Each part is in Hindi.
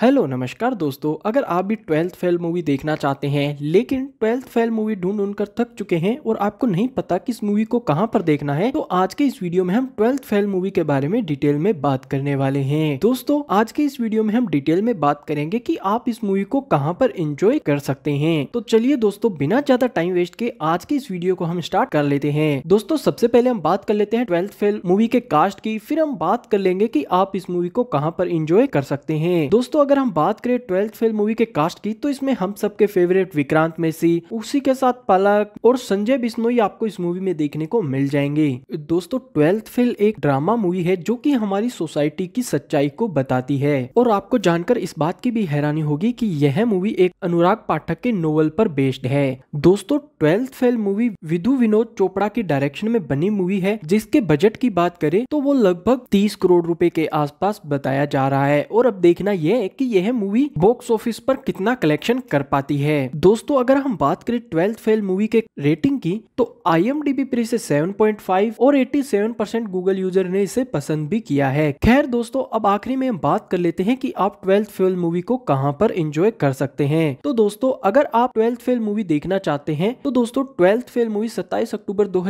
हेलो नमस्कार दोस्तों अगर आप भी ट्वेल्थ फेल मूवी देखना चाहते हैं लेकिन ट्वेल्थ फेल मूवी ढूंढ ढूंढ कर थक चुके हैं और आपको नहीं पता कि इस मूवी को कहां पर देखना है तो आज के इस वीडियो में हम ट्वेल्थ फेल मूवी के बारे में डिटेल में बात करने वाले हैं दोस्तों आज के इस वीडियो में हम डिटेल में बात करेंगे की आप इस मूवी को कहाँ पर इंजॉय कर सकते हैं तो चलिए दोस्तों बिना ज्यादा टाइम वेस्ट के आज के इस वीडियो को हम स्टार्ट कर लेते हैं दोस्तों सबसे पहले हम बात कर लेते हैं ट्वेल्थ फेल मूवी के कास्ट की फिर हम बात कर लेंगे की आप इस मूवी को कहाँ पर इंजॉय कर सकते हैं दोस्तों अगर हम बात करें ट्वेल्थ फेल मूवी के कास्ट की तो इसमें हम सबके फेवरेट विक्रांत मेसी उसी के साथ पलक और संजय बिश्नोई आपको इस मूवी में देखने को मिल जाएंगे दोस्तों ट्वेल्थ फेल एक ड्रामा मूवी है जो की हमारी सोसाइटी की सच्चाई को बताती है और आपको जानकर इस बात की भी हैरानी होगी की यह मूवी एक अनुराग पाठक के नोवेल पर बेस्ड है दोस्तों twelfth fail movie Vidhu Vinod Chopra की डायरेक्शन में बनी मूवी है जिसके बजट की बात करें तो वो लगभग 30 करोड़ रुपए के आसपास बताया जा रहा है और अब देखना यह कि यह मूवी बॉक्स ऑफिस पर कितना कलेक्शन कर पाती है दोस्तों अगर हम बात करें ट्वेल्थ फेल मूवी के रेटिंग की तो I M D seven point 7.5 और 87 परसेंट गूगल यूजर ने इसे पसंद भी किया है खैर दोस्तों अब आखिरी में हम बात कर लेते हैं कि आप ट्वेल्थ फेल मूवी को कहां पर एंजॉय कर सकते हैं तो दोस्तों अगर आप ट्वेल्थ फेल मूवी देखना चाहते हैं तो दोस्तों ट्वेल्थ फेल मूवी सत्ताईस अक्टूबर दो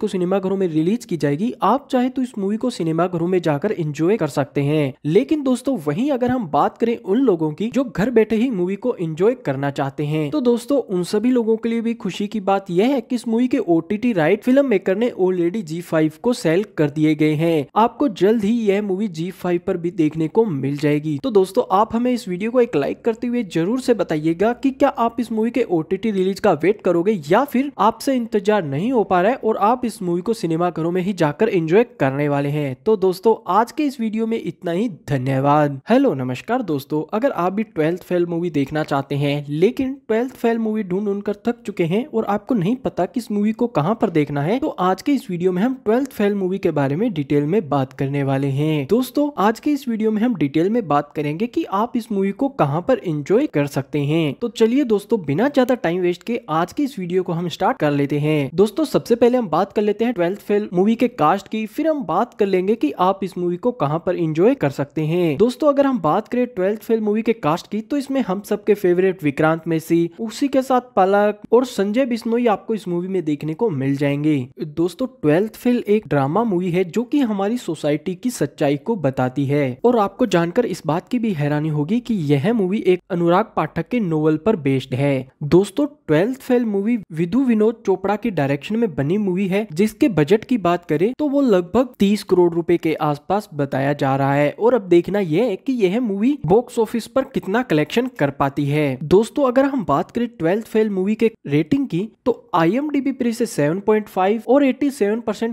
को सिनेमाघरों में रिलीज की जाएगी आप चाहे तो इस मूवी को सिनेमाघरों में जाकर एंजॉय कर सकते हैं लेकिन दोस्तों वहीं अगर हम बात करें यानी उन लोगों की जो घर बैठे ही मूवी को एंजॉय करना चाहते हैं तो दोस्तों उन सभी लोगों के लिए भी खुशी की बात यह है कि इस मूवी के ओटीटी राइट फिल्म मेकर ने ऑलरेडी जी फाइव को सेल कर दिए गए हैं आपको जल्द ही यह मूवी जी फाइव पर भी देखने को मिल जाएगी तो दोस्तों आप हमें इस वीडियो को एक लाइक करते हुए जरूर से बताइएगा की क्या आप इस मूवी के टी रिलीज का वेट करोगे या फिर आपसे इंतजार नहीं हो पा रहा है और आप इस मूवी को सिनेमा घरों में ही जाकर एंजॉय करने वाले हैं तो दोस्तों आज के इस वीडियो में इतना ही धन्यवाद हेलो नमस्कार दोस्तों दोस्तों अगर आप भी ट्वेल्थ फेल मूवी देखना चाहते हैं लेकिन ट्वेल्थ फेल मूवी ढूंढ ढूंढ कर थक चुके हैं और आपको नहीं पता कि इस मूवी को कहाँ पर देखना है तो आज के इस वीडियो में हम ट्वेल्थ फेल मूवी के बारे में डिटेल में बात करने वाले हैं दोस्तों आज के इस वीडियो में हम डिटेल में बात करेंगे की आप इस मूवी को कहाँ पर इंजॉय कर सकते हैं तो चलिए दोस्तों बिना ज्यादा टाइम वेस्ट के आज के इस वीडियो को हम स्टार्ट कर लेते हैं दोस्तों सबसे पहले हम बात कर लेते हैं ट्वेल्थ फेल मूवी के कास्ट की फिर हम बात कर लेंगे की आप इस मूवी को कहाँ पर इंजॉय कर सकते हैं दोस्तों अगर हम बात करें ट्वेल्थ ट्वेल्थ फेल मूवी के कास्ट की तो इसमें हम सबके फेवरेट विक्रांत मेसी उसी के साथ पलक और संजय बिश्नोई आपको इस मूवी में देखने को मिल जाएंगे दोस्तों ट्वेल्थ फेल एक ड्रामा मूवी है जो की हमारी सोसाइटी की सच्चाई को बताती है और आपको जानकर इस बात की भी हैरानी होगी की यह मूवी एक अनुराग पाठक के नोवल पर बेस्ड है दोस्तों twelfth fail movie Vidhu Vinod Chopra की डायरेक्शन में बनी मूवी है जिसके बजट की बात करें तो वो लगभग 30 करोड़ रुपए के आसपास बताया जा रहा है और अब देखना यह है कि यह मूवी बॉक्स ऑफिस पर कितना कलेक्शन कर पाती है दोस्तों अगर हम बात करें ट्वेल्थ फेल मूवी के रेटिंग की तो आई एम पर इसे 7.5 और एट्टी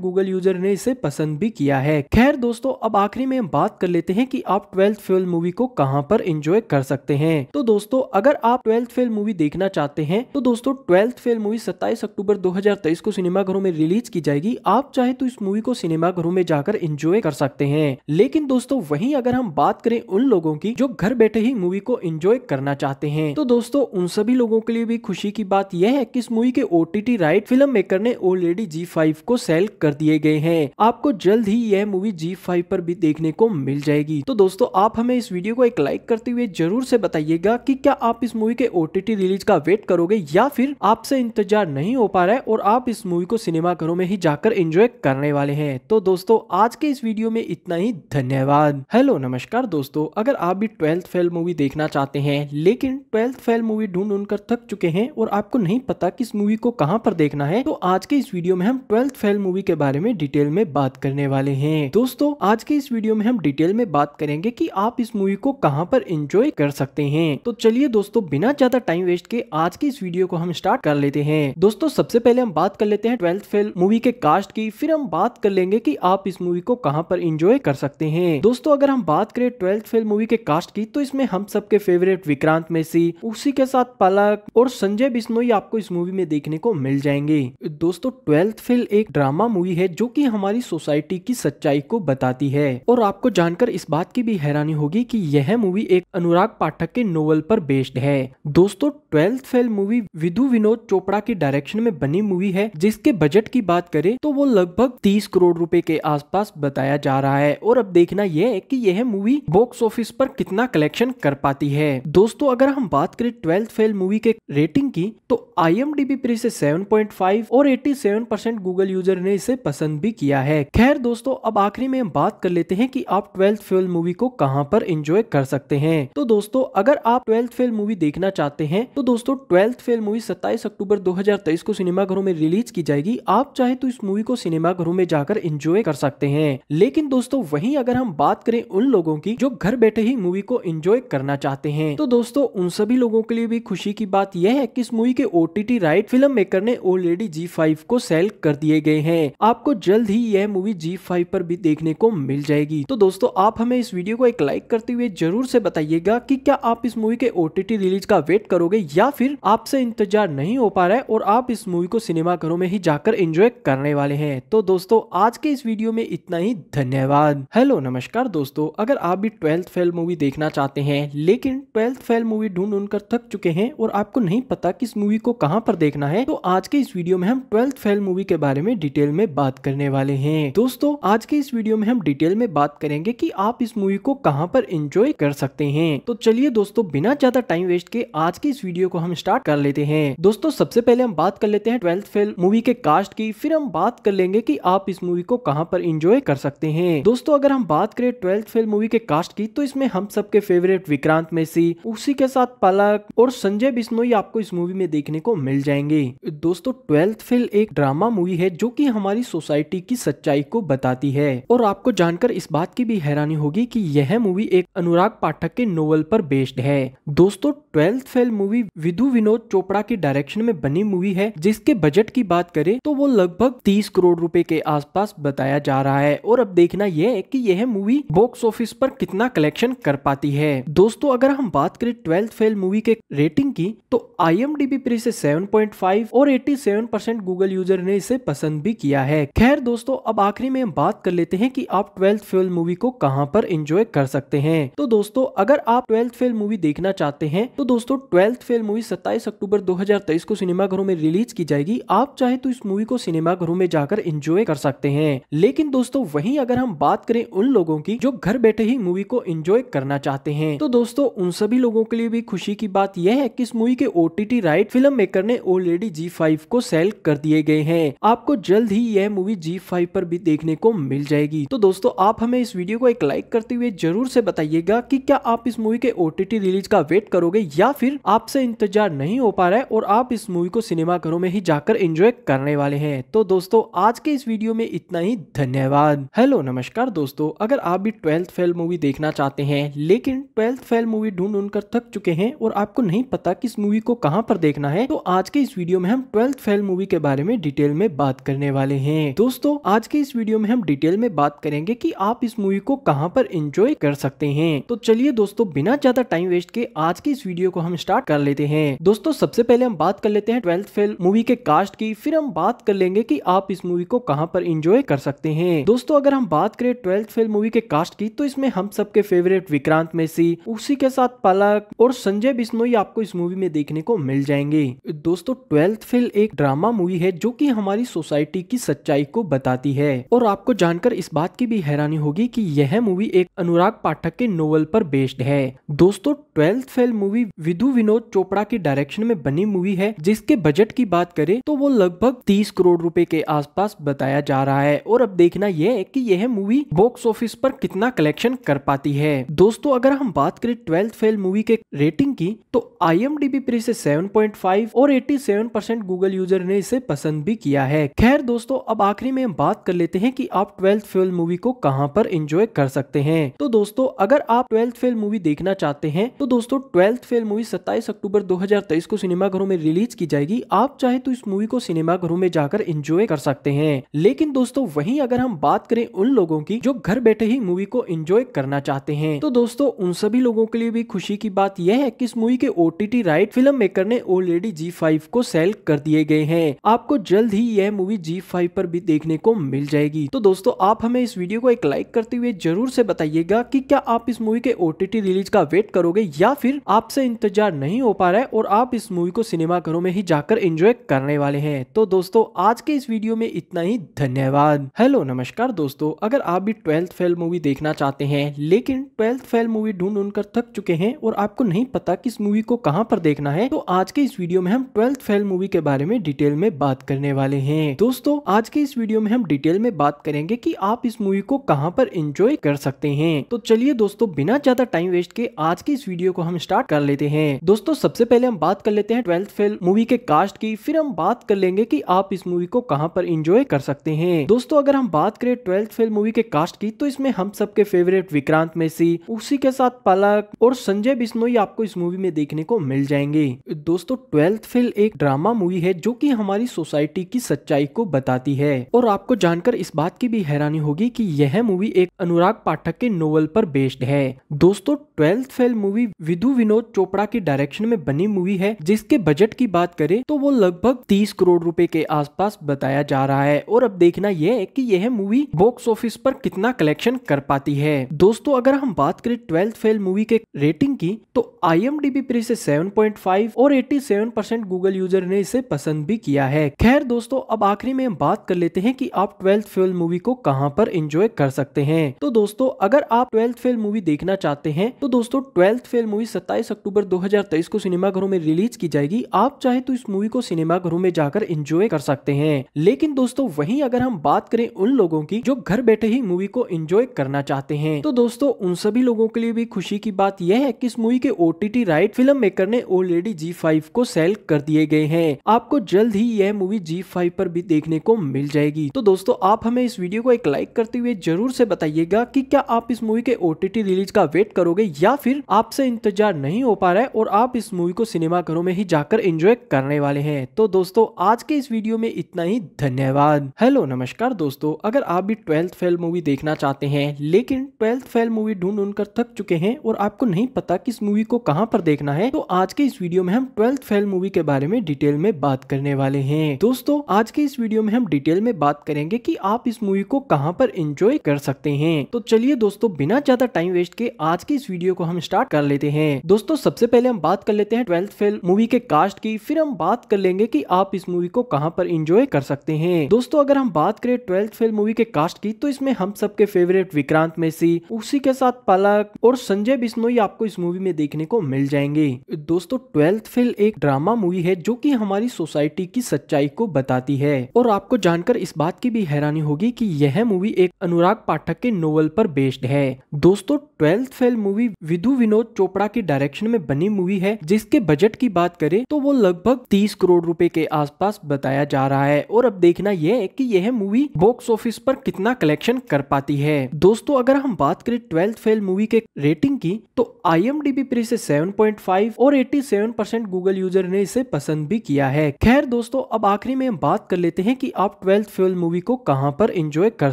गूगल यूजर ने इसे पसंद भी किया है खैर दोस्तों अब आखिरी में हम बात कर लेते हैं की आप ट्वेल्थ फेल मूवी को कहाँ पर एंजॉय कर सकते हैं तो दोस्तों अगर आप ट्वेल्थ फेल मूवी देखना चाहते हैं तो दोस्तों ट्वेल्थ फेल मूवी 27 अक्टूबर 2023 को सिनेमाघरों में रिलीज की जाएगी आप चाहे तो इस मूवी को सिनेमाघरों में जाकर एंजॉय कर सकते हैं लेकिन दोस्तों वहीं अगर हम बात करें उन लोगों की जो घर बैठे ही मूवी को एंजॉय करना चाहते हैं तो दोस्तों उन सभी लोगों के लिए भी खुशी की बात यह है की इस मूवी के ओ राइट फिल्म मेकर ने ऑलरेडी जी फाइव को सेल कर दिए गए हैं आपको जल्द ही यह मूवी जी फाइव पर भी देखने को मिल जाएगी तो दोस्तों आप हमें इस वीडियो को एक लाइक करते हुए जरूर ऐसी बताइएगा की क्या आप इस मूवी के ओ रिलीज का वेट करोगे या फिर आपसे इंतजार नहीं हो पा रहा है और आप इस मूवी को सिनेमा घरों में ही जाकर एंजॉय करने वाले हैं तो दोस्तों आज के इस वीडियो में इतना ही धन्यवाद हेलो नमस्कार दोस्तों अगर आप भी ट्वेल्थ फेल मूवी देखना चाहते हैं लेकिन ट्वेल्थ फेल मूवी ढूंढ ढूंढ कर थक चुके हैं और आपको नहीं पता की इस मूवी को कहाँ पर देखना है तो आज के इस वीडियो में हम ट्वेल्थ फेल मूवी के बारे में डिटेल में बात करने वाले है दोस्तों आज के इस वीडियो में हम डिटेल में बात करेंगे की आप इस मूवी को कहाँ पर एंजॉय कर सकते हैं तो चलिए दोस्तों बिना ज्यादा टाइम वेस्ट के आज के इस वीडियो वीडियो को हम स्टार्ट कर लेते हैं दोस्तों सबसे पहले हम बात कर लेते हैं ट्वेल्थ फेल मूवी के कास्ट की फिर हम बात कर लेंगे की आप इस मूवी को कहाँ पर इंजॉय कर सकते हैं दोस्तों अगर हम बात करें ट्वेल्थ फेल मूवी के कास्ट की तो इसमें हम सबके फेवरेट विक्रांत मेसी उसी के साथ पलक और संजय बिश्नोई आपको इस मूवी में देखने को मिल जाएंगे दोस्तों ट्वेल्थ फेल एक ड्रामा मूवी है जो की हमारी सोसाइटी की सच्चाई को बताती है और आपको जानकर इस बात की भी हैरानी होगी कि यह मूवी एक अनुराग पाठक के नोवेल पर बेस्ड है दोस्तों twelfth fail movie Vidhu Vinod Chopra की डायरेक्शन में बनी मूवी है जिसके बजट की बात करें तो वो लगभग 30 करोड़ रुपए के आसपास बताया जा रहा है और अब देखना यह है कि यह मूवी बॉक्स ऑफिस पर कितना कलेक्शन कर पाती है दोस्तों अगर हम बात करें ट्वेल्थ फेल मूवी के रेटिंग की तो आई एम डी से 7.5 और 87 परसेंट गूगल यूजर ने इसे पसंद भी किया है खैर दोस्तों अब आखिरी में हम बात कर लेते हैं कि आप ट्वेल्थ फेल मूवी को कहां पर एंजॉय कर सकते हैं तो दोस्तों अगर आप ट्वेल्थ फेल मूवी देखना चाहते हैं तो दोस्तों ट्वेल्थ फेल फेल मूवी 27 अक्टूबर 2023 को सिनेमाघरों में रिलीज की जाएगी आप चाहे तो इस मूवी को सिनेमाघरों में जाकर एंजॉय कर सकते हैं लेकिन दोस्तों वहीं अगर हम बात करें उन लोगों की जो घर बैठे ही मूवी को एंजॉय करना चाहते हैं तो दोस्तों उन सभी लोगों के लिए भी खुशी की बात यह है की इस मूवी के ओ राइट फिल्म मेकर ने ऑलरेडी जी को सेल कर दिए गए हैं आपको जल्द ही यह मूवी जी पर भी देखने को मिल जाएगी तो दोस्तों आप हमें इस वीडियो को एक लाइक करते हुए जरूर ऐसी बताइएगा की क्या आप इस मूवी के ओ रिलीज का वेट करोगे या फिर आपसे इंतजार नहीं हो पा रहा है और आप इस मूवी को सिनेमा घरों में ही जाकर एंजॉय करने वाले हैं तो दोस्तों आज के इस वीडियो में इतना ही धन्यवाद हेलो नमस्कार दोस्तों अगर आप भी ट्वेल्थ फेल मूवी देखना चाहते हैं लेकिन ट्वेल्थ फेल मूवी ढूंढ ढूंढ कर थक चुके हैं और आपको नहीं पता की इस मूवी को कहाँ पर देखना है तो आज के इस वीडियो में हम ट्वेल्थ फेल मूवी के बारे में डिटेल में बात करने वाले है दोस्तों आज के इस वीडियो में हम डिटेल में बात करेंगे की आप इस मूवी को कहाँ पर एंजॉय कर सकते हैं तो चलिए दोस्तों बिना ज्यादा टाइम वेस्ट के आज के इस वीडियो को हम स्टार्ट कर लेते लेते हैं दोस्तों सबसे पहले हम बात कर लेते हैं ट्वेल्थ फेल मूवी के कास्ट की फिर हम बात कर लेंगे की आप इस मूवी को कहाँ पर इंजॉय कर सकते हैं दोस्तों अगर हम बात करें ट्वेल्थ फेल मूवी के कास्ट की तो इसमें हम सबके फेवरेट विक्रांत मेसी उसी के साथ पलक और संजय बिश्नोई आपको इस मूवी में देखने को मिल जाएंगे दोस्तों ट्वेल्थ फेल एक ड्रामा मूवी है जो कि हमारी सोसाइटी की सच्चाई को बताती है और आपको जानकर इस बात की भी हैरानी होगी कि यह मूवी एक अनुराग पाठक के नोवेल पर बेस्ड है दोस्तों twelfth fail movie Vidhu Vinod Chopra Chopra की डायरेक्शन में बनी मूवी है जिसके बजट की बात करें तो वो लगभग 30 करोड़ रुपए के आसपास बताया जा रहा है और अब देखना यह है कि यह मूवी बॉक्स ऑफिस पर कितना कलेक्शन कर पाती है दोस्तों अगर हम बात करें ट्वेल्थ फेल मूवी के रेटिंग की तो आई एम डी से और 87 परसेंट गूगल यूजर ने इसे पसंद भी किया है खैर दोस्तों अब आखिरी में हम बात कर लेते हैं कि आप ट्वेल्थ फेल मूवी को कहां पर एंजॉय कर सकते हैं तो दोस्तों अगर आप ट्वेल्थ फेल मूवी देखना चाहते हैं तो दोस्तों ट्वेल्थ फेल मूवी सत्ताईस अक्टूबर अक्टूबर 2023 को सिनेमाघरों में रिलीज की जाएगी आप चाहे तो इस मूवी को सिनेमाघरों में जाकर एंजॉय कर सकते हैं लेकिन दोस्तों वहीं अगर हम बात करें उन लोगों की जो घर बैठे ही मूवी को एंजॉय करना चाहते हैं तो दोस्तों उन सभी लोगों के लिए भी खुशी की बात यह है की इस मूवी के ओटीटी राइट फिल्म मेकर ने ऑलरेडी जी फाइव को सेल कर दिए गए हैं आपको जल्द ही यह मूवी जी फाइव पर भी देखने को मिल जाएगी तो दोस्तों आप हमें इस वीडियो को एक लाइक करते हुए जरूर से बताइएगा की क्या आप इस मूवी के ओटीटी रिलीज का वेट करोगे या फिर आपसे इंतजार नहीं हो पा पा रहा है और आप इस मूवी को सिनेमा घरों में ही जाकर एंजॉय करने वाले हैं तो दोस्तों आज के इस वीडियो में इतना ही धन्यवाद हेलो नमस्कार दोस्तों अगर आप भी ट्वेल्थ फेल मूवी देखना चाहते हैं लेकिन ट्वेल्थ फेल मूवी ढूंढ ढूंढ थक चुके हैं और आपको नहीं पता की इस मूवी को कहाँ पर देखना है तो आज के इस वीडियो में हम ट्वेल्थ फेल मूवी के बारे में डिटेल में बात करने वाले है दोस्तों आज के इस वीडियो में हम डिटेल में बात करेंगे की आप इस मूवी को कहाँ पर एंजॉय कर सकते हैं तो चलिए दोस्तों बिना ज्यादा टाइम वेस्ट के आज के इस वीडियो को हम स्टार्ट कर लेते हैं दोस्तों सबसे पहले हम बात कर लेते हैं ट्वेल्थ फेल मूवी के कास्ट की फिर हम बात कर लेंगे कि आप इस मूवी को कहां पर इंजॉय कर सकते हैं दोस्तों अगर हम बात करें ट्वेल्थ फेल मूवी के कास्ट की तो इसमें हम सबके फेवरेट विक्रांत मेसी उसी के साथ पलक और संजय बिश्नोई आपको इस मूवी में देखने को मिल जाएंगे दोस्तों ट्वेल्थ फेल एक ड्रामा मूवी है जो की हमारी सोसाइटी की सच्चाई को बताती है और आपको जानकर इस बात की भी हैरानी होगी की यह मूवी एक अनुराग पाठक के नोवल पर बेस्ड है दोस्तों twelfth fail movie Vidhu Vinod Chopra के डायरेक्शन में में बनी मूवी है जिसके बजट की बात करें तो वो लगभग तीस करोड़ रूपए के आसपास बताया जा रहा है और अब देखना यह है कि यह मूवी बॉक्स ऑफिस पर कितना कलेक्शन कर पाती है दोस्तों अगर हम बात करें ट्वेल्थ फेल मूवी के रेटिंग की तो आई एम डी से 7.5 और एट्टी परसेंट गूगल यूजर ने इसे पसंद भी किया है खैर दोस्तों अब आखिरी में हम बात कर लेते हैं की आप ट्वेल्थ फेल मूवी को कहाँ पर एंजॉय कर सकते हैं तो दोस्तों अगर आप ट्वेल्थ फेल मूवी देखना चाहते हैं तो दोस्तों ट्वेल्थ फेल मूवी 27 अक्टूबर 2023 को सिनेमाघरों में रिलीज की जाएगी आप चाहे तो इस मूवी को सिनेमाघरों में जाकर इंजॉय कर सकते हैं लेकिन दोस्तों वहीं अगर हम बात करें उन लोगों की जो घर बैठे ही मूवी को एंजॉय करना चाहते हैं तो दोस्तों उन सभी लोगों के लिए भी खुशी की बात यह है कि इस मूवी के ओटीटी राइट फिल्म मेकर ने ऑलरेडी जी फाइव को सेल कर दिए गए हैं आपको जल्द ही यह मूवी जी फाइव पर भी देखने को मिल जाएगी तो दोस्तों आप हमें इस वीडियो को एक लाइक करते हुए जरूर से बताइएगा कि क्या आप इस मूवी के ओटीटी रिलीज का वेट करोगे या फिर आपसे इंतजार नहीं हो पा रहा है और आप इस मूवी को सिनेमाघरों में ही जाकर एंजॉय करने वाले हैं तो दोस्तों आज के इस वीडियो में इतना ही धन्यवाद हेलो नमस्कार दोस्तों अगर आप भी ट्वेल्थ फेल मूवी देखना चाहते हैं लेकिन ट्वेल्थ फेल मूवी ढूंढ ढूंढ कर थक चुके हैं और आपको नहीं पता की इस मूवी को कहाँ पर देखना है तो आज के इस वीडियो में हम ट्वेल्थ फेल मूवी के बारे में डिटेल में बात करने वाले है दोस्तों आज के इस वीडियो में हम डिटेल में बात करेंगे की आप इस मूवी को कहाँ पर एंजॉय कर सकते हैं तो चलिए दोस्तों बिना ज्यादा टाइम वेस्ट के आज के इस वीडियो को हम स्टार्ट कर लेते हैं दोस्तों सबसे पहले हम बात कर लेते लेते हैं ट्वेल्थ फेल मूवी के कास्ट की फिर हम बात कर लेंगे कि आप इस मूवी को कहां पर इंजॉय कर सकते हैं दोस्तों अगर हम बात करें ट्वेल्थ फेल मूवी के कास्ट की तो इसमें हम सबके फेवरेट विक्रांत मेसी उसी के साथ पलक और संजय बिश्नोई आपको इस मूवी में देखने को मिल जाएंगे दोस्तों ट्वेल्थ फेल एक ड्रामा मूवी है जो की हमारी सोसाइटी की सच्चाई को बताती है और आपको जानकर इस बात की भी हैरानी होगी की यह मूवी एक अनुराग पाठक के नोवल पर बेस्ड है दोस्तों twelfth fail movie Vidhu Vinod Chopra की डायरेक्शन में बनी मूवी है जिसके बजट की बात करें तो वो लगभग 30 करोड़ रुपए के आसपास बताया जा रहा है और अब देखना यह है कि यह मूवी बॉक्स ऑफिस पर कितना कलेक्शन कर पाती है दोस्तों अगर हम बात करें ट्वेल्थ फेल मूवी के रेटिंग की तो आई एम पर इसे 7.5 और 87% गूगल यूजर ने इसे पसंद भी किया है खैर दोस्तों अब आखिरी में हम बात कर लेते हैं की आप ट्वेल्थ फेल मूवी को कहाँ पर एंजॉय कर सकते हैं तो दोस्तों अगर आप ट्वेल्थ फेल मूवी देखना चाहते हैं तो दोस्तों ट्वेल्थ फेल मूवी 27 अक्टूबर 2023 को सिनेमाघरों में रिलीज की जाएगी आप चाहे तो इस मूवी को सिनेमा घरों में जाकर एंजॉय कर सकते हैं लेकिन दोस्तों वहीं अगर हम बात करें उन लोगों की जो घर बैठे ही मूवी को एंजॉय करना चाहते हैं तो दोस्तों उन सभी लोगों के लिए भी खुशी की बात यह है कि इस मूवी के ओ राइट फिल्म मेकर ने ऑलरेडी जी फाइव को सेल कर दिए गए हैं आपको जल्द ही यह मूवी जी फाइव पर भी देखने को मिल जाएगी तो दोस्तों आप हमें इस वीडियो को एक लाइक करते हुए जरूर से बताइएगा कि क्या आप इस मूवी के ओ रिलीज का वेट करोगे या फिर आपसे इंतजार नहीं हो पा रहा है और आप इस मूवी को सिनेमा घरों में ही जाकर एंजॉय करने वाले हैं तो दोस्तों आज के इस वीडियो में इतना ही धन्यवाद हेलो नमस्कार दोस्तों अगर आप भी ट्वेल्थ फेल मूवी देखना चाहते हैं लेकिन ट्वेल्थ फेल मूवी ढूंढ ढूंढ कर थक चुके हैं और आपको नहीं पता कि इस मूवी को कहाँ पर देखना है तो आज के इस वीडियो में हम ट्वेल्थ फेल मूवी के बारे में डिटेल में बात करने वाले हैं दोस्तों आज के इस वीडियो में हम डिटेल में बात करेंगे की आप इस मूवी को कहाँ पर एंजॉय कर सकते हैं तो चलिए दोस्तों बिना ज्यादा टाइम वेस्ट के आज के इस वीडियो को हम स्टार्ट कर लेते हैं दोस्तों सबसे पहले हम बात कर लेते हैं ट्वेल्थ फेल मूवी मूवी के कास्ट की फिर हम बात कर लेंगे कि आप इस मूवी को कहां पर इंजॉय कर सकते हैं दोस्तों अगर हम बात करें ट्वेल्थ फेल मूवी के कास्ट की तो इसमें हम सबके फेवरेट विक्रांत मेसी उसी के साथ पलक और संजय बिश्नोई आपको इस मूवी में देखने को मिल जाएंगे दोस्तों ट्वेल्थ फेल एक ड्रामा मूवी है जो की हमारी सोसाइटी की सच्चाई को बताती है और आपको जानकर इस बात की भी हैरानी होगी की यह मूवी एक अनुराग पाठक के नोवेल पर बेस्ड है दोस्तों twelfth fail movie Vidhu Vinod Chopra के डायरेक्शन में बनी मूवी है जिसके बजट की बात बात करें तो वो लगभग तीस करोड़ रूपए के आसपास बताया जा रहा है और अब देखना यह है कि यह मूवी बॉक्स ऑफिस पर कितना कलेक्शन कर पाती है दोस्तों अगर हम बात करें ट्वेल्थ फेल मूवी के रेटिंग की तो आई एम डी पर इसे 7.5 और 87 परसेंट गूगल यूजर ने इसे पसंद भी किया है खैर दोस्तों अब आखिरी में हम बात कर लेते हैं कि आप ट्वेल्थ फेल मूवी को कहां पर एंजॉय कर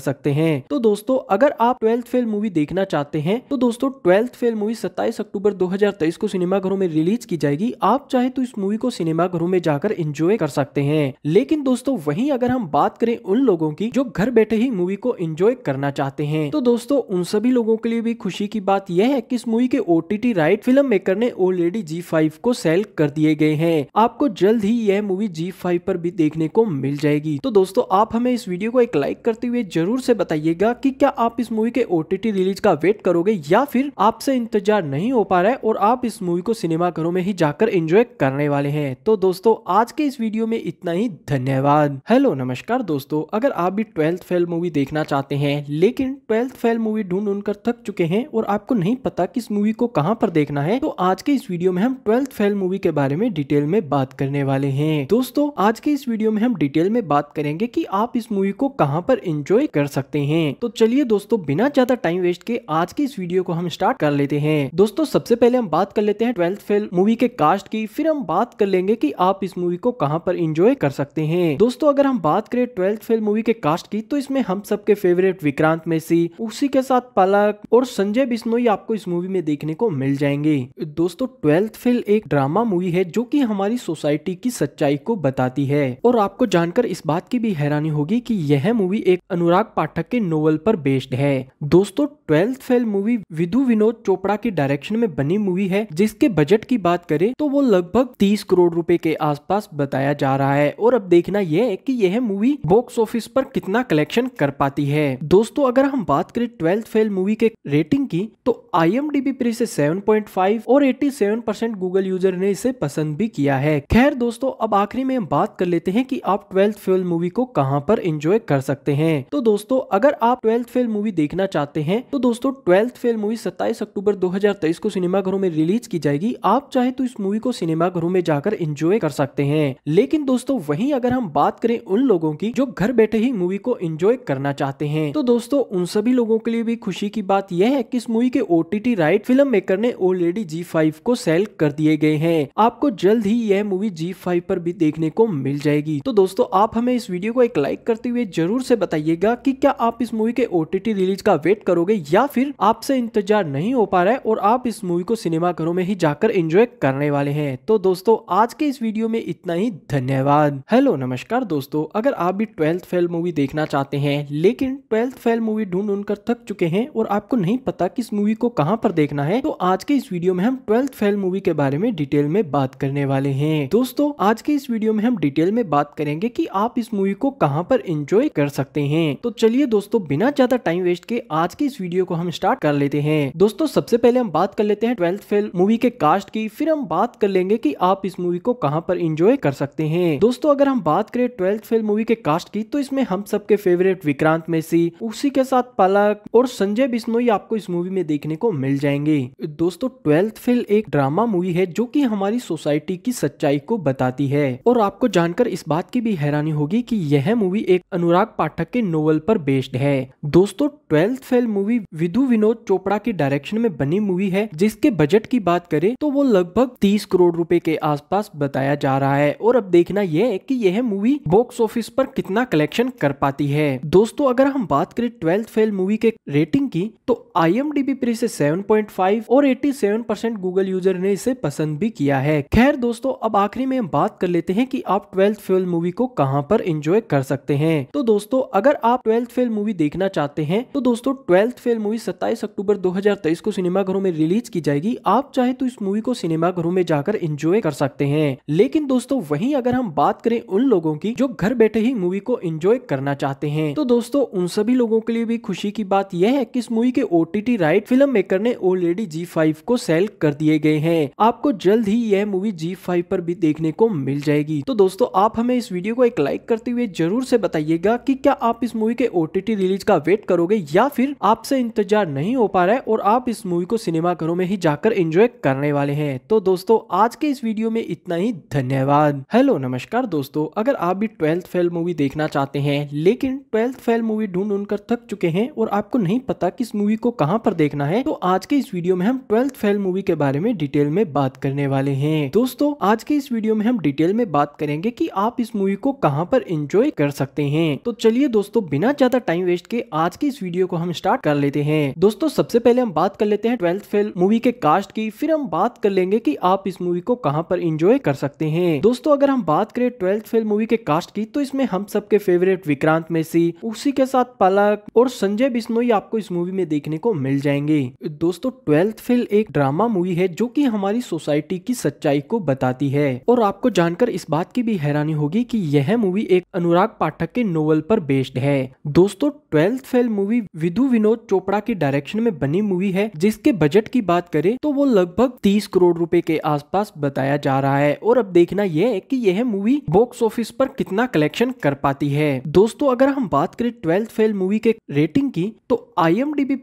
सकते हैं तो दोस्तों अगर आप ट्वेल्थ फेल मूवी देखना चाहते हैं तो दोस्तों ट्वेल्थ फेल मूवी सत्ताईस अक्टूबर दो को सिनेमाघरों में रिलीज की जाएगी आप चाहे चाहे तो इस मूवी को सिनेमा घरों में जाकर एंजॉय कर सकते हैं लेकिन दोस्तों वहीं अगर हम बात करें उन लोगों की जो घर बैठे ही मूवी को एंजॉय करना चाहते हैं तो दोस्तों उन सभी लोगों के लिए भी खुशी की बात यह है कि इस मूवी के ओटीटी राइट फिल्म मेकर ने ऑलरेडी जी फाइव को सेल कर दिए गए हैं आपको जल्द ही यह मूवी जी फाइव पर भी देखने को मिल जाएगी तो दोस्तों आप हमें इस वीडियो को एक लाइक करते हुए जरूर से बताइएगा कि क्या आप इस मूवी के ओटीटी रिलीज का वेट करोगे या फिर आपसे इंतजार नहीं हो पा रहा है और आप इस मूवी को सिनेमा घरों में ही जाकर एंजॉय करने वाले हैं तो दोस्तों आज के इस वीडियो में इतना ही धन्यवाद हेलो नमस्कार दोस्तों अगर आप भी ट्वेल्थ फेल मूवी देखना चाहते हैं लेकिन ट्वेल्थ फेल मूवी ढूंढ ढूंढ कर थक चुके हैं और आपको नहीं पता किस मूवी को कहाँ पर देखना है तो आज के इस वीडियो में हम ट्वेल्थ फेल मूवी के बारे में डिटेल में बात करने वाले है दोस्तों आज के इस वीडियो में हम डिटेल में बात करेंगे की आप इस मूवी को कहाँ पर इंजॉय कर सकते हैं तो चलिए दोस्तों बिना ज्यादा टाइम वेस्ट के आज के इस वीडियो को हम स्टार्ट कर लेते हैं दोस्तों सबसे पहले हम बात कर लेते हैं ट्वेल्थ फेल मूवी के कास्ट की फिर हम बात कर लेंगे कि आप इस मूवी को कहाँ पर इंजॉय कर सकते हैं दोस्तों अगर हम बात करें ट्वेल्थ फेल मूवी के कास्ट की तो इसमें हम सबके फेवरेट विक्रांत मेसी उसी के साथ पलक और संजय बिश्नोई आपको इस मूवी में देखने को मिल जाएंगे दोस्तों ट्वेल्थ फेल एक ड्रामा मूवी है जो की हमारी सोसाइटी की सच्चाई को बताती है और आपको जानकर इस बात की भी हैरानी होगी की यह मूवी एक अनुराग पाठक के नोवल पर बेस्ड है दोस्तों twelfth fail movie Vidhu Vinod Chopra के डायरेक्शन में बनी मूवी है जिसके बजट की बात करें तो वो लगभग 30 करोड़ रुपए के आसपास बताया जा रहा है और अब देखना यह है कि यह मूवी बॉक्स ऑफिस पर कितना कलेक्शन कर पाती है दोस्तों अगर हम बात करें ट्वेल्थ फेल मूवी के रेटिंग की तो आई एम डी पर पॉइंट फाइव और सेवन परसेंट गूगल यूजर ने इसे पसंद भी किया है खैर दोस्तों अब आखिरी में हम बात कर लेते हैं कि आप ट्वेल्थ फेल मूवी को कहां पर एंजॉय कर सकते हैं तो दोस्तों अगर आप ट्वेल्थ फेल मूवी देखना चाहते हैं तो दोस्तों ट्वेल्थ फेल मूवी 27 अक्टूबर 2023 को सिनेमाघरों में रिलीज की जाएगी आप चाहे तो इस मूवी को सिनेमाघरों में जाकर एंजॉय कर सकते हैं लेकिन दोस्तों वहीं अगर हम बात करें उन लोगों की जो घर बैठे ही मूवी को एंजॉय करना चाहते हैं तो दोस्तों उन सभी लोगों के लिए भी खुशी की बात यह है की इस मूवी के ओ राइट फिल्म मेकर ने ऑलरेडी जी फाइव को सेल कर दिए गए है आपको जल्द ही यह मूवी जी फाइव पर भी देखने को मिल जाएगी तो दोस्तों आप हमें इस वीडियो को एक लाइक करते हुए जरूर ऐसी बताइएगा की क्या आप इस मूवी के ओ रिलीज का वेट करोगे या फिर आपसे इंतजार नहीं हो पा रहा है और आप इस मूवी को सिनेमा घरों में ही जाकर एंजॉय करने वाले हैं तो दोस्तों आज के इस वीडियो में इतना ही धन्यवाद हेलो नमस्कार दोस्तों अगर आप भी ट्वेल्थ फेल मूवी देखना चाहते हैं लेकिन ट्वेल्थ फेल मूवी ढूंढ ढूंढ कर थक चुके हैं और आपको नहीं पता की इस मूवी को कहाँ पर देखना है तो आज के इस वीडियो में हम ट्वेल्थ फेल मूवी के बारे में डिटेल में बात करने वाले है दोस्तों आज के इस वीडियो में हम डिटेल में बात करेंगे की आप इस मूवी को कहाँ पर एंजॉय कर सकते हैं तो चलिए दोस्तों बिना ज्यादा टाइम वेस्ट के आज के इस वीडियो वीडियो को हम स्टार्ट कर लेते हैं दोस्तों सबसे पहले हम बात कर लेते हैं ट्वेल्थ फेल मूवी के कास्ट की फिर हम बात कर लेंगे की आप इस मूवी को कहाँ पर इंजॉय कर सकते हैं दोस्तों अगर हम बात करें ट्वेल्थ फिल्म मूवी के कास्ट की तो इसमें हम सबके फेवरेट विक्रांत मेसी उसी के साथ पलक और संजय बिश्नोई आपको इस मूवी में देखने को मिल जाएंगे दोस्तों ट्वेल्थ फेल एक ड्रामा मूवी है जो की हमारी सोसाइटी की सच्चाई को बताती है और आपको जानकर इस बात की भी हैरानी होगी कि यह मूवी एक अनुराग पाठक के नोवेल पर बेस्ड है दोस्तों twelfth fail movie Vidhu Vinod Chopra की डायरेक्शन में बनी मूवी है जिसके बजट की बात करें तो वो लगभग 30 करोड़ रुपए के आसपास बताया जा रहा है और अब देखना यह है कि यह मूवी बॉक्स ऑफिस पर कितना कलेक्शन कर पाती है दोस्तों अगर हम बात करें ट्वेल्थ फेल मूवी के रेटिंग की तो आई एम डी बी इसे 7.5 और 87 परसेंट गूगल यूजर ने इसे पसंद भी किया है खैर दोस्तों अब आखिरी में हम बात कर लेते हैं कि आप ट्वेल्थ फेल मूवी को कहां पर एंजॉय कर सकते हैं तो दोस्तों अगर आप ट्वेल्थ फेल मूवी देखना चाहते हैं तो दोस्तों ट्वेल्थ फेल फेल मूवी 27 अक्टूबर 2023 को सिनेमाघरों में रिलीज की जाएगी आप चाहे तो इस मूवी को सिनेमाघरों में जाकर एंजॉय कर सकते हैं लेकिन दोस्तों वहीं अगर हम बात करें उन लोगों की जो घर बैठे ही मूवी को एंजॉय करना चाहते हैं तो दोस्तों उन सभी लोगों के लिए भी खुशी की बात यह है की इस मूवी के ओ राइट फिल्म मेकर ने ऑलरेडी जी को सेल कर दिए गए हैं आपको जल्द ही यह मूवी जी पर भी देखने को मिल जाएगी तो दोस्तों आप हमें इस वीडियो को एक लाइक करते हुए जरूर ऐसी बताइएगा की क्या आप इस मूवी के ओ रिलीज का वेट करोगे या फिर आपसे इंतजार नहीं हो पा रहा है और आप इस मूवी को सिनेमा घरों में ही जाकर एंजॉय करने वाले हैं तो दोस्तों आज के इस वीडियो में इतना ही धन्यवाद हेलो नमस्कार दोस्तों अगर आप भी ट्वेल्थ फेल मूवी देखना चाहते हैं लेकिन ट्वेल्थ फेल मूवी ढूंढ ढूंढ कर थक चुके हैं और आपको नहीं पता की इस मूवी को कहाँ पर देखना है तो आज के इस वीडियो में हम ट्वेल्थ फेल मूवी के बारे में डिटेल में बात करने वाले है दोस्तों आज के इस वीडियो में हम डिटेल में बात करेंगे की आप इस मूवी को कहाँ पर एंजॉय कर सकते हैं तो चलिए दोस्तों बिना ज्यादा टाइम वेस्ट के आज की इस वीडियो को हम स्टार्ट कर लेते लेते हैं दोस्तों सबसे पहले हम बात कर लेते हैं ट्वेल्थ फेल मूवी के कास्ट की फिर हम बात कर लेंगे की आप इस मूवी को कहाँ पर इंजॉय कर सकते हैं दोस्तों अगर हम बात करें ट्वेल्थ फेल मूवी के कास्ट की तो इसमें हम सबके फेवरेट विक्रांत मेसी उसी के साथ पलक और संजय बिश्नोई आपको इस मूवी में देखने को मिल जाएंगे दोस्तों ट्वेल्थ फेल एक ड्रामा मूवी है जो की हमारी सोसाइटी की सच्चाई को बताती है और आपको जानकर इस बात की भी हैरानी होगी कि यह मूवी एक अनुराग पाठक के नोवेल पर बेस्ड है दोस्तों twelfth fail movie Vidhu Vinod Chopra Chopra की डायरेक्शन में बनी मूवी है जिसके बजट की बात करें तो वो लगभग तीस करोड़ रूपए के आसपास बताया जा रहा है और अब देखना यह है कि यह मूवी बॉक्स ऑफिस पर कितना कलेक्शन कर पाती है दोस्तों अगर हम बात करें ट्वेल्थ फेल मूवी के रेटिंग की तो आई एम डी बी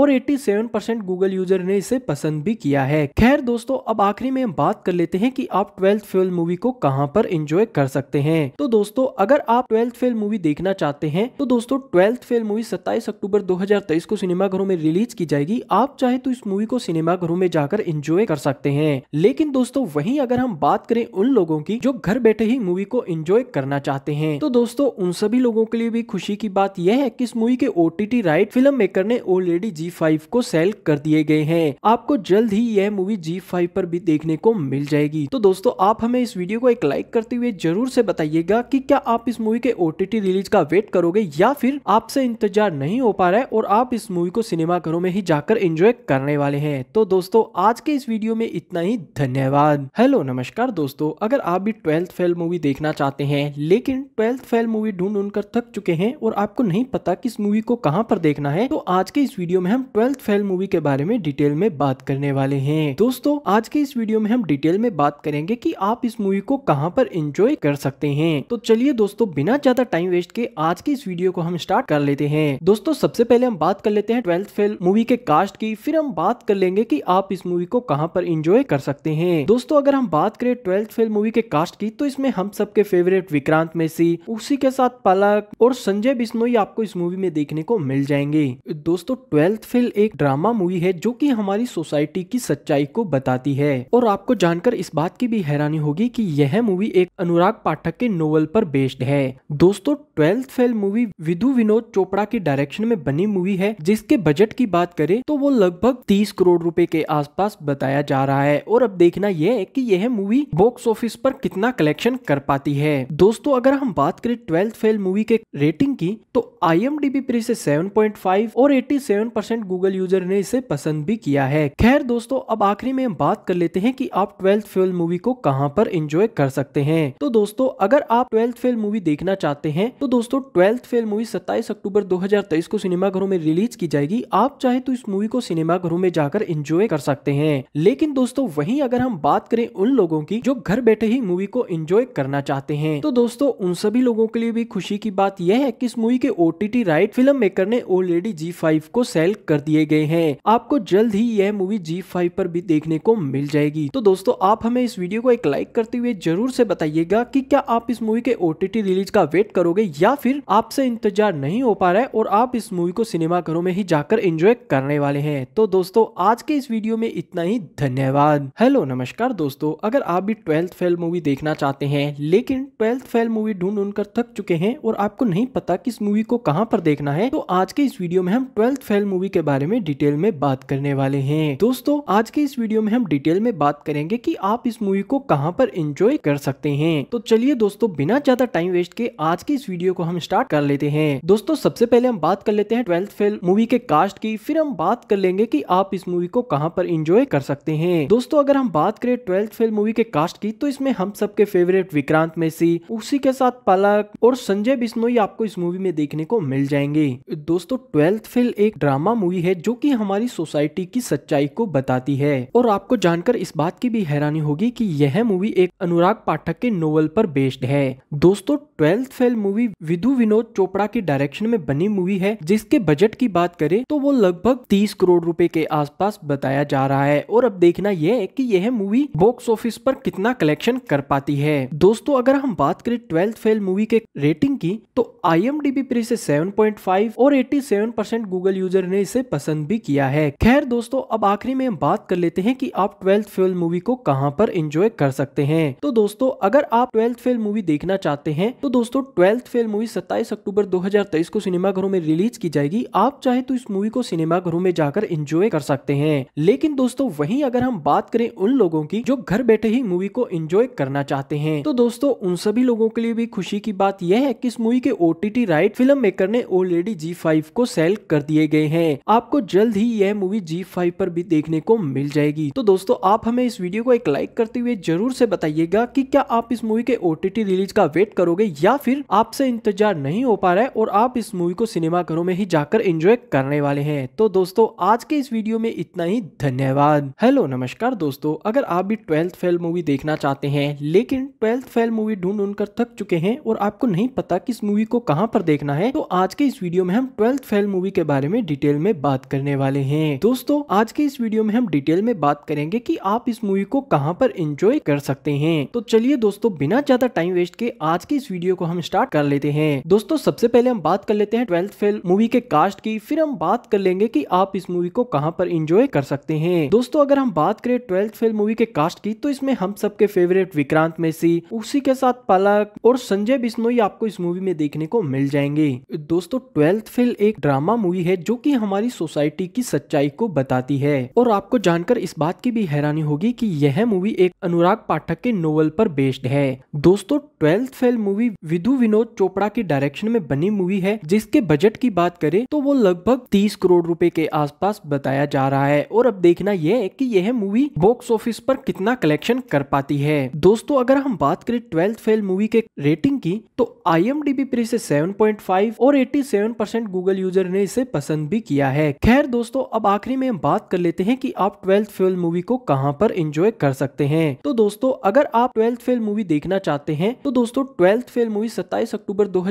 और एट्टी परसेंट गूगल यूजर ने इसे पसंद भी किया है खैर दोस्तों अब आखिरी में हम बात कर लेते हैं की आप ट्वेल्थ फेल मूवी को कहाँ पर एंजॉय कर सकते हैं तो दोस्तों अगर आप ट्वेल्थ फेल मूवी देखना चाहते हैं तो दोस्तों ट्वेल्थ फेल मूवी सत्ताईस अक्टूबर अक्टूबर 2023 को सिनेमाघरों में रिलीज की जाएगी आप चाहे तो इस मूवी को सिनेमाघरों में जाकर एंजॉय कर सकते हैं लेकिन दोस्तों वहीं अगर हम बात करें उन लोगों की जो घर बैठे ही मूवी को एंजॉय करना चाहते हैं तो दोस्तों उन सभी लोगों के लिए भी खुशी की बात यह है की इस मूवी के ओ राइट फिल्म मेकर ने ऑलरेडी जी फाइव को सेल कर दिए गए हैं आपको जल्द ही यह मूवी जी फाइव पर भी देखने को मिल जाएगी तो दोस्तों आप हमें इस वीडियो को एक लाइक करते हुए जरूर से बताइएगा की क्या आप इस मूवी के ओटीटी रिलीज का वेट करोगे या फिर आपसे इंतजार नहीं हो पा पा रहा है और आप इस मूवी को सिनेमाघरों में ही जाकर एंजॉय करने वाले हैं तो दोस्तों आज के इस वीडियो में इतना ही धन्यवाद हेलो नमस्कार दोस्तों अगर आप भी ट्वेल्थ फेल मूवी देखना चाहते हैं लेकिन ट्वेल्थ फेल मूवी ढूंढ ढूंढ कर थक चुके हैं और आपको नहीं पता की इस मूवी को कहाँ पर देखना है तो आज के इस वीडियो में हम ट्वेल्थ फेल मूवी के बारे में डिटेल में बात करने वाले है दोस्तों आज के इस वीडियो में हम डिटेल में बात करेंगे की आप इस मूवी को कहाँ पर एंजॉय कर सकते हैं तो चलिए दोस्तों बिना ज्यादा टाइम वेस्ट के आज के इस वीडियो को हम स्टार्ट कर लेते हैं दोस्तों सब सबसे पहले हम बात कर लेते हैं ट्वेल्थ फेल मूवी के कास्ट की फिर हम बात कर लेंगे कि आप इस मूवी को कहाँ पर इंजॉय कर सकते हैं दोस्तों अगर हम बात करें ट्वेल्थ फेल मूवी के कास्ट की तो इसमें हम सबके फेवरेट विक्रांत मेसी उसी के साथ पलक और संजय बिश्नोई आपको इस मूवी में देखने को मिल जाएंगे दोस्तों ट्वेल्थ फेल एक ड्रामा मूवी है जो की हमारी सोसाइटी की सच्चाई को बताती है और आपको जानकर इस बात की भी हैरानी होगी की यह मूवी एक अनुराग पाठक के नोवल पर बेस्ड है दोस्तों twelfth fail movie Vidhu Vinod Chopra के डायरेक्शन में में बनी मूवी है जिसके बजट की बात करें तो वो लगभग तीस करोड़ रूपए के आसपास बताया जा रहा है और अब देखना यह है कि यह मूवी बॉक्स ऑफिस पर कितना कलेक्शन कर पाती है दोस्तों अगर हम बात करें ट्वेल्थ फेल मूवी के रेटिंग की तो आई एम डी बी 7.5 और एट्टी परसेंट गूगल यूजर ने इसे पसंद भी किया है खैर दोस्तों अब आखिरी में हम बात कर लेते हैं की आप ट्वेल्थ फेल मूवी को कहाँ पर एंजॉय कर सकते हैं तो दोस्तों अगर आप ट्वेल्थ फेल मूवी देखना चाहते हैं तो दोस्तों ट्वेल्थ फेल मूवी 27 अक्टूबर 2023 को सिनेमाघरों में रिलीज की जाएगी आप चाहे तो इस मूवी को सिनेमाघरों में जाकर इंजॉय कर सकते हैं लेकिन दोस्तों वहीं अगर हम बात करें उन लोगों की जो घर बैठे ही मूवी को एंजॉय करना चाहते हैं तो दोस्तों उन सभी लोगों के लिए भी खुशी की बात यह है कि इस मूवी के ओ राइट फिल्म मेकर ने ऑलरेडी जी फाइव को सेल कर दिए गए हैं आपको जल्द ही यह मूवी जी फाइव पर भी देखने को मिल जाएगी तो दोस्तों आप हमें इस वीडियो को एक लाइक करते हुए जरूर से बताइएगा कि क्या आप इस मूवी के ओटीटी रिलीज का वेट करोगे या फिर आपसे इंतजार नहीं हो पा रहा है और आप इस मूवी को सिनेमा घरों में ही जाकर एंजॉय करने वाले हैं तो दोस्तों आज के इस वीडियो में इतना ही धन्यवाद हेलो नमस्कार दोस्तों अगर आप भी ट्वेल्थ फेल मूवी देखना चाहते हैं लेकिन ट्वेल्थ फेल मूवी ढूंढ ढूंढ कर थक चुके हैं और आपको नहीं पता की इस मूवी को कहाँ पर देखना है तो आज के इस वीडियो में हम ट्वेल्थ फेल मूवी के बारे में डिटेल में बात करने वाले है दोस्तों आज के इस वीडियो में हम डिटेल में बात करेंगे की आप इस मूवी को कहाँ पर एंजॉय कर सकते हैं तो चलिए दोस्तों बिना ज्यादा टाइम वेस्ट के आज की इस वीडियो को हम स्टार्ट कर लेते हैं दोस्तों सबसे पहले हम बात कर लेते लेते हैं ट्वेल्थ फेल मूवी के कास्ट की फिर हम बात कर लेंगे कि आप इस मूवी को कहाँ पर इंजॉय कर सकते हैं दोस्तों अगर हम बात करें ट्वेल्थ फेल मूवी के कास्ट की तो इसमें हम सबके फेवरेट विक्रांत मेसी उसी के साथ पलक और संजय बिश्नोई आपको इस मूवी में देखने को मिल जाएंगे दोस्तों ट्वेल्थ फेल एक ड्रामा मूवी है जो की हमारी सोसाइटी की सच्चाई को बताती है और आपको जानकर इस बात की भी हैरानी होगी की यह मूवी एक अनुराग पाठक के नोवेल पर बेस्ड है दोस्तों twelfth fail movie Vidhu Vinod Chopra के डायरेक्शन में बनी मूवी है जिसके बजट की बात करें तो वो लगभग 30 करोड़ रुपए के आसपास बताया जा रहा है और अब देखना यह है कि यह मूवी बॉक्स ऑफिस पर कितना कलेक्शन कर पाती है दोस्तों अगर हम बात करें ट्वेल्थ फेल मूवी के रेटिंग की तो आई एम पर इसे 7.5 और 87% गूगल यूजर ने इसे पसंद भी किया है खैर दोस्तों अब आखिरी में हम बात कर लेते हैं की आप ट्वेल्थ फेल मूवी को कहाँ पर एंजॉय कर सकते हैं तो दोस्तों अगर आप ट्वेल्थ फेल मूवी देखना चाहते हैं तो दोस्तों ट्वेल्थ फेल मूवी 27 अक्टूबर 2023 को सिनेमाघरों में रिलीज की जाएगी आप चाहे तो इस मूवी को सिनेमाघरों में जाकर एंजॉय कर सकते हैं लेकिन दोस्तों वहीं अगर हम बात करें उन लोगों की जो घर बैठे ही मूवी को एंजॉय करना चाहते हैं तो दोस्तों उन सभी लोगों के लिए भी खुशी की बात यह है कि इस मूवी के ओटीटी राइट फिल्म मेकर ने ऑलरेडी जी फाइव को सेल कर दिए गए हैं आपको जल्द ही यह मूवी जी फाइव पर भी देखने को मिल जाएगी तो दोस्तों आप हमें इस वीडियो को एक लाइक करते हुए जरूर से बताइएगा कि क्या आप इस मूवी के ओटीटी रिलीज का वेट करोगे या फिर आपसे इंतजार नहीं हो पा रहा है और आप इस मूवी को सिनेमाघरों में में ही जाकर एंजॉय करने वाले हैं तो दोस्तों आज के इस वीडियो में इतना ही धन्यवाद हेलो नमस्कार दोस्तों अगर आप भी ट्वेल्थ फेल मूवी देखना चाहते हैं लेकिन ट्वेल्थ फेल मूवी ढूंढ ढूंढ कर थक चुके हैं और आपको नहीं पता किस मूवी को कहाँ पर देखना है तो आज के इस वीडियो में हम ट्वेल्थ फेल मूवी के बारे में डिटेल में बात करने वाले है दोस्तों आज के इस वीडियो में हम डिटेल में बात करेंगे की आप इस मूवी को कहाँ पर इंजॉय कर सकते हैं तो चलिए दोस्तों बिना ज्यादा टाइम वेस्ट के आज के इस वीडियो को हम स्टार्ट कर लेते हैं दोस्तों सबसे पहले हम बात कर लेते हैं ट्वेल्थ फेल मूवी मूवी के कास्ट की फिर हम बात कर लेंगे कि आप इस मूवी को कहाँ पर इंजॉय कर सकते हैं दोस्तों अगर हम बात करें ट्वेल्थ फेल मूवी के कास्ट की तो इसमें हम सबके फेवरेट विक्रांत मेसी उसी के साथ पलक और संजय बिश्नोई आपको इस मूवी में देखने को मिल जाएंगे दोस्तों ट्वेल्थ फेल एक ड्रामा मूवी है जो की हमारी सोसाइटी की सच्चाई को बताती है और आपको जानकर इस बात की भी हैरानी होगी की यह मूवी एक अनुराग पाठक के नोवल पर बेस्ड है दोस्तों twelfth fail movie Vidhu Vinod Chopra के डायरेक्शन में बनी मूवी है जिसके बजट की बात बात करें तो वो लगभग तीस करोड़ रुपए के आसपास बताया जा रहा है और अब देखना यह है कि यह मूवी बॉक्स ऑफिस पर कितना कलेक्शन कर पाती है दोस्तों अगर हम बात करें ट्वेल्थ फेल मूवी के रेटिंग की तो आई एम डी पर इसे 7.5 और 87 परसेंट गूगल यूजर ने इसे पसंद भी किया है खैर दोस्तों अब आखिरी में हम बात कर लेते हैं कि आप ट्वेल्थ फेल मूवी को कहां पर एंजॉय कर सकते हैं तो दोस्तों अगर आप ट्वेल्थ फेल मूवी देखना चाहते हैं तो दोस्तों ट्वेल्थ फेल मूवी सत्ताईस अक्टूबर दो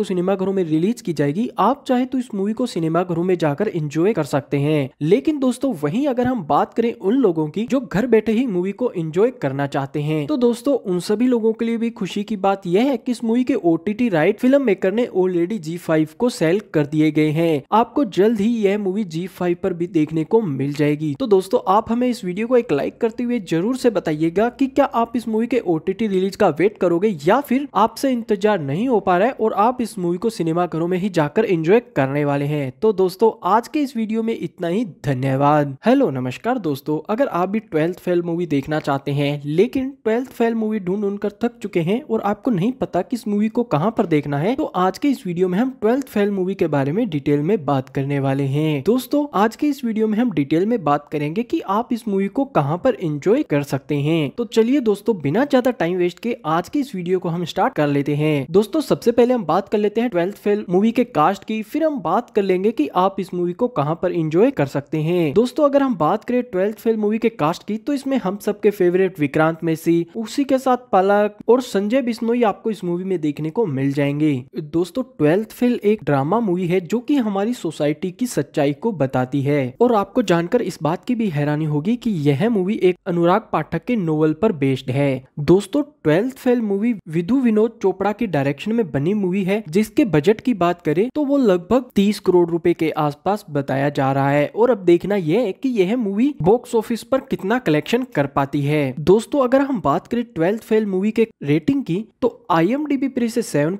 को सिनेमाघरों में रिलीज की जाएगी आप चाहे चाहे तो इस मूवी को सिनेमाघरों में जाकर इंजॉय कर सकते हैं लेकिन दोस्तों वही अगर हम बात करें उन लोगों की जो घर बैठे ही मूवी को एंजॉय करना चाहते हैं तो दोस्तों उन सभी लोगों के लिए भी खुशी की बात यह है कि इस मूवी के ओटीटी राइट फिल्म मेकर ने ऑलरेडी जी फाइव को सेल कर दिए गए हैं आपको जल्द ही यह मूवी जी फाइव पर भी देखने को मिल जाएगी तो दोस्तों आप हमें इस वीडियो को एक लाइक करते हुए जरूर से बताइएगा कि क्या आप इस मूवी के ओटीटी रिलीज का वेट करोगे या फिर आपसे इंतजार नहीं हो पा रहा है और आप इस मूवी को सिनेमाघरों में ही जाकर एंजॉय करने वाले हैं तो दोस्तों आज के इस वीडियो में इतना ही धन्यवाद हेलो नमस्कार दोस्तों अगर आप भी ट्वेल्थ फेल मूवी देखना चाहते हैं लेकिन ट्वेल्थ फेल मूवी ढूंढ ढूंढ कर थक चुके हैं और आपको नहीं पता इस मूवी को कहाँ पर देखना है तो आज के इस वीडियो में हम ट्वेल्थ फेल मूवी के बारे में डिटेल में बात करने वाले है दोस्तों आज के इस वीडियो में हम डिटेल में बात करेंगे की आप इस मूवी को कहाँ पर इंजॉय कर सकते हैं तो चलिए दोस्तों बिना ज्यादा टाइम वेस्ट के आज के इस वीडियो को हम स्टार्ट कर लेते हैं दोस्तों सबसे पहले हम बात कर लेते हैं ट्वेल्थ फेल मूवी के कास्ट की फिर हम बात कर लेंगे कि आप इस मूवी को कहाँ पर इंजॉय कर सकते हैं दोस्तों अगर हम बात करें ट्वेल्थ फेल मूवी के कास्ट की तो इसमें हम सबके फेवरेट विक्रांत मेसी उसी के साथ पलक और संजय बिश्नोई आपको इस मूवी में देखने को मिल जाएंगे दोस्तों ट्वेल्थ फेल एक ड्रामा मूवी है जो की हमारी सोसाइटी की सच्चाई को बताती है और आपको जानकर इस बात की भी हैरानी होगी की यह मूवी एक अनुराग पाठक के नोवल पर बेस्ड है दोस्तों twelfth fail movie Vidhu Vinod Chopra की डायरेक्शन में बनी मूवी है जिसके बजट की बात करें तो वो लगभग 30 करोड़ रुपए के आसपास बताया जा रहा है और अब देखना यह है कि यह मूवी बॉक्स ऑफिस पर कितना कलेक्शन कर पाती है दोस्तों अगर हम बात करें ट्वेल्थ फेल मूवी के रेटिंग की तो आई एम डी से सेवन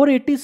और एट्टी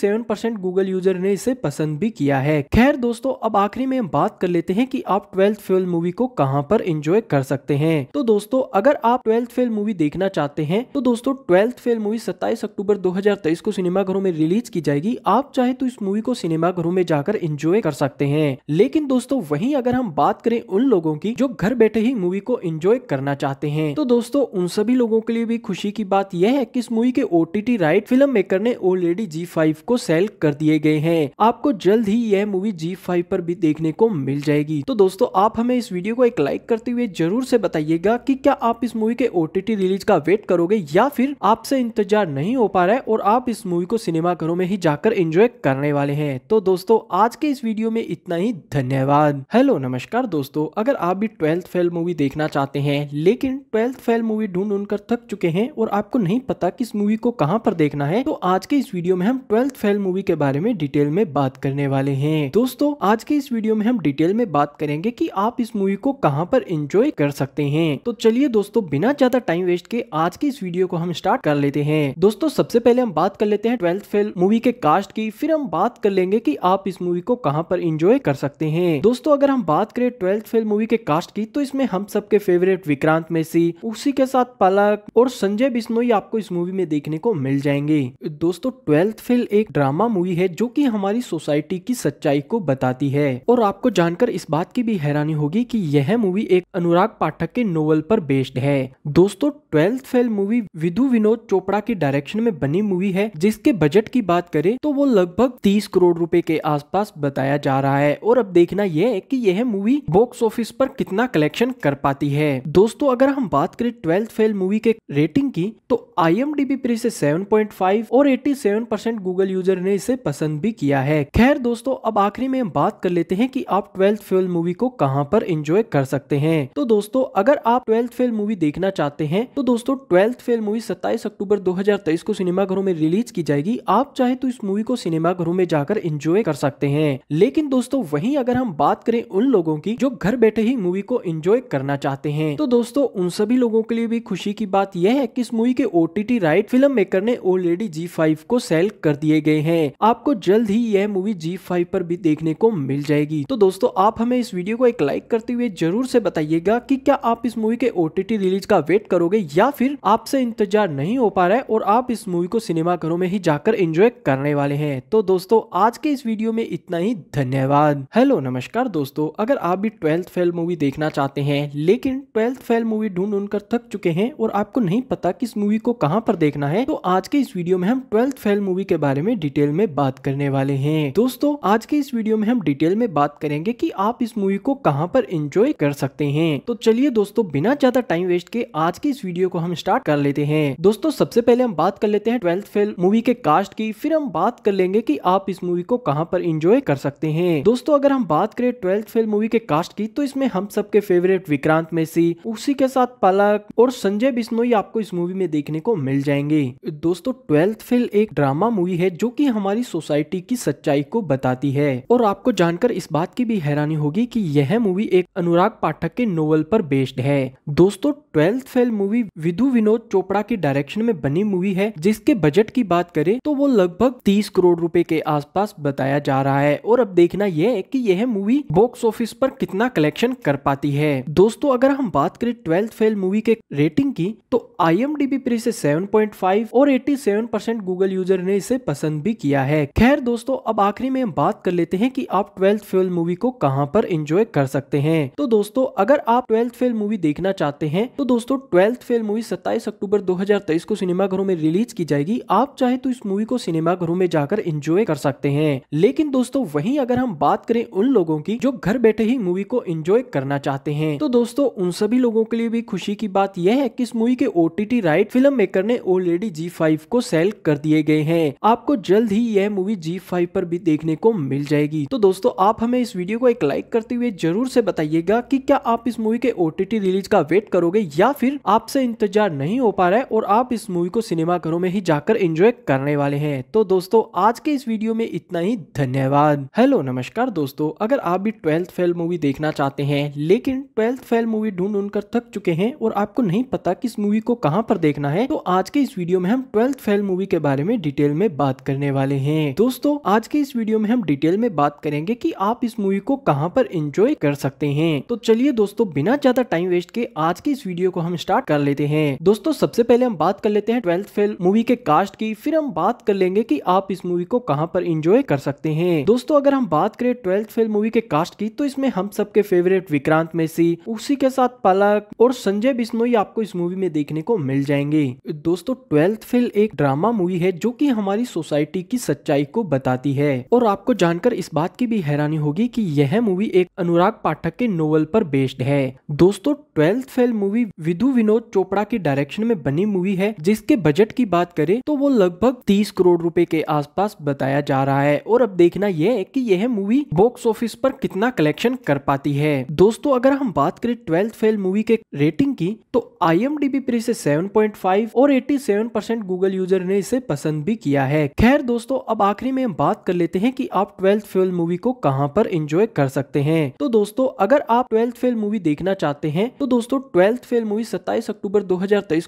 गूगल यूजर ने इसे पसंद भी किया है खैर दोस्तों अब आखिरी में हम बात कर लेते हैं कि आप ट्वेल्थ फेल मूवी को कहां पर एंजॉय कर सकते हैं तो दोस्तों अगर आप ट्वेल्थ फेल मूवी देखना चाहते हैं तो दोस्तों ट्वेल्थ फेल मूवी 27 अक्टूबर 2023 को सिनेमाघरों में रिलीज की जाएगी आप चाहे तो इस मूवी को सिनेमाघरों में जाकर एंजॉय कर सकते हैं लेकिन दोस्तों वहीं अगर हम बात करें उन लोगों की जो घर बैठे ही मूवी को एंजॉय करना चाहते हैं तो दोस्तों उन सभी लोगों के लिए भी खुशी की बात यह है की इस मूवी के ओ राइट फिल्म मेकर ने ऑलरेडी जी फाइव को सेल कर दिए गए है आपको जल्द ही यह मूवी जी फाइव पर भी देखने को मिल जाएगी तो दोस्तों आप हमें इस वीडियो को एक लाइक करते हुए जरूर ऐसी बताइएगा की क्या आप इस मूवी के ओ रिलीज का वेट करोगे या फिर आपसे इंतजार नहीं हो पा रहा है और आप इस मूवी को सिनेमा घरों में ही जाकर एंजॉय करने वाले हैं तो दोस्तों आज के इस वीडियो में इतना ही धन्यवाद हेलो नमस्कार दोस्तों अगर आप भी ट्वेल्थ फेल मूवी देखना चाहते हैं लेकिन ट्वेल्थ फेल मूवी ढूंढ ढूंढ कर थक चुके हैं और आपको नहीं पता की इस मूवी को कहाँ पर देखना है तो आज के इस वीडियो में हम ट्वेल्थ फेल मूवी के बारे में डिटेल में बात करने वाले हैं दोस्तों आज के इस वीडियो में हम डिटेल में बात करेंगे की आप इस मूवी को कहाँ पर इंजॉय कर सकते हैं तो चलिए दोस्तों बिना ज्यादा टाइम वेस्ट के आज के इस वीडियो वीडियो को हम स्टार्ट कर लेते हैं दोस्तों सबसे पहले हम बात कर लेते हैं ट्वेल्थ फेल मूवी के कास्ट की फिर हम बात कर लेंगे की आप इस मूवी को कहाँ पर इंजॉय कर सकते हैं दोस्तों अगर हम बात करें ट्वेल्थ फेल मूवी के कास्ट की तो इसमें हम सबके फेवरेट विक्रांत मेसी उसी के साथ पलक और संजय बिश्नोई आपको इस मूवी में देखने को मिल जाएंगे दोस्तों ट्वेल्थ फेल एक ड्रामा मूवी है जो कि हमारी सोसाइटी की सच्चाई को बताती है और आपको जानकर इस बात की भी हैरानी होगी कि यह मूवी एक अनुराग पाठक के नोवेल पर बेस्ड है दोस्तों twelfth fail movie Vidhu Vinod Chopra की डायरेक्शन में बनी मूवी है जिसके बजट की बात करें तो वो लगभग 30 करोड़ रुपए के आसपास बताया जा रहा है और अब देखना यह है कि यह मूवी बॉक्स ऑफिस पर कितना कलेक्शन कर पाती है दोस्तों अगर हम बात करें ट्वेल्थ फेल मूवी के रेटिंग की तो आई एम डी बी और एट्टी परसेंट गूगल यूजर ने इसे पसंद भी किया है खैर दोस्तों अब आखिरी में हम बात कर लेते हैं की आप ट्वेल्थ फेल मूवी को कहाँ पर एंजॉय कर सकते हैं तो दोस्तों अगर आप ट्वेल्थ फेल मूवी देखना चाहते हैं तो दोस्तों ट्वेल्थ फेल मूवी 27 अक्टूबर 2023 को सिनेमाघरों में रिलीज की जाएगी आप चाहे तो इस मूवी को सिनेमाघरों में जाकर एंजॉय कर सकते हैं लेकिन दोस्तों वहीं अगर हम बात करें उन लोगों की जो घर बैठे ही मूवी को एंजॉय करना चाहते हैं तो दोस्तों उन सभी लोगों के लिए भी खुशी की बात यह है की इस मूवी के ओ राइट फिल्म मेकर ने ऑलरेडी जी फाइव को सेल कर दिए गए हैं आपको जल्द ही यह मूवी जी फाइव पर भी देखने को मिल जाएगी तो दोस्तों आप हमें इस वीडियो को एक लाइक करते हुए जरूर से बताइएगा की क्या आप इस मूवी के ओटीटी रिलीज का वेट करोगे या फिर आपसे इंतजार नहीं हो पा रहा है और आप इस मूवी को सिनेमा घरों में ही जाकर एंजॉय करने वाले हैं तो दोस्तों आज के इस वीडियो में इतना ही धन्यवाद हेलो नमस्कार दोस्तों अगर आप भी ट्वेल्थ फेल मूवी देखना चाहते हैं लेकिन ट्वेल्थ फेल मूवी ढूंढ ढूंढ कर थक चुके हैं और आपको नहीं पता की इस मूवी को कहाँ पर देखना है तो आज के इस वीडियो में हम ट्वेल्थ फेल मूवी के बारे में डिटेल में बात करने वाले है दोस्तों आज के इस वीडियो में हम डिटेल में बात करेंगे की आप इस मूवी को कहाँ पर एंजॉय कर सकते हैं तो चलिए दोस्तों बिना ज्यादा टाइम वेस्ट के आज की इस वीडियो को हम स्टार्ट कर ले लेते हैं दोस्तों सबसे पहले हम बात कर लेते हैं ट्वेल्थ फेल मूवी के कास्ट की फिर हम बात कर लेंगे की आप इस मूवी को कहाँ पर इंजॉय कर सकते हैं दोस्तों अगर हम बात करें ट्वेल्थ फेल मूवी के कास्ट की तो इसमें हम सबके फेवरेट विक्रांत मेसी उसी के साथ पलक और संजय बिश्नोई आपको इस मूवी में देखने को मिल जाएंगे दोस्तों ट्वेल्थ फेल एक ड्रामा मूवी है जो की हमारी सोसाइटी की सच्चाई को बताती है और आपको जानकर इस बात की भी हैरानी होगी कि यह मूवी एक अनुराग पाठक के नोवेल पर बेस्ड है दोस्तों twelfth fail movie Vidhu Vinod Chopra के डायरेक्शन में बनी मूवी है जिसके बजट की बात करें तो वो लगभग तीस करोड़ रूपए के आसपास बताया जा रहा है और अब देखना यह है कि यह मूवी बॉक्स ऑफिस पर कितना कलेक्शन कर पाती है दोस्तों अगर हम बात करें ट्वेल्थ फेल मूवी के रेटिंग की तो आई एम डी से 7.5 और एट्टी परसेंट गूगल यूजर ने इसे पसंद भी किया है खैर दोस्तों अब आखिरी में हम बात कर लेते हैं की आप ट्वेल्थ फेल मूवी को कहाँ पर एंजॉय कर सकते हैं तो दोस्तों अगर आप ट्वेल्थ फेल मूवी देखना चाहते हैं तो दोस्तों ट्वेल्थ फेल मूवी सत्ताईस अक्टूबर अक्टूबर 2023 को सिनेमाघरों में रिलीज की जाएगी आप चाहे तो इस मूवी को सिनेमाघरों में जाकर एंजॉय कर सकते हैं लेकिन दोस्तों वहीं अगर हम बात करें उन लोगों की जो घर बैठे ही मूवी को एंजॉय करना चाहते हैं तो दोस्तों उन सभी लोगों के लिए भी खुशी की बात यह है कि इस मूवी के ओटीटी राइट फिल्म मेकर ने ऑलरेडी जी फाइव को सेल कर दिए गए हैं आपको जल्द ही यह मूवी जी फाइव पर भी देखने को मिल जाएगी तो दोस्तों आप हमें इस वीडियो को एक लाइक करते हुए जरूर से बताइएगा की क्या आप इस मूवी के ओटीटी रिलीज का वेट करोगे या फिर आपसे इंतजार नहीं हो पा पा रहा है और आप इस मूवी को सिनेमा घरों में ही जाकर एंजॉय करने वाले हैं तो दोस्तों आज के इस वीडियो में इतना ही धन्यवाद हेलो नमस्कार दोस्तों अगर आप भी ट्वेल्थ फेल मूवी देखना चाहते हैं लेकिन ट्वेल्थ फेल मूवी ढूंढ ढूंढ कर थक चुके हैं और आपको नहीं पता की इस मूवी को कहाँ पर देखना है तो आज के इस वीडियो में हम ट्वेल्थ फेल मूवी के बारे में डिटेल में बात करने वाले है दोस्तों आज के इस वीडियो में हम डिटेल में बात करेंगे की आप इस मूवी को कहाँ पर एंजॉय कर सकते हैं तो चलिए दोस्तों बिना ज्यादा टाइम वेस्ट के आज की इस वीडियो को हम स्टार्ट कर लेते हैं दोस्तों सब सबसे पहले हम बात कर लेते हैं ट्वेल्थ फेल मूवी के कास्ट की फिर हम बात कर लेंगे कि आप इस मूवी को कहां पर इंजॉय कर सकते हैं दोस्तों अगर हम बात करें ट्वेल्थ फेल मूवी के कास्ट की तो इसमें हम सबके फेवरेट विक्रांत मेसी उसी के साथ पलक और संजय बिश्नोई आपको इस मूवी में देखने को मिल जाएंगे दोस्तों ट्वेल्थ फेल एक ड्रामा मूवी है जो की हमारी सोसाइटी की सच्चाई को बताती है और आपको जानकर इस बात की भी हैरानी होगी की यह मूवी एक अनुराग पाठक के नोवल पर बेस्ड है दोस्तों twelfth fail movie Vidhu Vinod Chopra की डायरेक्शन में बनी मूवी है जिसके बजट की बात करें तो वो लगभग तीस करोड़ रूपए के आसपास बताया जा रहा है और अब देखना यह है कि यह मूवी बॉक्स ऑफिस पर कितना कलेक्शन कर पाती है दोस्तों अगर हम बात करें ट्वेल्थ फेल मूवी के रेटिंग की तो I M seven point five और eighty seven percent Google user ने इसे पसंद भी किया है खैर दोस्तों अब आखिरी में हम बात कर लेते हैं कि आप ट्वेल्थ फेल मूवी को कहां पर एंजॉय कर सकते हैं तो दोस्तों अगर आप ट्वेल्थ फेल मूवी देखना चाहते हैं तो दोस्तों ट्वेल्थ फेल मूवी सत्ताईस अक्टूबर दो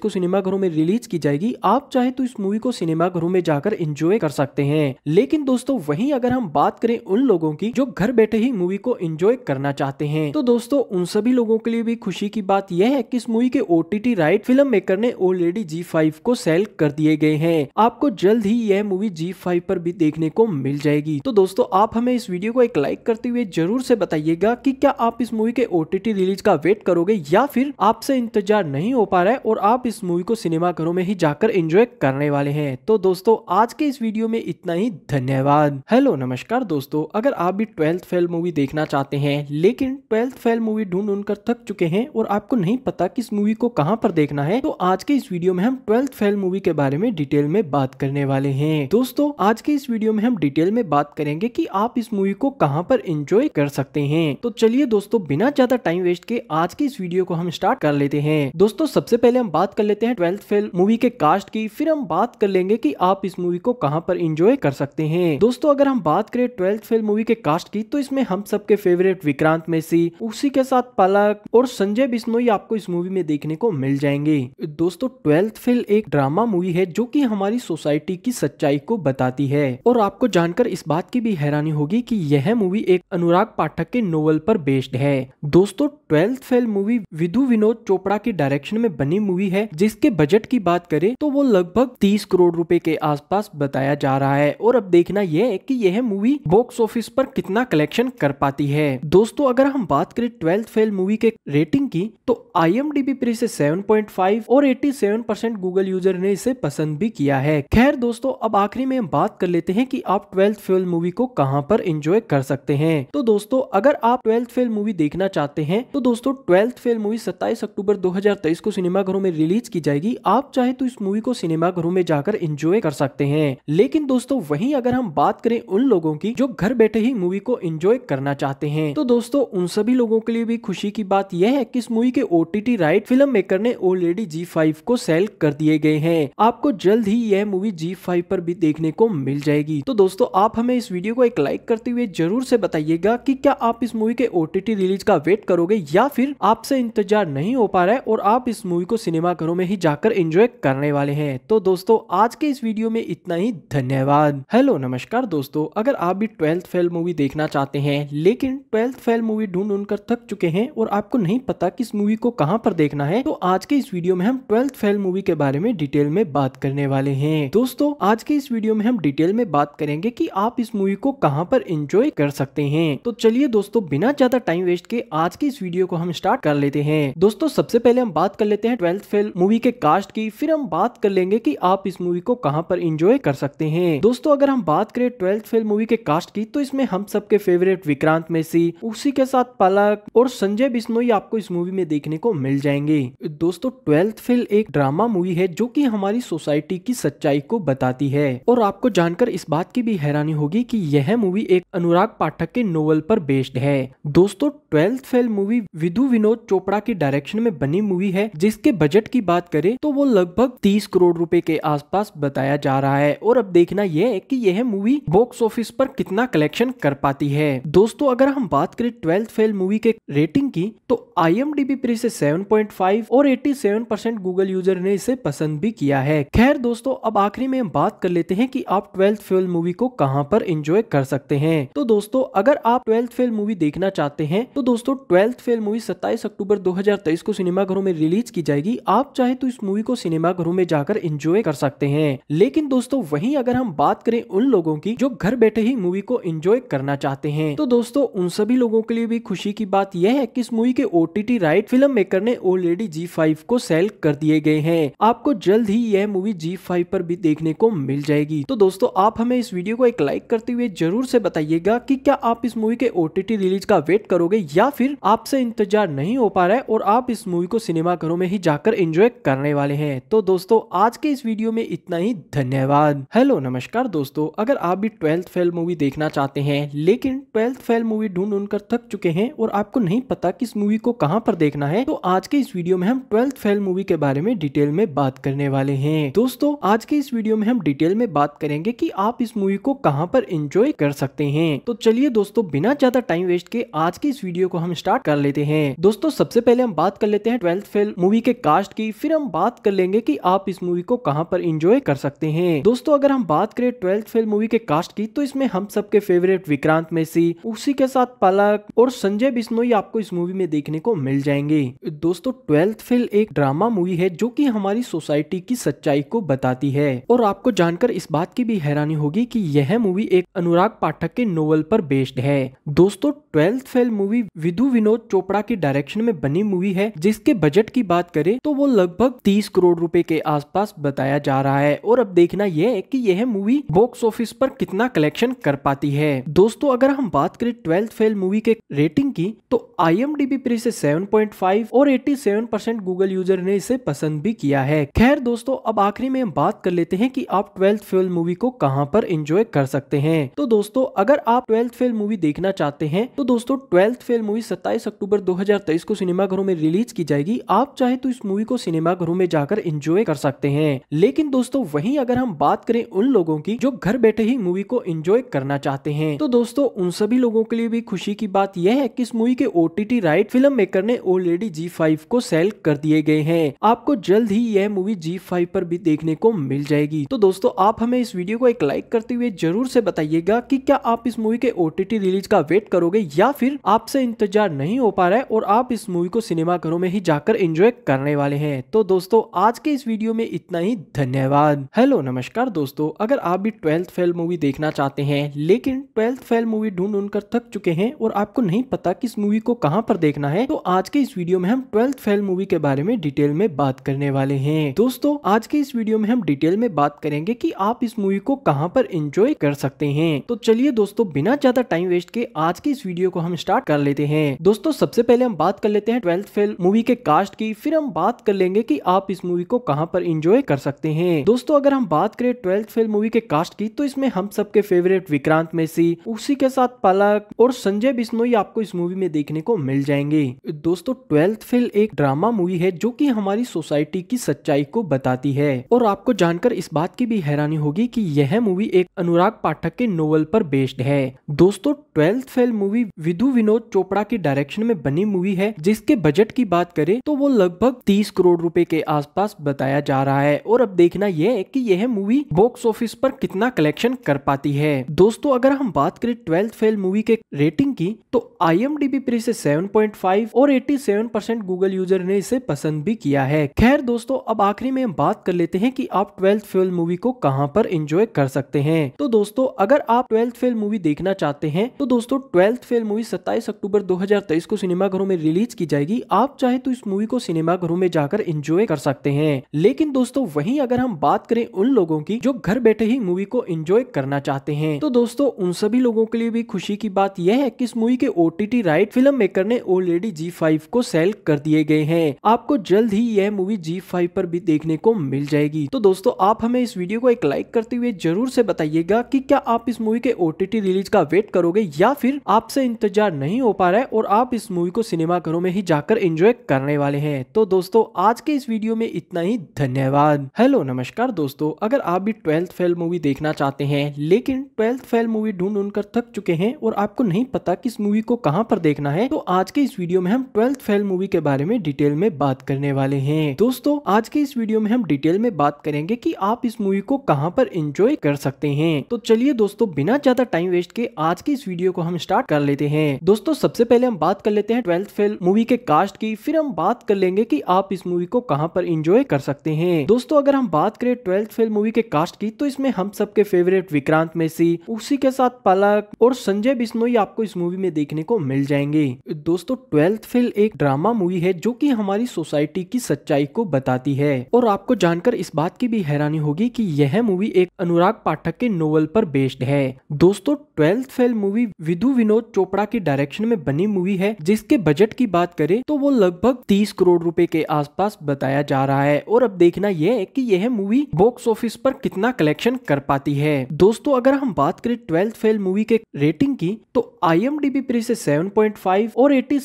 को सिनेमाघरों में रिलीज की जाएगी आप चाहे तो इस मूवी को सिनेमाघरों में जाकर एंजॉय कर सकते हैं लेकिन दोस्तों वहीं अगर हम बात करें उन लोगों की जो घर बैठे ही मूवी को एंजॉय करना चाहते हैं तो दोस्तों उन सभी लोगों के लिए भी खुशी की बात यह है कि इस मूवी के ओ राइट फिल्म मेकर ने ऑलरेडी जी फाइव को सेल कर दिए गए हैं आपको जल्द ही यह मूवी जी फाइव पर भी देखने को मिल जाएगी तो दोस्तों आप हमें इस वीडियो को एक लाइक करते हुए जरूर से बताइएगा कि क्या आप इस मूवी के ओ रिलीज का वेट करोगे या फिर आपसे इंतजार नहीं हो पा रहा है और आप इस मूवी को सिनेमा घरों में ही जाकर एंजॉय करने वाले हैं तो दोस्तों आज के इस वीडियो में इतना ही धन्यवाद हेलो नमस्कार दोस्तों अगर आप भी ट्वेल्थ फेल मूवी देखना चाहते हैं लेकिन ट्वेल्थ फेल मूवी ढूंढ ढूंढ कर थक चुके हैं और आपको नहीं पता कि इस मूवी को कहाँ पर देखना है तो आज के इस वीडियो में हम ट्वेल्थ फेल मूवी के बारे में डिटेल में बात करने वाले हैं दोस्तों आज के इस वीडियो में हम डिटेल में बात करेंगे की आप इस मूवी को कहाँ पर एंजॉय कर सकते हैं तो चलिए दोस्तों बिना ज्यादा टाइम वेस्ट के आज के इस वीडियो को हम स्टार्ट कर लेते हैं दोस्तों सबसे पहले हम बात कर लेते हैं ट्वेल्थ फेल मूवी के कास्ट की फिर हम बात कर लेंगे कि आप इस मूवी को कहाँ पर इंजॉय कर सकते हैं दोस्तों अगर हम बात करें ट्वेल्थ फेल मूवी के कास्ट की तो इसमें हम सबके फेवरेट विक्रांत मेसी उसी के साथ पलक और संजय बिश्नोई आपको इस मूवी में देखने को मिल जाएंगे दोस्तों ट्वेल्थ फेल एक ड्रामा मूवी है जो की हमारी सोसाइटी की सच्चाई को बताती है और आपको जानकर इस बात की भी हैरानी होगी की यह मूवी एक अनुराग पाठक के नोवेल पर बेस्ड है दोस्तों twelfth fail movie Vidhu Vinod Chopra के डायरेक्शन में बनी मूवी है जिसके बजट की बात करें तो वो लगभग तीस करोड़ रुपए के आसपास बताया जा रहा है और अब देखना यह है कि यह मूवी बॉक्स ऑफिस पर कितना कलेक्शन कर पाती है दोस्तों अगर हम बात करें ट्वेल्थ फेल मूवी के रेटिंग की तो आई एम पर इसे 7.5 और 87 परसेंट गूगल यूजर ने इसे पसंद भी किया है खैर दोस्तों अब आखिरी में हम बात कर लेते हैं कि आप ट्वेल्थ फेल मूवी को कहां पर एंजॉय कर सकते हैं तो दोस्तों अगर आप ट्वेल्थ फेल मूवी देखना चाहते हैं तो दोस्तों ट्वेल्थ फेल मूवी 27 अक्टूबर 2023 को सिनेमाघरों में रिलीज की जाएगी आप चाहे तो इस मूवी को सिनेमाघरों में जाकर एंजॉय कर सकते हैं लेकिन दोस्तों वही अगर हम बात करें उन लोगों की जो घर बैठे ही मूवी को एंजॉय करना चाहते हैं तो दोस्तों उन सभी लोगों के लिए भी खुशी की बात यह है कि इस मूवी के ओटीटी राइट फिल्म मेकर ने ऑलरेडी जी फाइव को सेल कर दिए गए हैं आपको जल्द ही यह मूवी जी फाइव पर भी देखने को मिल जाएगी तो दोस्तों आप हमें इस वीडियो को एक लाइक करते हुए जरूर से बताइएगा कि क्या आप इस मूवी के ओटीटी रिलीज का वेट करोगे या फिर आपसे इंतजार नहीं हो पा रहा है और आप इस मूवी को सिनेमाघरों में में ही जाकर एंजॉय करने वाले हैं तो दोस्तों आज के इस वीडियो में इतना ही धन्यवाद हेलो नमस्कार दोस्तों अगर आप भी ट्वेल्थ फेल मूवी देखना चाहते हैं लेकिन ट्वेल्थ फेल मूवी ढूंढ ढूंढ कर थक चुके हैं और आपको नहीं पता किस मूवी को कहाँ पर देखना है तो आज के इस वीडियो में हम ट्वेल्थ फेल मूवी के बारे में डिटेल में बात करने वाले है दोस्तों आज के इस वीडियो में हम डिटेल में बात करेंगे की आप इस मूवी को कहाँ पर एंजॉय कर सकते हैं तो चलिए दोस्तों बिना ज्यादा टाइम वेस्ट के आज के इस वीडियो को हम स्टार्ट कर लेते हैं दोस्तों सबसे पहले हम बात कर लेते हैं ट्वेल्थ फेल मूवी मूवी के कास्ट की फिर हम बात कर लेंगे कि आप इस मूवी को कहां पर इंजॉय कर सकते हैं दोस्तों अगर हम बात करें ट्वेल्थ फेल मूवी के कास्ट की तो इसमें हम सबके फेवरेट विक्रांत मेसी उसी के साथ पलक और संजय बिश्नोई आपको इस मूवी में देखने को मिल जाएंगे दोस्तों ट्वेल्थ फेल एक ड्रामा मूवी है जो की हमारी सोसाइटी की सच्चाई को बताती है और आपको जानकर इस बात की भी हैरानी होगी की यह मूवी एक अनुराग पाठक के नोवेल पर बेस्ड है दोस्तों twelfth fail movie Vidhu Vinod Chopra के डायरेक्शन में बनी मूवी है जिसके बजट की बात बात करें तो वो लगभग तीस करोड़ रुपए के आसपास बताया जा रहा है और अब देखना यह है कि यह मूवी बॉक्स ऑफिस पर कितना कलेक्शन कर पाती है दोस्तों अगर हम बात करें ट्वेल्थ फेल मूवी के रेटिंग की तो आई एम पर इसे 7.5 और 87 गूगल यूजर ने इसे पसंद भी किया है खैर दोस्तों अब आखिरी में हम बात कर लेते हैं कि आप ट्वेल्थ फेल मूवी को कहां पर एंजॉय कर सकते हैं तो दोस्तों अगर आप ट्वेल्थ फेल मूवी देखना चाहते हैं तो दोस्तों ट्वेल्थ फेल मूवी 27 अक्टूबर 2023 को सिनेमाघरों में रिलीज की जाएगी आप चाहे चाहे तो इस मूवी को सिनेमा घरों में जाकर एंजॉय कर सकते हैं लेकिन दोस्तों वहीं अगर हम बात करें उन लोगों की जो घर बैठे ही मूवी को एंजॉय करना चाहते हैं तो दोस्तों उन सभी लोगों के लिए भी खुशी की बात यह है कि इस मूवी के ओटीटी राइट फिल्म मेकर ने ऑलरेडी जी फाइव को सेल कर दिए गए हैं आपको जल्द ही यह मूवी जी फाइव पर भी देखने को मिल जाएगी तो दोस्तों आप हमें इस वीडियो को एक लाइक करते हुए जरूर से बताइएगा कि क्या आप इस मूवी के ओटीटी रिलीज का वेट करोगे या फिर आपसे इंतजार नहीं हो पा रहा है और आप इस मूवी को सिनेमा घरों में ही जाकर एंजॉय करने वाले हैं तो दोस्तों आज के इस वीडियो में इतना ही धन्यवाद हेलो नमस्कार दोस्तों अगर आप भी ट्वेल्थ फेल मूवी देखना चाहते हैं लेकिन ट्वेल्थ फेल मूवी ढूंढ ढूंढ कर थक चुके हैं और आपको नहीं पता किस मूवी को कहाँ पर देखना है तो आज के इस वीडियो में हम ट्वेल्थ फेल मूवी के बारे में डिटेल में बात करने वाले है दोस्तों आज के इस वीडियो में हम डिटेल में बात करेंगे की आप इस मूवी को कहाँ पर इंजॉय कर सकते हैं तो चलिए दोस्तों बिना ज्यादा टाइम वेस्ट के आज के इस वीडियो को हम स्टार्ट कर लेते हैं दोस्तों सबसे पहले हम बात कर लेते हैं ट्वेल्थ फेल मूवी के कास्ट की फिर हम बात कर लेंगे कि आप इस मूवी को कहाँ पर इंजॉय कर सकते हैं दोस्तों अगर हम बात करें ट्वेल्थ फेल मूवी के कास्ट की तो इसमें हम सबके फेवरेट विक्रांत मेसी उसी के साथ पलक और संजय बिश्नोई आपको इस मूवी में देखने को मिल जाएंगे दोस्तों ट्वेल्थ फेल एक ड्रामा मूवी है जो की हमारी सोसाइटी की सच्चाई को बताती है और आपको जानकर इस बात की भी हैरानी होगी की यह मूवी एक अनुराग पाठक के नोवल पर बेस्ड है दोस्तों twelfth fail movie Vidhu Vinod Chopra की डायरेक्शन में बनी मूवी है जिसके बजट की बात करें तो वो लगभग 30 करोड़ रुपए के आसपास बताया जा रहा है और अब देखना यह है कि यह मूवी बॉक्स ऑफिस पर कितना कलेक्शन कर पाती है दोस्तों अगर हम बात करें ट्वेल्थ फेल मूवी के रेटिंग की तो आई एम डी बी से फाइव और सेवन परसेंट गूगल यूजर ने इसे पसंद भी किया है खैर दोस्तों अब आखिरी में हम बात कर लेते हैं कि आप ट्वेल्थ फेल मूवी को कहां पर एंजॉय कर सकते हैं तो दोस्तों अगर आप ट्वेल्थ फेल मूवी देखना चाहते हैं तो दोस्तों ट्वेल्थ फेल मूवी 27 अक्टूबर 2023 को सिनेमाघरों में रिलीज की जाएगी आप चाहे तो इस मूवी को सिनेमाघरों में जाकर एंजॉय कर सकते हैं लेकिन दोस्तों वहीं अगर हम बात करें उन लोगों की जो घर बैठे ही मूवी को एंजॉय करना चाहते हैं तो दोस्तों उन सभी लोगों के लिए भी खुशी की बात यह है की इस मूवी के ओ राइट फिल्म मेकर ने ऑलरेडी जी फाइव को सेल कर दिए गए हैं आपको जल्द ही यह मूवी जी फाइव पर भी देखने को मिल जाएगी तो दोस्तों आप हमें इस वीडियो को एक लाइक करते हुए जरूर से बताइएगा की क्या आप इस मूवी के ओ रिलीज का वेट करोगे या फिर आपसे इंतजार नहीं हो पा रहा है और आप इस मूवी को सिनेमा घरों में ही जाकर एंजॉय करने वाले हैं तो दोस्तों आज के इस वीडियो में इतना ही धन्यवाद हेलो नमस्कार दोस्तों अगर आप भी ट्वेल्थ फेल मूवी देखना चाहते हैं लेकिन ट्वेल्थ फेल मूवी ढूंढ ढूंढ कर थक चुके हैं और आपको नहीं पता की इस मूवी को कहाँ पर देखना है तो आज के इस वीडियो में हम ट्वेल्थ फेल मूवी के बारे में डिटेल में बात करने वाले है दोस्तों आज के इस वीडियो में हम डिटेल में बात करेंगे की आप इस मूवी को कहाँ पर इंजॉय कर सकते हैं तो चलिए दोस्तों बिना ज्यादा टाइम वेस्ट के आज के इस वीडियो वीडियो को हम स्टार्ट कर लेते हैं दोस्तों सबसे पहले हम बात कर लेते हैं ट्वेल्थ फेल मूवी के कास्ट की फिर हम बात कर लेंगे की आप इस मूवी को कहाँ पर इंजॉय कर सकते हैं दोस्तों अगर हम बात करें ट्वेल्थ फेल मूवी के कास्ट की तो इसमें हम सबके फेवरेट विक्रांत मेसी उसी के साथ पलक और संजय बिश्नोई आपको इस मूवी में देखने को मिल जाएंगे दोस्तों ट्वेल्थ फेल एक ड्रामा मूवी है जो की हमारी सोसाइटी की सच्चाई को बताती है और आपको जानकर इस बात की भी हैरानी होगी कि यह मूवी एक अनुराग पाठक के नोवेल पर बेस्ड है दोस्तों twelfth fail movie Vidhu Vinod Chopra के डायरेक्शन में बनी मूवी है जिसके बजट की बात करें तो वो लगभग 30 करोड़ रुपए के आसपास बताया जा रहा है और अब देखना यह है कि यह मूवी बॉक्स ऑफिस पर कितना कलेक्शन कर पाती है दोस्तों अगर हम बात करें ट्वेल्थ फेल मूवी के रेटिंग की तो आई एम डी से 7.5 और एट्टी परसेंट गूगल यूजर ने इसे पसंद भी किया है खैर दोस्तों अब आखिरी में हम बात कर लेते हैं की आप ट्वेल्थ फेल मूवी को कहाँ पर इंजॉय कर सकते हैं तो दोस्तों अगर आप ट्वेल्थ फेल मूवी देखना चाहते हैं तो दोस्तों ट्वेल्थ फेल मूवी 27 अक्टूबर 2023 को सिनेमाघरों में रिलीज की जाएगी आप चाहे तो इस मूवी को सिनेमाघरों में जाकर एंजॉय कर सकते हैं लेकिन दोस्तों वहीं अगर हम बात करें उन लोगों की जो घर बैठे ही मूवी को एंजॉय करना चाहते हैं तो दोस्तों उन सभी लोगों के लिए भी खुशी की बात यह है की इस मूवी के ओ राइट फिल्म मेकर ने ऑलरेडी जी को सेल कर दिए गए हैं आपको जल्द ही यह मूवी जी पर भी देखने को मिल जाएगी तो दोस्तों आप हमें इस वीडियो को एक लाइक करते हुए जरूर से बताइएगा की क्या आप इस मूवी के ओ रिलीज का वेट करोगे या फिर आपसे इंतजार नहीं हो पा रहा है और आप इस मूवी को सिनेमा घरों में ही जाकर एंजॉय करने वाले हैं तो दोस्तों आज के इस वीडियो में इतना ही धन्यवाद हेलो नमस्कार दोस्तों अगर आप भी ट्वेल्थ फेल मूवी देखना चाहते हैं लेकिन ट्वेल्थ फेल मूवी ढूंढ ढूंढ कर थक चुके हैं और आपको नहीं पता की इस मूवी को कहाँ पर देखना है तो आज के इस वीडियो में हम ट्वेल्थ फेल मूवी के बारे में डिटेल में बात करने वाले है दोस्तों आज के इस वीडियो में हम डिटेल में बात करेंगे की आप इस मूवी को कहाँ पर एंजॉय कर सकते हैं तो चलिए दोस्तों बिना ज्यादा टाइम वेस्ट के आज के इस वीडियो को हम स्टार्ट कर ले लेते हैं दोस्तों सबसे पहले हम बात कर लेते हैं ट्वेल्थ फेल मूवी के कास्ट की फिर हम बात कर लेंगे की आप इस मूवी को कहाँ पर इंजॉय कर सकते हैं दोस्तों अगर हम बात करें ट्वेल्थ फेल मूवी के कास्ट की तो इसमें हम सबके फेवरेट विक्रांत मेसी उसी के साथ पलक और संजय बिश्नोई आपको इस मूवी में देखने को मिल जाएंगे दोस्तों ट्वेल्थ फेल एक ड्रामा मूवी है जो कि हमारी सोसाइटी की सच्चाई को बताती है और आपको जानकर इस बात की भी हैरानी होगी कि यह मूवी एक अनुराग पाठक के नोवेल पर बेस्ड है दोस्तों twelfth fail movie Vidhu Vinod Chopra के डायरेक्शन में बनी मूवी है जिसके बजट की बात करें तो वो लगभग तीस करोड़ रूपए के आसपास बताया जा रहा है और अब देखना यह है कि यह मूवी बॉक्स ऑफिस पर कितना कलेक्शन कर पाती है दोस्तों अगर हम बात करें ट्वेल्थ फेल मूवी के रेटिंग की तो आई एम पर से 7.5 और एट्टी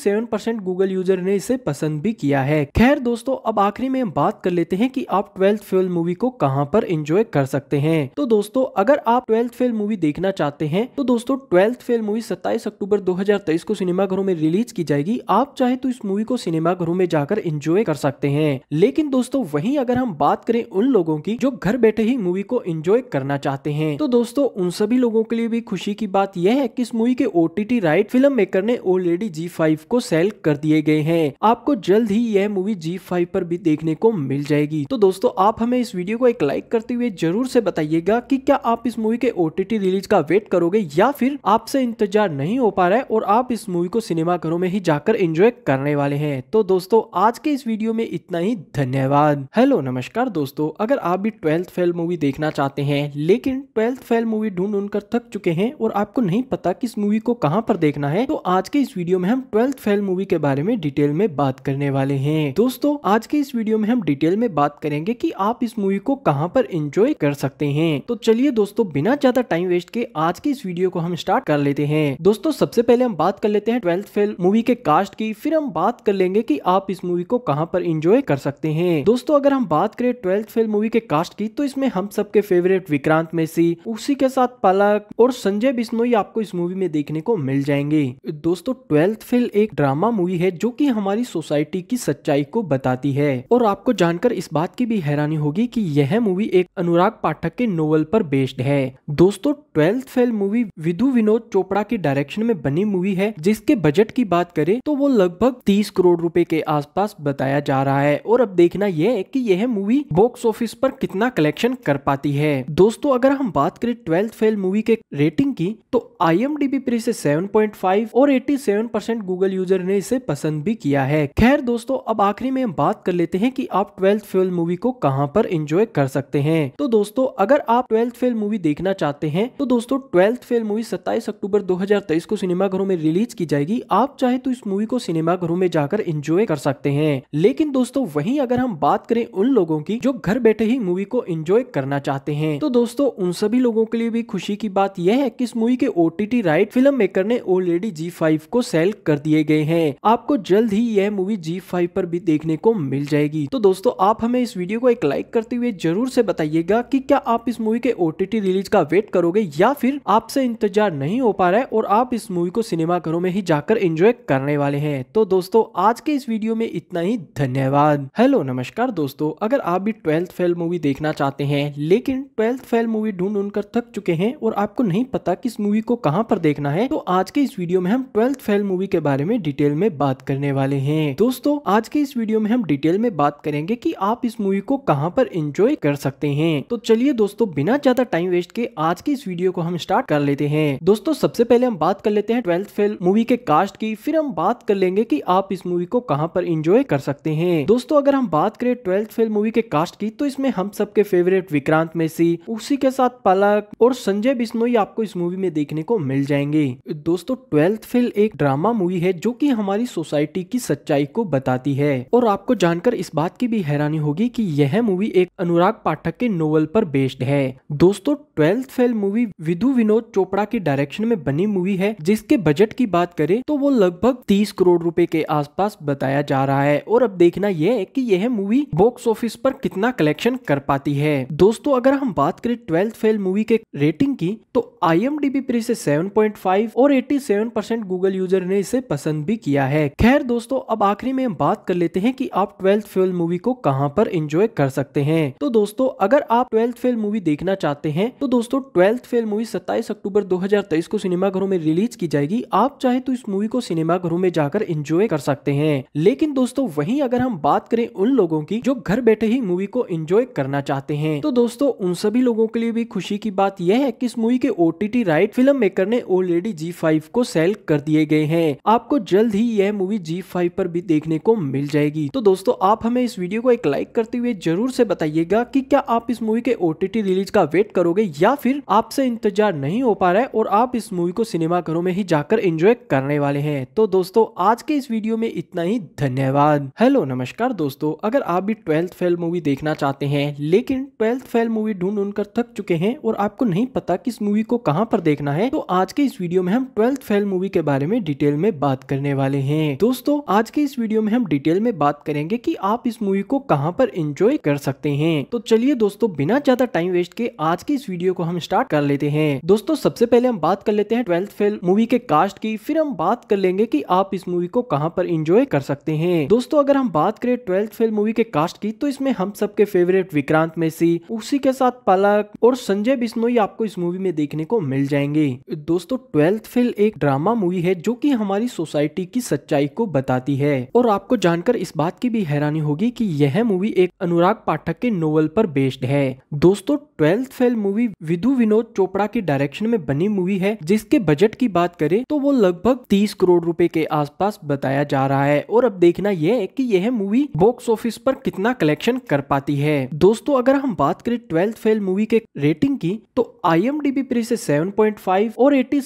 गूगल यूजर ने इसे पसंद भी किया है खैर दोस्तों अब आखिरी में हम बात कर लेते हैं की आप ट्वेल्थ फेल मूवी को कहाँ पर इंजॉय कर सकते हैं तो दोस्तों अगर आप ट्वेल्थ फेल मूवी देखना चाहते हैं तो दोस्तों ट्वेल्थ फेल मूवी सत्ताईस अक्टूबर अक्टूबर 2023 को सिनेमाघरों में रिलीज की जाएगी आप चाहे तो इस मूवी को सिनेमाघरों में जाकर एंजॉय कर सकते हैं लेकिन दोस्तों वहीं अगर हम बात करें उन लोगों की जो घर बैठे ही मूवी को एंजॉय करना चाहते हैं तो दोस्तों उन सभी लोगों के लिए भी खुशी की बात यह है की इस मूवी के ओ राइट फिल्म मेकर ने ऑलरेडी जी फाइव को सेल कर दिए गए हैं आपको जल्द ही यह मूवी जी फाइव पर भी देखने को मिल जाएगी तो दोस्तों आप हमें इस वीडियो को एक लाइक करते हुए जरूर से बताइएगा की क्या आप इस मूवी के ओटीटी रिलीज का वेट करोगे या फिर आपसे इंतजार नहीं हो पा पा रहा है और आप इस मूवी को सिनेमा घरों में ही जाकर एंजॉय करने वाले हैं तो दोस्तों आज के इस वीडियो में इतना ही धन्यवाद हेलो नमस्कार दोस्तों अगर आप भी ट्वेल्थ फेल मूवी देखना चाहते हैं लेकिन ट्वेल्थ फेल मूवी ढूंढ ढूंढ कर थक चुके हैं और आपको नहीं पता की इस मूवी को कहाँ पर देखना है तो आज के इस वीडियो में हम ट्वेल्थ फेल मूवी के बारे में डिटेल में बात करने वाले है दोस्तों आज के इस वीडियो में हम डिटेल में बात करेंगे की आप इस मूवी को कहाँ पर एंजॉय कर सकते हैं तो चलिए दोस्तों बिना ज्यादा टाइम वेस्ट के आज की इस वीडियो को हम स्टार्ट कर लेते हैं दोस्तों सब सबसे पहले हम बात कर लेते हैं ट्वेल्थ फेल मूवी के कास्ट की फिर हम बात कर लेंगे कि आप इस मूवी को कहां पर इंजॉय कर सकते हैं दोस्तों अगर हम बात करें ट्वेल्थ फेल मूवी के कास्ट की तो इसमें हम सबके फेवरेट विक्रांत मेसी उसी के साथ पलक और संजय बिश्नोई आपको इस मूवी में देखने को मिल जाएंगे दोस्तों ट्वेल्थ फेल एक ड्रामा मूवी है जो की हमारी सोसाइटी की सच्चाई को बताती है और आपको जानकर इस बात की भी हैरानी होगी की यह मूवी एक अनुराग पाठक के नोवल पर बेस्ड है दोस्तों twelfth fail movie Vidhu Vinod Chopra के डायरेक्शन में बनी मूवी है जिसके बजट की बात करें तो वो लगभग तीस करोड़ रूपए के आसपास बताया जा रहा है और अब देखना यह है की यह मूवी बॉक्स ऑफिस पर कितना कलेक्शन कर पाती है दोस्तों अगर हम बात करें ट्वेल्थ फेल मूवी के रेटिंग की तो आई एम पर इसे 7.5 और 87 परसेंट गूगल यूजर ने इसे पसंद भी किया है खैर दोस्तों अब आखिरी में हम बात कर लेते हैं की आप ट्वेल्थ फेल मूवी को कहाँ पर इंजॉय कर सकते हैं तो दोस्तों अगर आप ट्वेल्थ फेल मूवी देखना चाहते हैं तो दोस्तों ट्वेल्थ फेल मूवी 27 अक्टूबर 2023 को सिनेमाघरों में रिलीज की जाएगी आप चाहे तो इस मूवी को सिनेमाघरों में जाकर एंजॉय कर सकते हैं लेकिन दोस्तों वहीं अगर हम बात करें उन लोगों की जो घर बैठे ही मूवी को एंजॉय करना चाहते हैं तो दोस्तों उन सभी लोगों के लिए भी खुशी की बात यह है कि इस मूवी के ओ राइट फिल्म मेकर ने ऑलरेडी जी फाइव को सेल कर दिए गए हैं आपको जल्द ही यह मूवी जी फाइव पर भी देखने को मिल जाएगी तो दोस्तों आप हमें इस वीडियो को एक लाइक करते हुए जरूर से बताइएगा कि क्या आप इस मूवी के ओ रिलीज का वेट करोगे या फिर आपसे इंतजार नहीं हो पा रहा है और आप इस मूवी को सिनेमा घरों में ही जाकर एंजॉय करने वाले हैं तो दोस्तों आज के इस वीडियो में इतना ही धन्यवाद हेलो नमस्कार दोस्तों अगर आप भी ट्वेल्थ फेल मूवी देखना चाहते हैं लेकिन ट्वेल्थ फेल मूवी ढूंढ ढूंढ कर थक चुके हैं और आपको नहीं पता की इस मूवी को कहाँ पर देखना है तो आज के इस वीडियो में हम ट्वेल्थ फेल मूवी के बारे में डिटेल में बात करने वाले है दोस्तों आज के इस वीडियो में हम डिटेल में बात करेंगे की आप इस मूवी को कहाँ पर एंजॉय कर सकते हैं तो चलिए दोस्तों बिना ज्यादा टाइम वेस्ट के आज के इस वीडियो को हम स्टार्ट कर लेते हैं दोस्तों सबसे पहले हम बात कर लेते हैं ट्वेल्थ फेल मूवी के कास्ट की फिर हम बात कर लेंगे कि आप इस मूवी को कहाँ पर इंजॉय कर सकते हैं दोस्तों अगर हम बात करें ट्वेल्थ फेल मूवी के कास्ट की तो इसमें हम सबके फेवरेट विक्रांत मेसी उसी के साथ पलक और संजय बिश्नोई आपको इस मूवी में देखने को मिल जाएंगे दोस्तों ट्वेल्थ फेल एक ड्रामा मूवी है जो की हमारी सोसाइटी की सच्चाई को बताती है और आपको जानकर इस बात की भी हैरानी होगी की यह मूवी एक अनुराग पाठक के नोवल पर बेस्ड है दोस्तों twelfth fail movie Vidhu Vinod Chopra के डायरेक्शन में बनी मूवी है जिसके बजट की बात करें तो वो लगभग तीस करोड़ रूपए के आसपास बताया जा रहा है और अब देखना यह है कि यह मूवी बॉक्स ऑफिस पर कितना कलेक्शन कर पाती है दोस्तों अगर हम बात करें ट्वेल्थ फेल मूवी के रेटिंग की तो I M D seven point five और सेवन परसेंट गूगल यूजर ने इसे पसंद भी किया है खैर दोस्तों अब आखिरी में हम बात कर लेते हैं कि आप ट्वेल्थ फेल मूवी को कहां पर एंजॉय कर सकते हैं तो दोस्तों अगर आप ट्वेल्थ फेल मूवी देखना चाहते हैं तो दोस्तों ट्वेल्थ फेल मूवी 27 अक्टूबर 2023 को सिनेमाघरों में रिलीज की जाएगी आप चाहे तो इस मूवी को सिनेमाघरों में जाकर इंजॉय कर सकते हैं लेकिन दोस्तों वहीं अगर हम बात करें उन लोगों की जो घर बैठे ही मूवी को एंजॉय करना चाहते हैं तो दोस्तों उन सभी लोगों के लिए भी खुशी की बात यह है कि इस मूवी के ओटीटी राइट फिल्म मेकर ने ऑलरेडी जी फाइव को सेल कर दिए गए हैं आपको जल्द ही यह मूवी जी फाइव पर भी देखने को मिल जाएगी तो दोस्तों आप हमें इस वीडियो को एक लाइक करते हुए जरूर से बताइएगा कि क्या आप इस मूवी के ओटीटी रिलीज का वेट करोगे या फिर आपसे इंतजार नहीं हो पा रहा है और आप इस मूवी को सिनेमाघरों में में ही जाकर एंजॉय करने वाले हैं तो दोस्तों आज के इस वीडियो में इतना ही धन्यवाद हेलो नमस्कार दोस्तों अगर आप भी ट्वेल्थ फेल मूवी देखना चाहते हैं लेकिन ट्वेल्थ फेल मूवी ढूंढ ढूंढ कर थक चुके हैं और आपको नहीं पता इस मूवी को कहाँ पर देखना है तो आज के इस वीडियो में हम ट्वेल्थ फेल मूवी के बारे में डिटेल में बात करने वाले है दोस्तों आज के इस वीडियो में हम डिटेल में बात करेंगे की आप इस मूवी को कहाँ पर एंजॉय कर सकते हैं तो चलिए दोस्तों बिना ज्यादा टाइम वेस्ट के आज के इस वीडियो को हम स्टार्ट कर लेते हैं दोस्तों सबसे पहले हम बात कर लेते हैं ट्वेल्थ फेल मूवी मूवी के कास्ट की फिर हम बात कर लेंगे कि आप इस मूवी को कहां पर इंजॉय कर सकते हैं दोस्तों अगर हम बात करें ट्वेल्थ फेल मूवी के कास्ट की तो इसमें हम सबके फेवरेट विक्रांत मेसी उसी के साथ पलक और संजय बिश्नोई आपको इस मूवी में देखने को मिल जाएंगे दोस्तों ट्वेल्थ फेल एक ड्रामा मूवी है जो की हमारी सोसाइटी की सच्चाई को बताती है और आपको जानकर इस बात की भी हैरानी होगी की यह मूवी एक अनुराग पाठक के नोवल पर बेस्ड है दोस्तों twelfth fail movie Vidhu Vinod Chopra के डायरेक्शन में बनी मूवी है जिसके बजट की बात करें तो वो लगभग 30 करोड़ रुपए के आसपास बताया जा रहा है और अब देखना यह है कि यह मूवी बॉक्स ऑफिस पर कितना कलेक्शन कर पाती है दोस्तों अगर हम बात करें ट्वेल्थ फेल मूवी के रेटिंग की तो आई एम डी से सेवन और एट्टी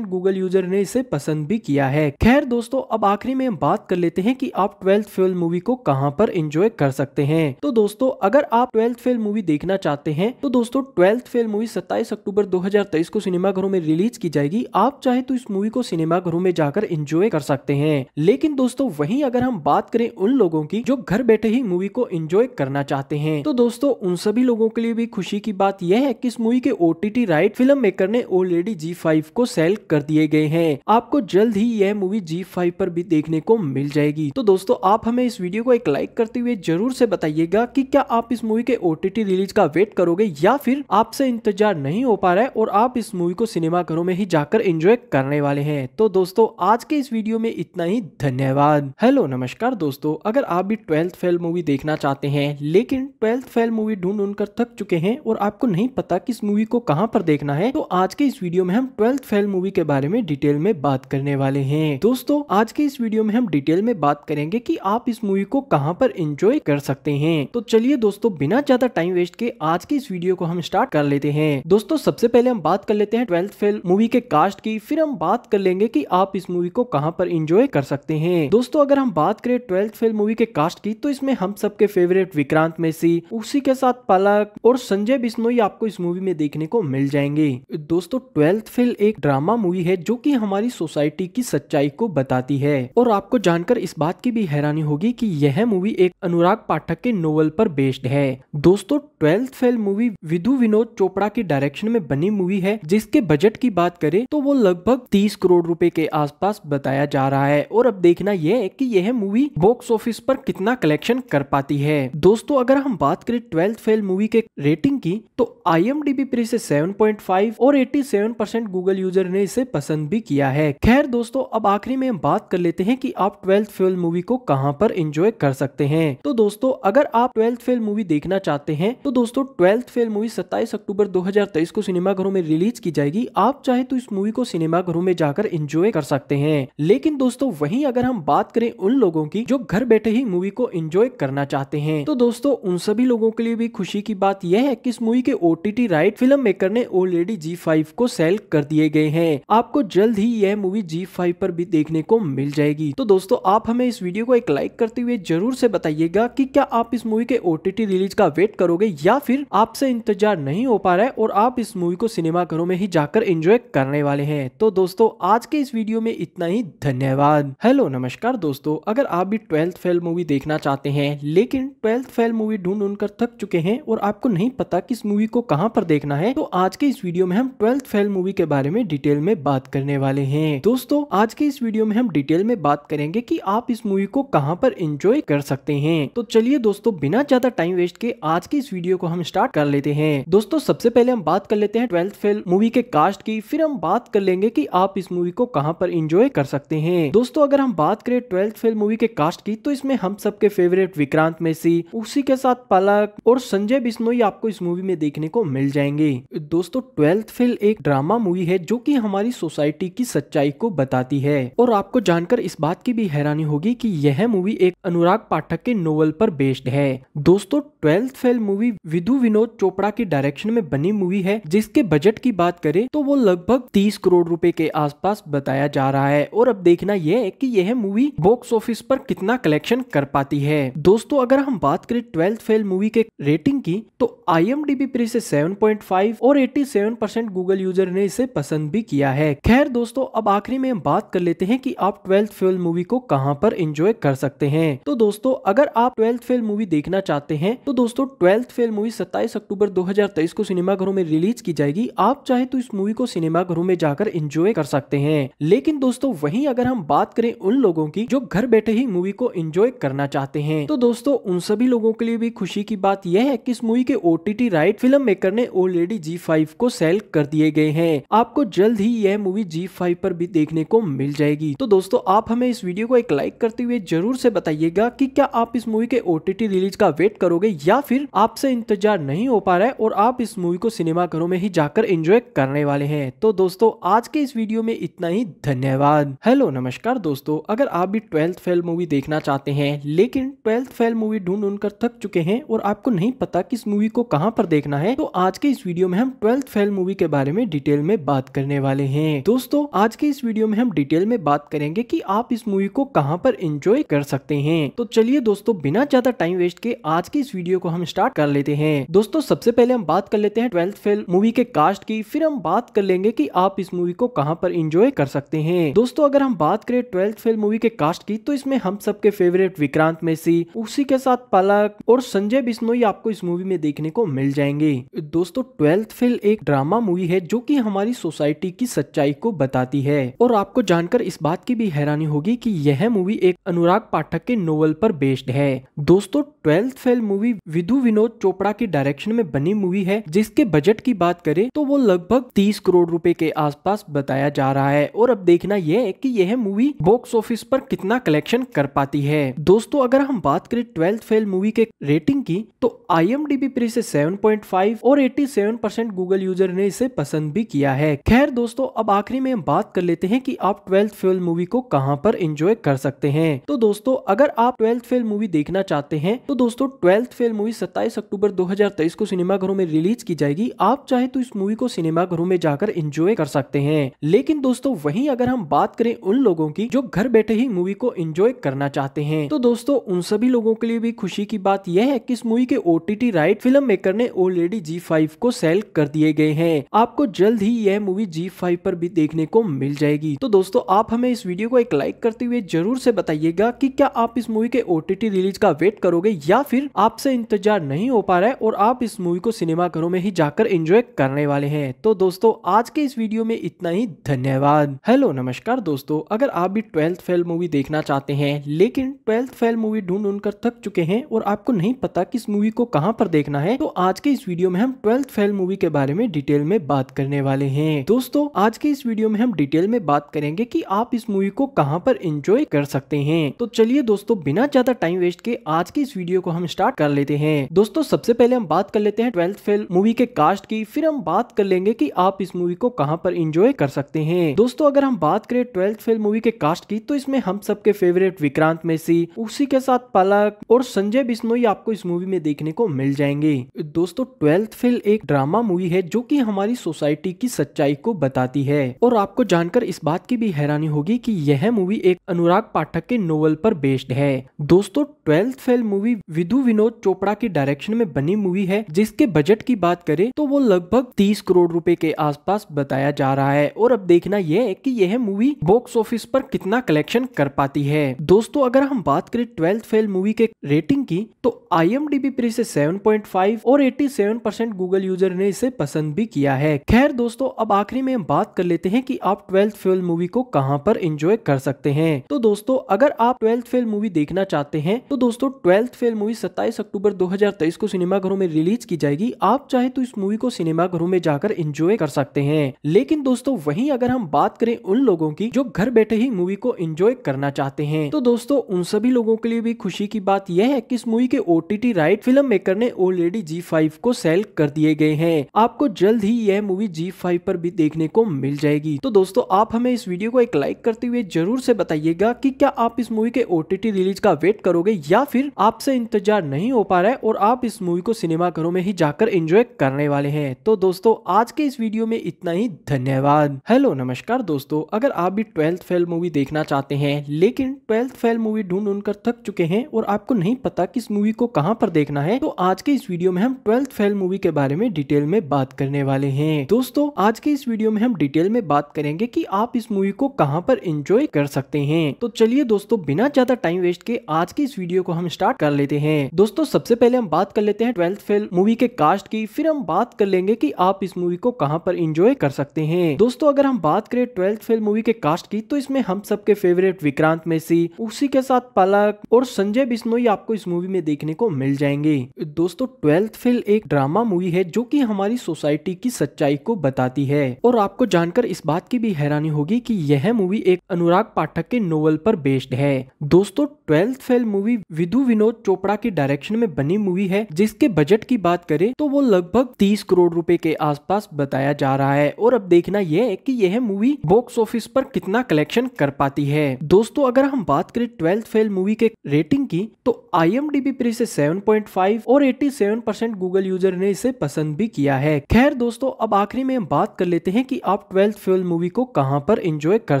गूगल यूजर ने इसे पसंद भी किया है खैर दोस्तों अब आखिरी में हम बात कर लेते हैं कि आप ट्वेल्थ फेल मूवी को कहां पर एंजॉय कर सकते हैं तो दोस्तों अगर आप ट्वेल्थ फेल मूवी देखना चाहते हैं तो दोस्तों ट्वेल्थ फेल मूवी 27 अक्टूबर 2023 को सिनेमाघरों में रिलीज की जाएगी आप चाहे तो इस मूवी को सिनेमाघरों में जाकर एंजॉय कर सकते हैं लेकिन दोस्तों वहीं अगर हम बात करें उन लोगों की जो घर बैठे ही मूवी को एंजॉय करना चाहते हैं तो दोस्तों उन सभी लोगों के लिए भी खुशी की बात यह है की इस मूवी के ओ राइट फिल्म मेकर ने ऑलरेडी जी को सेल कर दिए गए हैं आपको जल्द ही यह मूवी जी फाइव पर भी देखने को मिल जाएगी तो दोस्तों आप हमें इस वीडियो को एक लाइक करते हुए जरूर ऐसी बताइएगा की क्या आप इस मूवी के ओ रिलीज का वेट करोगे या फिर आपसे इंतजार नहीं हो पा रहा है और आप इस मूवी को सिनेमा घरों में ही जाकर एंजॉय करने वाले हैं तो दोस्तों आज के इस वीडियो में इतना ही धन्यवाद हेलो नमस्कार दोस्तों अगर आप भी ट्वेल्थ फेल मूवी देखना चाहते हैं लेकिन ट्वेल्थ फेल मूवी ढूंढ ढूंढ कर थक चुके हैं और आपको नहीं पता की इस मूवी को कहाँ पर देखना है तो आज के इस वीडियो में हम ट्वेल्थ फेल मूवी के बारे में डिटेल में बात करने वाले है दोस्तों आज के इस वीडियो में हम डिटेल में बात करेंगे की आप इस मूवी को कहाँ पर इंजॉय कर सकते हैं तो चलिए दोस्तों बिना ज्यादा टाइम वेस्ट के आज के इस वीडियो वीडियो को हम स्टार्ट कर लेते हैं दोस्तों सबसे पहले हम बात कर लेते हैं ट्वेल्थ फेल मूवी के कास्ट की फिर हम बात कर लेंगे की आप इस मूवी को कहाँ पर इंजॉय कर सकते हैं दोस्तों अगर हम बात करें ट्वेल्थ फेल मूवी के कास्ट की तो इसमें हम सबके फेवरेट विक्रांत मेसी उसी के साथ पलक और संजय बिश्नोई आपको इस मूवी में देखने को मिल जाएंगे दोस्तों ट्वेल्थ फेल एक ड्रामा मूवी है जो कि हमारी सोसाइटी की सच्चाई को बताती है और आपको जानकर इस बात की भी हैरानी होगी कि यह मूवी एक अनुराग पाठक के नोवेल पर बेस्ड है दोस्तों twelfth fail movie Vidhu Vinod Chopra की डायरेक्शन में बनी मूवी है जिसके बजट की बात करें तो वो लगभग 30 करोड़ रुपए के आसपास बताया जा रहा है और अब देखना यह है कि यह मूवी बॉक्स ऑफिस पर कितना कलेक्शन कर पाती है दोस्तों अगर हम बात करें ट्वेल्थ फेल मूवी के रेटिंग की तो आई एम डी से 7.5 और एट्टी परसेंट गूगल यूजर ने इसे पसंद भी किया है खैर दोस्तों अब आखिरी में हम बात कर लेते हैं की आप ट्वेल्थ फेल मूवी को कहाँ पर एंजॉय कर सकते हैं तो दोस्तों अगर आप ट्वेल्थ फेल मूवी देखना चाहते हैं तो दोस्तों ट्वेल्थ फेल मूवी 27 अक्टूबर 2023 को सिनेमाघरों में रिलीज की जाएगी आप चाहे तो इस मूवी को सिनेमाघरों में जाकर एंजॉय कर सकते हैं लेकिन दोस्तों वहीं अगर हम बात करें उन लोगों की जो घर बैठे ही मूवी को एंजॉय करना चाहते हैं तो दोस्तों उन सभी लोगों के लिए भी खुशी की बात यह है की इस मूवी के ओ राइट फिल्म मेकर ने ऑलरेडी जी को सेल कर दिए गए हैं आपको जल्द ही यह मूवी जी फाइव पर भी देखने को मिल जाएगी तो दोस्तों आप हमें इस वीडियो को एक लाइक करते हुए जरूर से बताइएगा कि क्या आप इस मूवी के ओटीटी रिलीज का वेट करोगे या फिर आपसे इंतजार नहीं हो पा रहा है और आप इस मूवी को सिनेमा घरों में ही जाकर एंजॉय करने वाले हैं तो दोस्तों आज के इस वीडियो में इतना ही धन्यवाद हेलो नमस्कार दोस्तों अगर आप भी ट्वेल्थ फेल मूवी देखना चाहते हैं लेकिन ट्वेल्थ फेल मूवी ढूंढ ढूंढ कर थक चुके हैं और आपको नहीं पता की इस मूवी को कहाँ पर देखना है तो आज के इस वीडियो में हम ट्वेल्थ फेल मूवी के बारे में डिटेल में बात करने वाले है दोस्तों आज के इस वीडियो में हम डिटेल में बात करेंगे की आप इस मूवी को कहाँ पर एंजॉय कर सकते हैं तो चलिए दोस्तों बिना ज्यादा टाइम वेस्ट के आज के इस वीडियो को हम स्टार्ट कर ले लेते हैं दोस्तों सबसे पहले हम बात कर लेते हैं ट्वेल्थ फेल मूवी के कास्ट की फिर हम बात कर लेंगे की आप इस मूवी को कहाँ पर इंजॉय कर सकते हैं दोस्तों अगर हम बात करें ट्वेल्थ फेल मूवी के कास्ट की तो इसमें हम सबके फेवरेट विक्रांत मेसी उसी के साथ पलक और संजय बिश्नोई आपको इस मूवी में देखने को मिल जाएंगे दोस्तों ट्वेल्थ फेल एक ड्रामा मूवी है जो की हमारी सोसाइटी की सच्चाई को बताती है और आपको जानकर इस बात की भी हैरानी होगी कि यह मूवी एक अनुराग पाठक के नोवेल पर बेस्ड है दोस्तों twelfth fail movie Vidhu Vinod Chopra के डायरेक्शन में बनी मूवी है जिसके बजट की बात करें तो वो लगभग तीस करोड़ रूपए के आसपास बताया जा रहा है और अब देखना यह है कि यह मूवी बॉक्स ऑफिस पर कितना कलेक्शन कर पाती है दोस्तों अगर हम बात करें ट्वेल्थ फेल मूवी के रेटिंग की तो आई एम डी से 7.5 और एट्टी परसेंट गूगल यूजर ने इसे पसंद भी किया है खैर दोस्तों अब आखिरी में हम बात कर लेते हैं की आप ट्वेल्थ फेल मूवी को कहाँ पर एंजॉय कर सकते हैं तो दोस्तों अगर आप ट्वेल्थ फेल मूवी देखना चाहते हैं तो दोस्तों ट्वेल्थ फेल मूवी सत्ताईस अक्टूबर अक्टूबर 2023 को सिनेमाघरों में रिलीज की जाएगी आप चाहे तो इस मूवी को सिनेमाघरों में जाकर एंजॉय कर सकते हैं लेकिन दोस्तों वहीं अगर हम बात करें उन लोगों की जो घर बैठे ही मूवी को एंजॉय करना चाहते हैं तो दोस्तों उन सभी लोगों के लिए भी खुशी की बात यह है कि इस मूवी के ओ राइट फिल्म मेकर ने ऑलरेडी जी फाइव को सेल कर दिए गए हैं आपको जल्द ही यह मूवी जी फाइव पर भी देखने को मिल जाएगी तो दोस्तों आप हमें इस वीडियो को एक लाइक करते हुए जरूर से बताइएगा की क्या आप इस मूवी के ओ रिलीज का वेट करोगे या फिर आपसे इंतजार नहीं हो पा पा रहा है और आप इस मूवी को सिनेमा घरों में ही जाकर एंजॉय करने वाले हैं तो दोस्तों आज के इस वीडियो में इतना ही धन्यवाद हेलो नमस्कार दोस्तों अगर आप भी ट्वेल्थ फेल मूवी देखना चाहते हैं लेकिन ट्वेल्थ फेल मूवी ढूंढ ढूंढ कर थक चुके हैं और आपको नहीं पता की इस मूवी को कहाँ पर देखना है तो आज के इस वीडियो में हम ट्वेल्थ फेल मूवी के बारे में डिटेल में बात करने वाले है दोस्तों आज के इस वीडियो में हम डिटेल में बात करेंगे की आप इस मूवी को कहाँ पर एंजॉय कर सकते हैं तो चलिए दोस्तों बिना ज्यादा टाइम वेस्ट के आज की इस वीडियो को हम स्टार्ट कर लेते हैं दोस्तों सब सबसे पहले हम बात कर लेते हैं ट्वेल्थ फेल मूवी के कास्ट की फिर हम बात कर लेंगे कि आप इस मूवी को कहां पर इंजॉय कर सकते हैं दोस्तों अगर हम बात करें ट्वेल्थ फेल मूवी के कास्ट की तो इसमें हम सबके फेवरेट विक्रांत मेसी उसी के साथ पलक और संजय बिश्नोई आपको इस मूवी में देखने को मिल जाएंगे दोस्तों ट्वेल्थ फेल एक ड्रामा मूवी है जो की हमारी सोसाइटी की सच्चाई को बताती है और आपको जानकर इस बात की भी हैरानी होगी की यह मूवी एक अनुराग पाठक के नोवल पर बेस्ड है दोस्तों twelfth fail movie Vidhu Vinod Chopra की डायरेक्शन में बनी मूवी है जिसके बजट की बात करें तो वो लगभग तीस करोड़ रूपए के आसपास बताया जा रहा है और अब देखना यह है कि यह मूवी बॉक्स ऑफिस पर कितना कलेक्शन कर पाती है दोस्तों अगर हम बात करें ट्वेल्थ फेल मूवी के रेटिंग की तो आई एम पर इसे 7.5 और 87 परसेंट गूगल यूजर ने इसे पसंद भी किया है खैर दोस्तों अब आखिरी में हम बात कर लेते हैं कि आप ट्वेल्थ फेल मूवी को कहां पर एंजॉय कर सकते हैं तो दोस्तों अगर आप ट्वेल्थ फेल मूवी देखना चाहते हैं तो दोस्तों ट्वेल्थ फेल मूवी 27 अक्टूबर 2023 को सिनेमाघरों में रिलीज की जाएगी आप चाहे तो इस मूवी को सिनेमाघरों में जाकर एंजॉय कर सकते हैं लेकिन दोस्तों वहीं अगर हम बात करें उन लोगों की जो घर बैठे ही मूवी को एंजॉय करना चाहते हैं तो दोस्तों उन सभी लोगों के लिए भी खुशी की बात यह है कि इस मूवी के ओ राइट फिल्म मेकर ने ऑलरेडी जी फाइव को सेल कर दिए गए हैं आपको जल्द ही यह मूवी जी फाइव पर भी देखने को मिल जाएगी तो दोस्तों आप हमें इस वीडियो को एक लाइक करते हुए जरूर से बताइएगा कि क्या आप इस मूवी के ओ रिलीज का वेट करोगे या फिर आपसे इंतजार नहीं हो पा रहा है और आप इस मूवी को सिनेमा घरों में ही जाकर एंजॉय करने वाले हैं तो दोस्तों आज के इस वीडियो में इतना ही धन्यवाद हेलो नमस्कार दोस्तों अगर आप भी ट्वेल्थ फेल मूवी देखना चाहते हैं लेकिन ट्वेल्थ फेल मूवी ढूंढ ढूंढ कर थक चुके हैं और आपको नहीं पता कि इस मूवी को कहाँ पर देखना है तो आज के इस वीडियो में हम ट्वेल्थ फेल मूवी के बारे में डिटेल में बात करने वाले हैं दोस्तों आज के इस वीडियो में हम डिटेल में बात करेंगे की आप इस मूवी को कहाँ पर एंजॉय कर सकते हैं तो चलिए दोस्तों बिना ज्यादा टाइम वेस्ट के आज के इस वीडियो को हम स्टार्ट कर लेते हैं दोस्तों सबसे पहले हम बात कर लेते हैं ट्वेल्थ फेल मूवी के कास्ट की फिर हम बात कर लेंगे की आप इस मूवी को कहाँ पर इंजॉय कर सकते हैं दोस्तों अगर हम बात करें ट्वेल्थ फेल मूवी के कास्ट की तो इसमें हम सबके फेवरेट विक्रांत मेसी उसी के साथ पलक और संजय बिश्नोई आपको इस मूवी में देखने को मिल जाएंगे दोस्तों ट्वेल्थ फेल एक ड्रामा मूवी है जो कि हमारी सोसाइटी की सच्चाई को बताती है और आपको जानकर इस बात की भी हैरानी होगी कि यह मूवी एक अनुराग पाठक के नोवेल पर बेस्ड है दोस्तों twelfth fail movie Vidhu Vinod Chopra के डायरेक्शन में बनी मूवी है जिसके बजट की बात करें तो वो लगभग तीस करोड़ रुपए के आसपास बताया जा रहा है और अब देखना यह है कि यह मूवी बॉक्स ऑफिस पर कितना कलेक्शन कर पाती है दोस्तों अगर हम बात करें ट्वेल्थ फेल मूवी के रेटिंग की तो आई एम पर इसे 7.5 और 87 परसेंट गूगल यूजर ने इसे पसंद भी किया है खैर दोस्तों अब आखिरी में हम बात कर लेते हैं की आप ट्वेल्थ फेल मूवी को कहाँ पर इंजॉय कर सकते हैं तो दोस्तों अगर आप ट्वेल्थ फेल मूवी देखना चाहते हैं तो दोस्तों ट्वेल्थ फेल मूवी 27 अक्टूबर 2023 को सिनेमाघरों में रिलीज की जाएगी आप चाहे तो इस मूवी को सिनेमाघरों में जाकर एंजॉय कर सकते हैं लेकिन दोस्तों वही अगर हम बात करें उन लोगों की जो घर बैठे ही मूवी को एंजॉय करना चाहते हैं तो दोस्तों उन सभी लोगों के लिए भी खुशी की बात यह है कि इस मूवी के ओटीटी राइट फिल्म मेकर ने ऑलरेडी जी फाइव को सेल कर दिए गए हैं आपको जल्द ही यह मूवी जी फाइव पर भी देखने को मिल जाएगी तो दोस्तों आप हमें इस वीडियो को एक लाइक करते हुए जरूर से बताइएगा कि क्या आप इस मूवी के ओटीटी रिलीज का वेट करोगे या फिर आपसे इंतजार नहीं हो पा रहा है और आप इस मूवी को सिनेमाघरों में में ही जाकर एंजॉय करने वाले हैं तो दोस्तों आज के इस वीडियो में इतना ही धन्यवाद हेलो नमस्कार दोस्तों अगर आप भी ट्वेल्थ फेल मूवी देखना चाहते हैं लेकिन ट्वेल्थ फेल मूवी ढूंढ ढूंढ कर थक चुके हैं और आपको नहीं पता इस मूवी को कहाँ पर देखना है तो आज के इस वीडियो में हम ट्वेल्थ फेल मूवी के बारे में डिटेल में बात करने वाले है दोस्तों आज के इस वीडियो में हम डिटेल में बात करेंगे की आप इस मूवी को कहाँ पर एंजॉय कर सकते हैं तो चलिए दोस्तों बिना ज्यादा टाइम वेस्ट के आज के इस वीडियो को हम स्टार्ट कर लेते हैं दोस्तों सबसे पहले हम बात कर लेते हैं ट्वेल्थ फेल मूवी मूवी के कास्ट की फिर हम बात कर लेंगे कि आप इस मूवी को कहां पर इंजॉय कर सकते हैं दोस्तों अगर हम बात करें ट्वेल्थ फेल मूवी के कास्ट की तो इसमें हम सबके फेवरेट विक्रांत मेसी उसी के साथ पलक और संजय बिश्नोई आपको इस मूवी में देखने को मिल जाएंगे दोस्तों ट्वेल्थ फेल एक ड्रामा मूवी है जो की हमारी सोसाइटी की सच्चाई को बताती है और आपको जानकर इस बात की भी हैरानी होगी की यह मूवी एक अनुराग पाठक के नोवल पर बेस्ड है दोस्तों twelfth fail movie Vidhu Vinod Chopra के डायरेक्शन में बनी मूवी है जिसके बजट की बात बात करें तो वो लगभग तीस करोड़ रुपए के आसपास बताया जा रहा है और अब देखना यह है कि यह मूवी बॉक्स ऑफिस पर कितना कलेक्शन कर पाती है दोस्तों अगर हम बात करें ट्वेल्थ फेल मूवी के रेटिंग की तो आई एम डी से 7.5 और 87 परसेंट गूगल यूजर ने इसे पसंद भी किया है खैर दोस्तों अब आखिरी में हम बात कर लेते हैं कि आप ट्वेल्थ फेल मूवी को कहां पर एंजॉय कर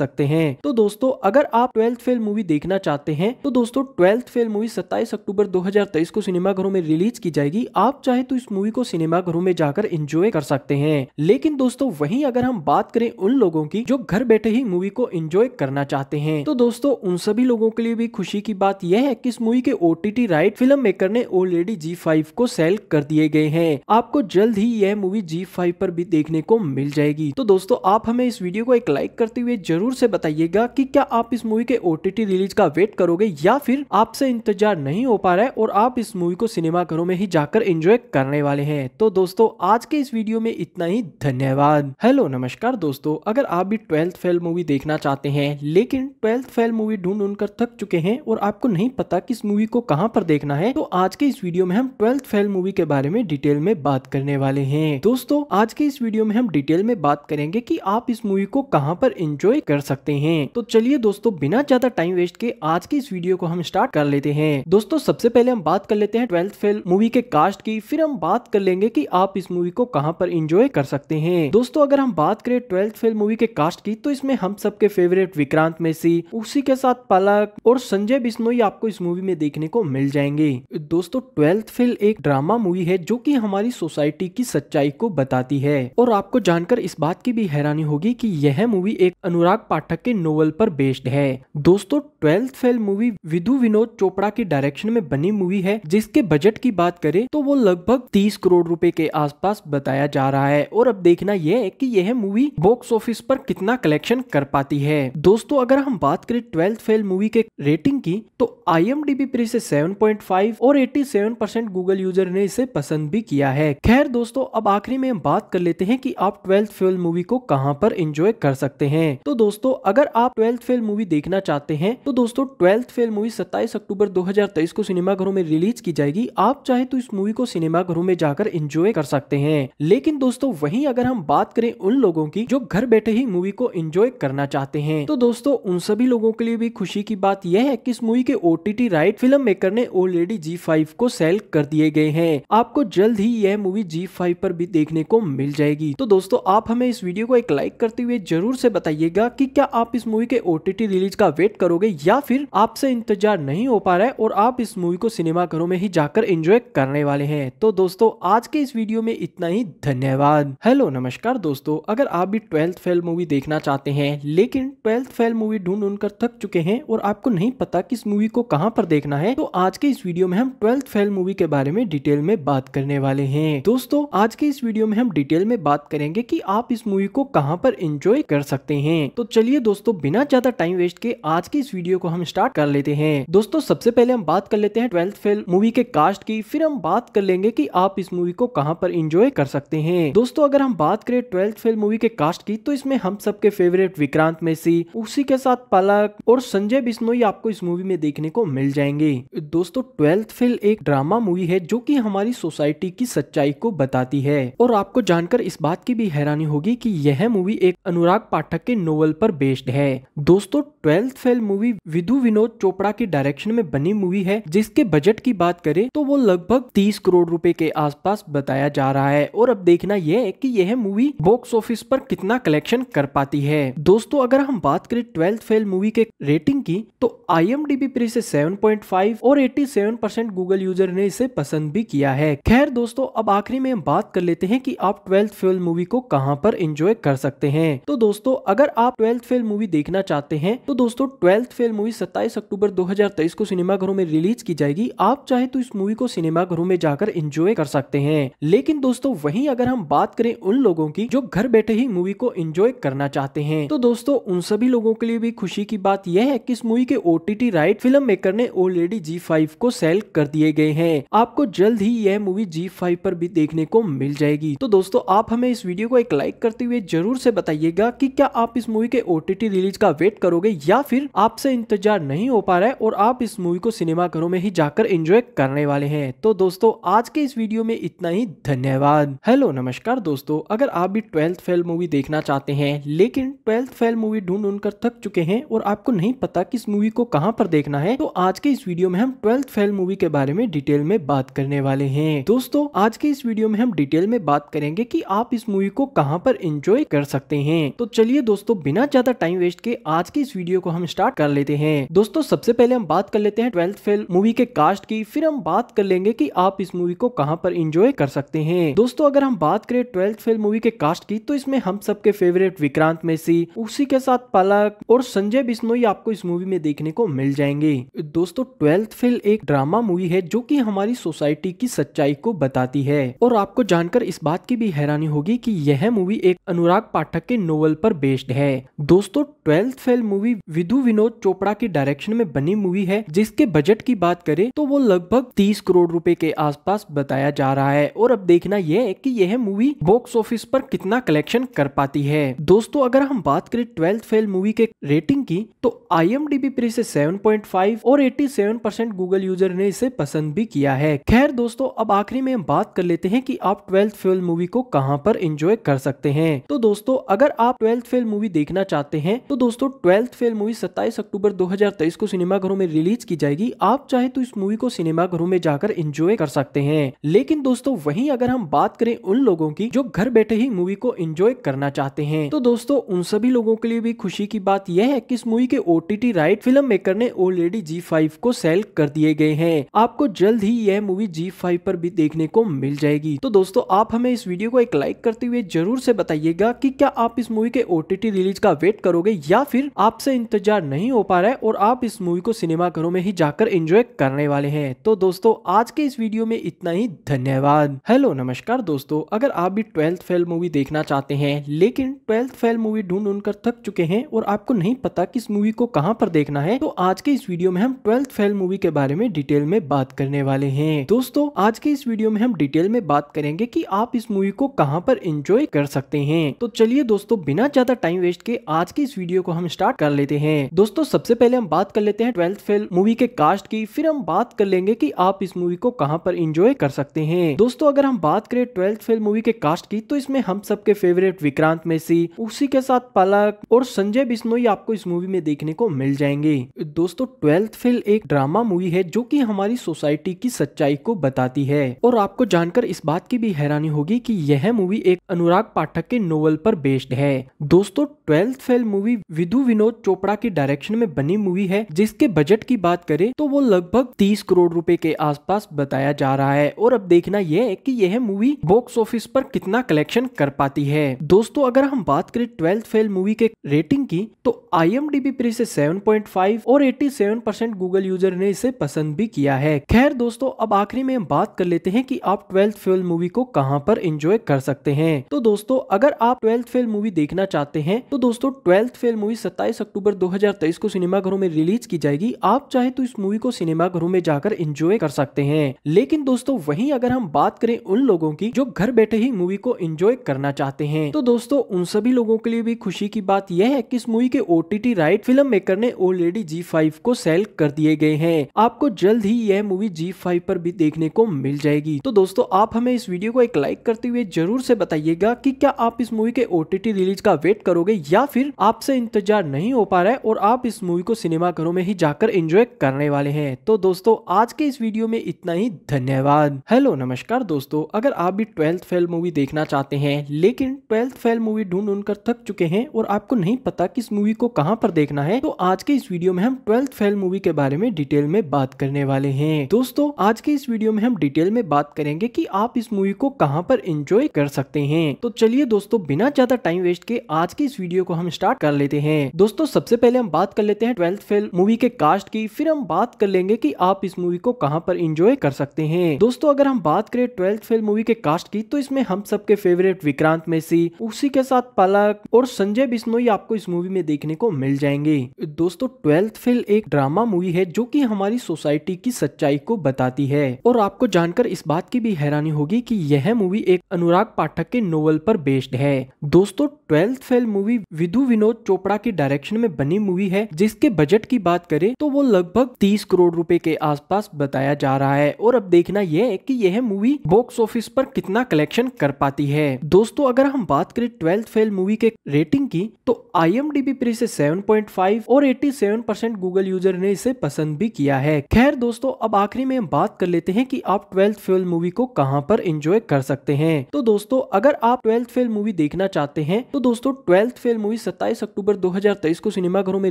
सकते हैं तो दोस्तों अगर आप ट्वेल्थ फेल मूवी देखना चाहते हैं तो दोस्तों ट्वेल्थ फेल मूवी 27 अक्टूबर 2023 को सिनेमाघरों में रिलीज की जाएगी आप चाहे चाहे तो इस मूवी को सिनेमा घरों में जाकर एंजॉय कर सकते हैं लेकिन दोस्तों वहीं अगर हम बात करें उन लोगों की जो घर बैठे ही मूवी को एंजॉय करना चाहते हैं तो दोस्तों उन सभी लोगों के लिए भी खुशी की बात यह है कि इस मूवी के ओटीटी राइट फिल्म मेकर ने ऑलरेडी जी फाइव को सेल कर दिए गए हैं आपको जल्द ही यह मूवी जी फाइव पर भी देखने को मिल जाएगी तो दोस्तों आप हमें इस वीडियो को एक लाइक करते हुए जरूर से बताइएगा कि क्या आप इस मूवी के ओटीटी रिलीज का वेट करोगे या फिर आपसे इंतजार नहीं हो पा रहा है और आप इस मूवी को सिनेमा घरों में ही जाकर एंजॉय करने वाले हैं तो दोस्तों आज के इस वीडियो में इतना ही धन्यवाद हेलो नमस्कार दोस्तों अगर आप भी ट्वेल्थ फेल मूवी देखना चाहते हैं लेकिन ट्वेल्थ फेल मूवी ढूंढ ढूंढ कर थक चुके हैं और आपको नहीं पता इस मूवी को कहाँ पर देखना है तो आज के इस वीडियो में हम ट्वेल्थ फेल मूवी के बारे में डिटेल में बात करने वाले है दोस्तों आज के इस वीडियो में हम डिटेल में बात करेंगे की आप इस मूवी को कहाँ पर इंजॉय कर सकते हैं तो चलिए दोस्तों बिना ज्यादा टाइम वेस्ट के आज के इस वीडियो को हम स्टार्ट कर लेते हैं दोस्तों सबसे पहले हम बात कर लेते हैं ट्वेल्थ फेल मूवी के कास्ट की फिर हम बात कर लेंगे कि आप इस मूवी को कहाँ पर इंजॉय कर सकते हैं दोस्तों अगर हम बात करें ट्वेल्थ फेल मूवी के कास्ट की तो इसमें हम सबके फेवरेट विक्रांत मेसी उसी के साथ पलक और संजय बिश्नोई आपको इस मूवी में देखने को मिल जाएंगे दोस्तों ट्वेल्थ फेल एक ड्रामा मूवी है जो की हमारी सोसाइटी की सच्चाई को बताती है और आपको जानकर इस बात की भी हैरानी होगी की यह मूवी एक अनुराग पाठक के नोवल पर बेस्ड है दोस्तों twelfth fail movie Vidhu Vinod Chopra की डायरेक्शन में बनी मूवी है जिसके बजट की बात करें तो वो लगभग 30 करोड़ रुपए के आसपास बताया जा रहा है और अब देखना यह है कि यह मूवी बॉक्स ऑफिस पर कितना कलेक्शन कर पाती है दोस्तों अगर हम बात करें ट्वेल्थ फेल मूवी के रेटिंग की तो आई एम डी बी से फाइव और सेवन परसेंट गूगल यूजर ने इसे पसंद भी किया है खैर दोस्तों अब आखिरी में हम बात कर लेते हैं कि आप ट्वेल्थ फेल मूवी को कहां पर एंजॉय कर सकते हैं तो दोस्तों अगर आप ट्वेल्थ फेल मूवी देखना चाहते हैं तो दोस्तों ट्वेल्थ फेल मूवी 27 अक्टूबर 2023 को सिनेमाघरों में रिलीज की जाएगी आप चाहे तो इस मूवी को सिनेमाघरों में जाकर एंजॉय कर सकते हैं लेकिन दोस्तों वहीं अगर हम बात करें उन लोगों की जो घर बैठे ही मूवी को एंजॉय करना चाहते हैं तो दोस्तों उन सभी लोगों के लिए भी खुशी की बात यह है की इस मूवी के ओ राइट फिल्म मेकर ने ऑलरेडी जी फाइव को सेल कर दिए गए हैं आपको जल्द ही यह मूवी जी फाइव पर भी देखने को मिल जाएगी तो दोस्तों आप हमें इस वीडियो को एक लाइक करते हुए जरूर से बताइएगा की क्या आप इस मूवी के ओटीटी रिलीज का वेट करोगे या फिर आपसे इंतजार नहीं हो पा रहा है और आप इस मूवी को सिनेमा घरों में ही जाकर एंजॉय करने वाले हैं तो दोस्तों आज के इस वीडियो में इतना ही धन्यवाद हेलो नमस्कार दोस्तों अगर आप भी ट्वेल्थ फेल मूवी देखना चाहते हैं लेकिन ट्वेल्थ फेल मूवी ढूंढ ढूंढ कर थक चुके हैं और आपको नहीं पता की इस मूवी को कहाँ पर देखना है तो आज के इस वीडियो में हम ट्वेल्थ फेल मूवी के बारे में डिटेल में बात करने वाले है दोस्तों आज के इस वीडियो में हम डिटेल में बात करेंगे की आप इस मूवी को कहाँ पर इंजॉय कर सकते हैं तो चलिए दोस्तों बिना ज्यादा टाइम वेस्ट के आज के इस वीडियो वीडियो को हम स्टार्ट कर लेते हैं दोस्तों सबसे पहले हम बात कर लेते हैं ट्वेल्थ फेल मूवी के कास्ट की फिर हम बात कर लेंगे की आप इस मूवी को कहाँ पर इंजॉय कर सकते हैं दोस्तों अगर हम बात करें ट्वेल्थ फेल मूवी के कास्ट की तो इसमें हम सबके फेवरेट विक्रांत मेसी उसी के साथ पलक और संजय बिश्नोई आपको इस मूवी में देखने को मिल जाएंगे दोस्तों ट्वेल्थ फेल एक ड्रामा मूवी है जो की हमारी सोसाइटी की सच्चाई को बताती है और आपको जानकर इस बात की भी हैरानी होगी कि यह मूवी एक अनुराग पाठक के नोवेल पर बेस्ड है दोस्तों twelfth fail movie Vidhu Vinod Chopra की डायरेक्शन में बनी मूवी है जिसके बजट की बात करें तो वो लगभग 30 करोड़ रुपए के आसपास बताया जा रहा है और अब देखना यह है कि यह मूवी बॉक्स ऑफिस पर कितना कलेक्शन कर पाती है दोस्तों अगर हम बात करें ट्वेल्थ फेल मूवी के रेटिंग की तो आई एम डी से 7.5 और एट्टी परसेंट गूगल यूजर ने इसे पसंद भी किया है खैर दोस्तों अब आखिरी में हम बात कर लेते हैं की आप ट्वेल्थ फेल मूवी को कहाँ पर इंजॉय कर सकते हैं तो दोस्तों अगर आप ट्वेल्थ फेल मूवी देखना चाहते हैं तो दोस्तों ट्वेल्थ फेल मूवी 27 अक्टूबर 2023 को सिनेमाघरों में रिलीज की जाएगी आप चाहे तो इस मूवी को सिनेमाघरों में जाकर एंजॉय कर सकते हैं लेकिन दोस्तों वहीं अगर हम बात करें उन लोगों की जो घर बैठे ही मूवी को एंजॉय करना चाहते हैं तो दोस्तों उन सभी लोगों के लिए भी खुशी की बात यह है की इस मूवी के ओ राइट फिल्म मेकर ने ऑलरेडी जी को सेल कर दिए गए हैं आपको जल्द ही यह मूवी जी फाइव पर भी देखने को मिल जाएगी तो दोस्तों आप हमें इस वीडियो को एक लाइक करते हुए जरूर से बताइएगा की क्या आप इस मूवी के ओ रिलीज का वेट करोगे या फिर आपसे इंतजार नहीं हो पा रहा है और आप इस मूवी को सिनेमा घरों में ही जाकर एंजॉय करने वाले हैं तो दोस्तों आज के इस वीडियो में इतना ही धन्यवाद हेलो नमस्कार दोस्तों अगर आप भी ट्वेल्थ फेल मूवी देखना चाहते हैं लेकिन ट्वेल्थ फेल मूवी ढूंढ ढूंढ कर थक चुके हैं और आपको नहीं पता की इस मूवी को कहाँ पर देखना है तो आज के इस वीडियो में हम ट्वेल्थ फेल मूवी के बारे में डिटेल में बात करने वाले है दोस्तों आज के इस वीडियो में हम डिटेल में बात करेंगे की आप इस मूवी को कहाँ पर एंजॉय कर सकते हैं तो चलिए दोस्तों बिना ज्यादा टाइम वेस्ट के आज के इस वीडियो को हम स्टार्ट कर ले लेते हैं दोस्तों सबसे पहले हम बात कर लेते हैं ट्वेल्थ फेल मूवी के कास्ट की फिर हम बात कर लेंगे की आप इस मूवी को कहाँ पर इंजॉय कर सकते हैं दोस्तों अगर हम बात करें ट्वेल्थ फेल मूवी के कास्ट की तो इसमें हम सबके फेवरेट विक्रांत मेसी उसी के साथ पलक और संजय बिश्नोई आपको इस मूवी में देखने को मिल जाएंगे दोस्तों ट्वेल्थ फेल एक ड्रामा मूवी है जो कि हमारी सोसाइटी की सच्चाई को बताती है और आपको जानकर इस बात की भी हैरानी होगी कि यह मूवी एक अनुराग पाठक के नोवेल पर बेस्ड है दोस्तों twelfth fail movie Vidhu Vinod Chopra के डायरेक्शन में बनी मूवी है जिसके बजट की बात करें तो वो लगभग तीस करोड़ रूपए के आसपास बताया जा रहा है और अब देखना यह है कि यह मूवी बॉक्स ऑफिस पर कितना कलेक्शन कर पाती है दोस्तों अगर हम बात करें ट्वेल्थ फेल मूवी के रेटिंग की तो आई एम डी बी 7.5 और एट्टी परसेंट गूगल यूजर ने इसे पसंद भी किया है खैर दोस्तों अब आखिरी में हम बात कर लेते हैं की आप ट्वेल्थ फेल मूवी को कहाँ पर इंजॉय कर सकते हैं तो दोस्तों अगर आप ट्वेल्थ फेल मूवी देखना चाहते हैं तो दोस्तों ट्वेल्थ फेल मूवी सत्ताईस अक्टूबर अक्टूबर 2023 को सिनेमाघरों में रिलीज की जाएगी आप चाहे तो इस मूवी को सिनेमाघरों में जाकर एंजॉय कर सकते हैं लेकिन दोस्तों वहीं अगर हम बात करें उन लोगों की जो घर बैठे ही मूवी को एंजॉय करना चाहते हैं तो दोस्तों उन सभी लोगों के लिए भी खुशी की बात यह है की इस मूवी के ओ राइट फिल्म मेकर ने ऑलरेडी जी फाइव को सेल कर दिए गए हैं आपको जल्द ही यह मूवी जी फाइव पर भी देखने को मिल जाएगी तो दोस्तों आप हमें इस वीडियो को एक लाइक करते हुए जरूर से बताइएगा की क्या आप इस मूवी के ओटीटी रिलीज का वेट करोगे या फिर आपसे इंतजार नहीं हो पा पा रहा है और आप इस मूवी को सिनेमा घरों में ही जाकर एंजॉय करने वाले हैं तो दोस्तों आज के इस वीडियो में इतना ही धन्यवाद हेलो नमस्कार दोस्तों अगर आप भी ट्वेल्थ फेल मूवी देखना चाहते हैं लेकिन ट्वेल्थ फेल मूवी ढूंढ ढूंढ कर थक चुके हैं और आपको नहीं पता की इस मूवी को कहाँ पर देखना है तो आज के इस वीडियो में हम ट्वेल्थ फेल मूवी के बारे में डिटेल में बात करने वाले हैं दोस्तों आज के इस वीडियो में हम डिटेल में बात करेंगे की आप इस मूवी को कहाँ पर एंजॉय कर सकते हैं तो चलिए दोस्तों बिना ज्यादा टाइम वेस्ट के आज के इस वीडियो को हम स्टार्ट कर लेते हैं दोस्तों सब सबसे पहले हम बात कर लेते हैं ट्वेल्थ फेल मूवी के कास्ट की फिर हम बात कर लेंगे कि आप इस मूवी को कहां पर इंजॉय कर सकते हैं दोस्तों अगर हम बात करें ट्वेल्थ फेल मूवी के कास्ट की तो इसमें हम सबके फेवरेट विक्रांत मेसी उसी के साथ पलक और संजय बिश्नोई आपको इस मूवी में देखने को मिल जाएंगे दोस्तों ट्वेल्थ फेल एक ड्रामा मूवी है जो की हमारी सोसाइटी की सच्चाई को बताती है और आपको जानकर इस बात की भी हैरानी होगी की यह मूवी एक अनुराग पाठक के नोवल पर बेस्ड है दोस्तों twelfth fail movie Vidhu Vinod Chopra की डायरेक्शन में बनी मूवी है जिसके बजट की बात करें तो वो लगभग तीस करोड़ रूपए के आसपास बताया जा रहा है और अब देखना यह है कि यह मूवी बॉक्स ऑफिस पर कितना कलेक्शन कर पाती है दोस्तों अगर हम बात करें ट्वेल्थ फेल मूवी के रेटिंग की तो आई एम पर इसे 7.5 और 87 परसेंट गूगल यूजर ने इसे पसंद भी किया है खैर दोस्तों अब आखिरी में हम बात कर लेते हैं की आप ट्वेल्थ फेल मूवी को कहाँ पर इंजॉय कर सकते हैं तो दोस्तों अगर आप ट्वेल्थ फेल मूवी देखना चाहते हैं तो दोस्तों ट्वेल्थ फेल मूवी 27 अक्टूबर 2023 को सिनेमाघरों में रिलीज की जाएगी आप चाहे तो इस मूवी को सिनेमाघरों में जाकर एंजॉय कर सकते हैं लेकिन दोस्तों वहीं अगर हम बात करें उन लोगों की जो घर बैठे ही मूवी को एंजॉय करना चाहते हैं तो दोस्तों उन सभी लोगों के लिए भी खुशी की बात यह है कि इस मूवी के ओटीटी राइट फिल्म मेकर ने ऑलरेडी जी फाइव को सेल कर दिए गए हैं आपको जल्द ही यह मूवी जी फाइव पर भी देखने को मिल जाएगी तो दोस्तों आप हमें इस वीडियो को एक लाइक करते हुए जरूर से बताइएगा कि क्या आप इस मूवी के ओटीटी रिलीज का वेट करोगे या फिर आपसे इंतजार नहीं हो पा रहा है और आप इस मूवी को सिनेमा घरों में ही जाकर एंजॉय करने वाले हैं तो दोस्तों आज के इस वीडियो में इतना ही धन्यवाद हेलो नमस्कार दोस्तों अगर आप भी ट्वेल्थ फेल मूवी देखना चाहते हैं लेकिन ट्वेल्थ फेल मूवी ढूंढ ढूंढ कर थक चुके हैं और आपको नहीं पता की इस मूवी को कहाँ पर देखना है तो आज के इस वीडियो में हम ट्वेल्थ फेल मूवी के बारे में डिटेल में बात करने वाले है दोस्तों आज के इस वीडियो में हम डिटेल में बात करेंगे की आप इस मूवी को कहाँ पर एंजॉय कर सकते हैं तो चलिए दोस्तों बिना ज्यादा टाइम वेस्ट के आज के इस वीडियो को हम स्टार्ट कर लेते हैं दोस्तों सबसे पहले हम बात कर लेते हैं ट्वेल्थ फेल मूवी के कास्ट की फिर हम बात कर लेंगे कि आप इस मूवी को कहाँ पर इंजॉय कर सकते हैं दोस्तों अगर हम बात करें ट्वेल्थ फेल मूवी के कास्ट की तो इसमें हम सबके फेवरेट विक्रांत मेसी उसी के साथ पलक और संजय बिश्नोई आपको इस मूवी में देखने को मिल जाएंगे दोस्तों ट्वेल्थ फेल एक ड्रामा मूवी है जो की हमारी सोसाइटी की सच्चाई को बताती है और आपको जानकर इस बात की भी हैरानी होगी की यह मूवी एक अनुराग पाठक के नोवल पर बेस्ड है दोस्तों twelfth fail movie Vidhu Vinod Chopra के डायरेक्शन में बनी मूवी है जिसके बजट की बात करें तो वो लगभग तीस करोड़ रूपए के आसपास बताया जा रहा है और अब देखना यह है कि यह मूवी बॉक्स ऑफिस पर कितना कलेक्शन कर पाती है दोस्तों अगर हम बात करें ट्वेल्थ फेल मूवी के रेटिंग की तो आई एम डी पर इसे 7.5 और 87 परसेंट गूगल यूजर ने इसे पसंद भी किया है खैर दोस्तों अब आखिरी में हम बात कर लेते हैं कि आप ट्वेल्थ फेल मूवी को कहां पर एंजॉय कर सकते हैं तो दोस्तों अगर आप ट्वेल्थ फेल मूवी देखना चाहते हैं तो दोस्तों ट्वेल्थ फेल मूवी 27 अक्टूबर 2023 को सिनेमाघरों में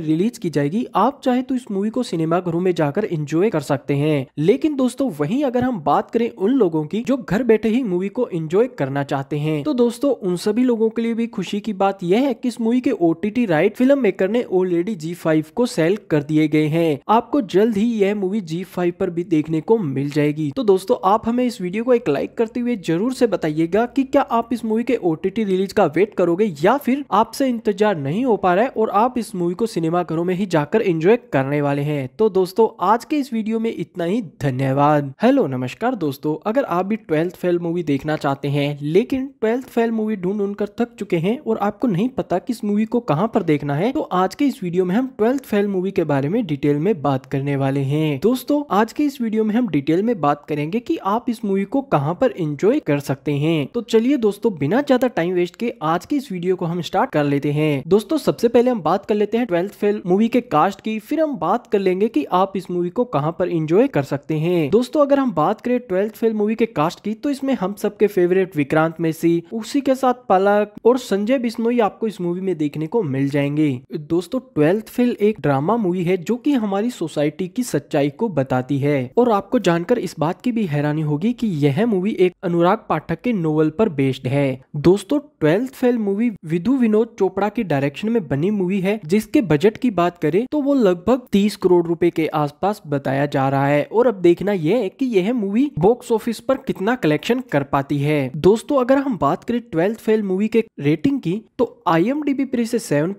रिलीज की जाएगी आप चाहे तो इस मूवी को सिनेमाघरों में जाकर इंजॉय कर सकते हैं लेकिन दोस्तों वहीं अगर हम बात करें उन लोगों की जो घर बैठे ही मूवी को इंजॉय करना चाहते हैं तो दोस्तों उन सभी लोगों के लिए भी खुशी की बात यह है कि इस मूवी के ओटीटी राइट फिल्म मेकर ने ऑलरेडी जी फाइव को सेल कर दिए गए हैं आपको जल्द ही यह मूवी जी फाइव पर भी देखने को मिल जाएगी तो दोस्तों आप हमें इस वीडियो को एक लाइक करते हुए जरूर से बताइएगा कि क्या आप इस मूवी के ओटीटी रिलीज का वेट करोगे या फिर आपसे इंतजार नहीं हो पा रहा है और आप इस मूवी को सिनेमाघरों में में ही जाकर एंजॉय करने वाले हैं तो दोस्तों आज के इस वीडियो में इतना ही धन्यवाद हेलो नमस्कार दोस्तों अगर आप भी ट्वेल्थ फेल मूवी देखना चाहते हैं लेकिन ट्वेल्थ फेल मूवी ढूंढ ढूंढ कर थक चुके हैं और आपको नहीं पता इस मूवी को कहाँ पर देखना है तो आज के इस वीडियो में हम ट्वेल्थ फेल मूवी के बारे में डिटेल में बात करने वाले है दोस्तों आज के इस वीडियो में हम डिटेल में बात करेंगे की आप इस मूवी को कहाँ पर एंजॉय कर सकते हैं तो चलिए दोस्तों बिना ज्यादा टाइम वेस्ट के आज के इस वीडियो को हम स्टार्ट कर लेते हैं दोस्तों सबसे पहले हम बात कर लेते हैं ट्वेल्थ फेल मूवी मूवी के कास्ट की फिर हम बात कर लेंगे कि आप इस मूवी को कहां पर इंजॉय कर सकते हैं दोस्तों अगर हम बात करें ट्वेल्थ फेल मूवी के कास्ट की तो इसमें हम सबके फेवरेट विक्रांत मेसी उसी के साथ पलक और संजय बिश्नोई आपको इस मूवी में देखने को मिल जाएंगे दोस्तों ट्वेल्थ फेल एक ड्रामा मूवी है जो की हमारी सोसाइटी की सच्चाई को बताती है और आपको जानकर इस बात की भी हैरानी होगी की यह मूवी एक अनुराग पाठक के नोवल पर बेस्ड है दोस्तों twelfth fail movie Vidhu Vinod Chopra की डायरेक्शन में बनी मूवी है जिसके बजट की बात करें तो वो लगभग 30 करोड़ रुपए के आसपास बताया जा रहा है और अब देखना यह है कि यह मूवी बॉक्स ऑफिस पर कितना कलेक्शन कर पाती है दोस्तों अगर हम बात करें ट्वेल्थ फेल मूवी के रेटिंग की तो आई एम डी से सेवन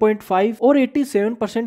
और एट्टी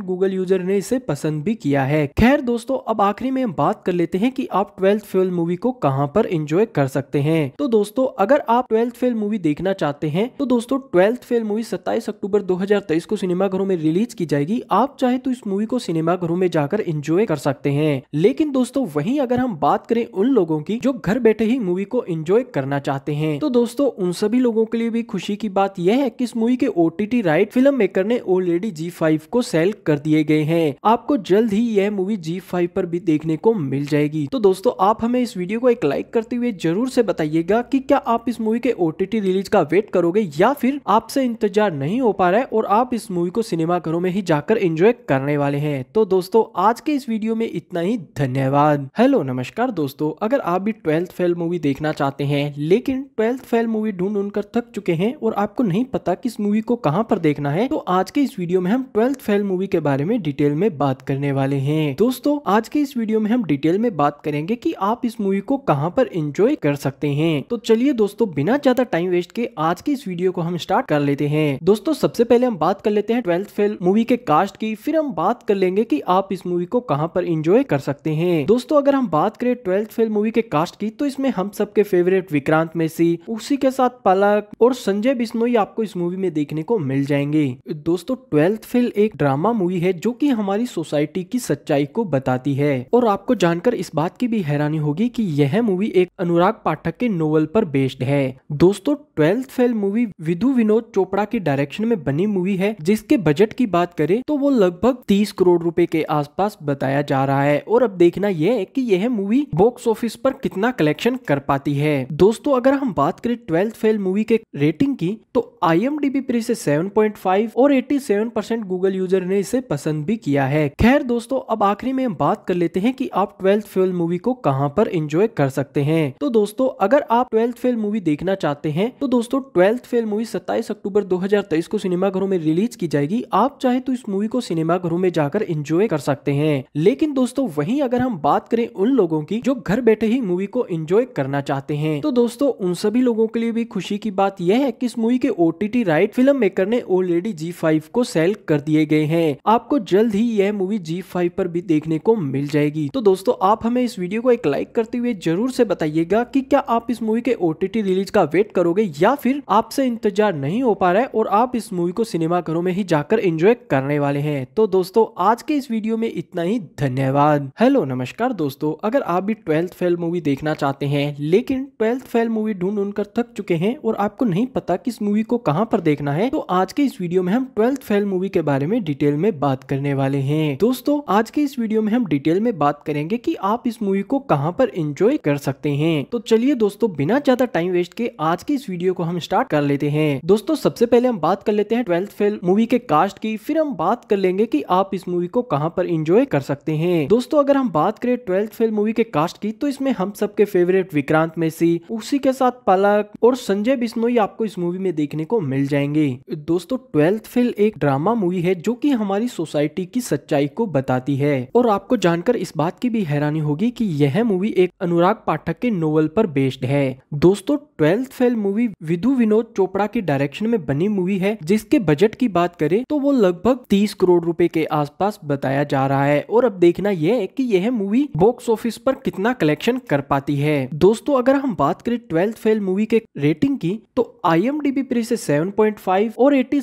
गूगल यूजर ने इसे पसंद भी किया है खैर दोस्तों अब आखिरी में हम बात कर लेते हैं की आप ट्वेल्थ फेल मूवी को कहाँ पर इंजॉय कर सकते हैं तो दोस्तों अगर आप ट्वेल्थ फेल मूवी देखना चाहते हैं तो दोस्तों ट्वेल्थ फेल मूवी 27 अक्टूबर 2023 को सिनेमाघरों में रिलीज की जाएगी आप चाहे तो इस मूवी को सिनेमाघरों में जाकर एंजॉय कर सकते हैं लेकिन दोस्तों वहीं अगर हम बात करें उन लोगों की जो घर बैठे ही मूवी को एंजॉय करना चाहते हैं तो दोस्तों उन सभी लोगों के लिए भी खुशी की बात यह है की इस मूवी के ओ राइट फिल्म मेकर ने ऑलरेडी जी फाइव को सेल कर दिए गए हैं आपको जल्द ही यह मूवी जी फाइव पर भी देखने को मिल जाएगी तो दोस्तों आप हमें इस वीडियो को एक लाइक करते हुए जरूर ऐसी बताइएगा की क्या आप इस मूवी के ओ रिलीज का वेट करोगे या फिर आपसे इंतजार नहीं हो पा रहा है और आप इस मूवी को सिनेमा घरों में ही जाकर एंजॉय करने वाले हैं तो दोस्तों आज के इस वीडियो में इतना ही धन्यवाद हेलो नमस्कार दोस्तों अगर आप भी ट्वेल्थ फेल मूवी देखना चाहते हैं लेकिन ट्वेल्थ फेल मूवी ढूंढ ढूंढ कर थक चुके हैं और आपको नहीं पता की इस मूवी को कहाँ पर देखना है तो आज के इस वीडियो में हम ट्वेल्थ फेल मूवी के बारे में डिटेल में बात करने वाले है दोस्तों आज के इस वीडियो में हम डिटेल में बात करेंगे कि आप इस मूवी को कहाँ पर एंजॉय कर सकते हैं तो चलिए दोस्तों बिना ज्यादा टाइम वेस्ट के आज के इस वीडियो वीडियो को हम स्टार्ट कर लेते हैं दोस्तों सबसे पहले हम बात कर लेते हैं ट्वेल्थ फेल मूवी के कास्ट की फिर हम बात कर लेंगे की आप इस मूवी को कहाँ पर इंजॉय कर सकते हैं दोस्तों अगर हम बात करें ट्वेल्थ फेल मूवी के कास्ट की तो इसमें हम सबके फेवरेट विक्रांत मेसी उसी के साथ पलक और संजय बिश्नोई आपको इस मूवी में देखने को मिल जाएंगे दोस्तों ट्वेल्थ फेल एक ड्रामा मूवी है जो की हमारी सोसाइटी की सच्चाई को बताती है और आपको जानकर इस बात की भी हैरानी होगी कि यह मूवी एक अनुराग पाठक के नोवेल पर बेस्ड है दोस्तों twelfth fail movie Vidhu Vinod Chopra के डायरेक्शन में बनी मूवी है जिसके बजट की बात करें तो वो लगभग 30 करोड़ रुपए के आसपास बताया जा रहा है और अब देखना यह है कि यह मूवी बॉक्स ऑफिस पर कितना कलेक्शन कर पाती है दोस्तों अगर हम बात करें ट्वेल्थ फेल मूवी के रेटिंग की तो आई एम डी बी इसे 7.5 और एट्टी परसेंट गूगल यूजर ने इसे पसंद भी किया है खैर दोस्तों अब आखिरी में हम बात कर लेते हैं की आप ट्वेल्थ फेल मूवी को कहाँ पर एंजॉय कर सकते हैं तो दोस्तों अगर आप ट्वेल्थ फेल मूवी देखना चाहते हैं तो तो दोस्तों ट्वेल्थ फेल मूवी 27 अक्टूबर 2023 को सिनेमाघरों में रिलीज की जाएगी आप चाहे तो इस मूवी को सिनेमाघरों में जाकर एंजॉय कर सकते हैं लेकिन दोस्तों वहीं अगर हम बात करें उन लोगों की जो घर बैठे ही मूवी को एंजॉय करना चाहते हैं तो दोस्तों उन सभी लोगों के लिए भी खुशी की बात यह है की इस मूवी के ओटीटी राइट फिल्म मेकर ने ऑलरेडी जी फाइव को सेल कर दिए गए हैं आपको जल्द ही यह मूवी जी फाइव पर भी देखने को मिल जाएगी तो दोस्तों आप हमें इस वीडियो को एक लाइक करते हुए जरूर से बताइएगा की क्या आप इस मूवी के ओटीटी रिलीज का वेट करोगे या फिर आपसे इंतजार नहीं हो पा रहा है और आप इस मूवी को सिनेमा घरों में ही जाकर एंजॉय करने वाले हैं तो दोस्तों आज के इस वीडियो में इतना ही धन्यवाद हेलो नमस्कार दोस्तों अगर आप भी ट्वेल्थ फेल मूवी देखना चाहते हैं लेकिन ट्वेल्थ फेल मूवी ढूंढ ढूंढ कर थक चुके हैं और आपको नहीं पता की इस मूवी को कहाँ पर देखना है तो आज के इस वीडियो में हम ट्वेल्थ फेल मूवी के बारे में डिटेल में बात करने वाले है दोस्तों आज के इस वीडियो में हम डिटेल में बात करेंगे की आप इस मूवी को कहाँ पर एंजॉय कर सकते हैं तो चलिए दोस्तों बिना ज्यादा टाइम वेस्ट के आज के इस वीडियो वीडियो को हम स्टार्ट कर लेते हैं दोस्तों सबसे पहले हम बात कर लेते हैं ट्वेल्थ फेल मूवी के कास्ट की फिर हम बात कर लेंगे की आप इस मूवी को कहाँ पर इंजॉय कर सकते हैं दोस्तों अगर हम बात करें ट्वेल्थ फेल मूवी के कास्ट की तो इसमें हम सबके फेवरेट विक्रांत मेसी उसी के साथ पलक और संजय बिश्नोई आपको इस मूवी में देखने को मिल जाएंगे दोस्तों ट्वेल्थ फेल एक ड्रामा मूवी है जो की हमारी सोसाइटी की सच्चाई को बताती है और आपको जानकर इस बात की भी हैरानी होगी कि यह मूवी एक अनुराग पाठक के नोवेल पर बेस्ड है दोस्तों twelfth fail movie Vidhu Vinod Chopra के डायरेक्शन में बनी मूवी है जिसके बजट की बात करें तो वो लगभग 30 करोड़ रुपए के आसपास बताया जा रहा है और अब देखना यह है कि यह मूवी बॉक्स ऑफिस पर कितना कलेक्शन कर पाती है दोस्तों अगर हम बात करें ट्वेल्थ फेल मूवी के रेटिंग की तो आई एम पर इसे 7.5 और एट्टी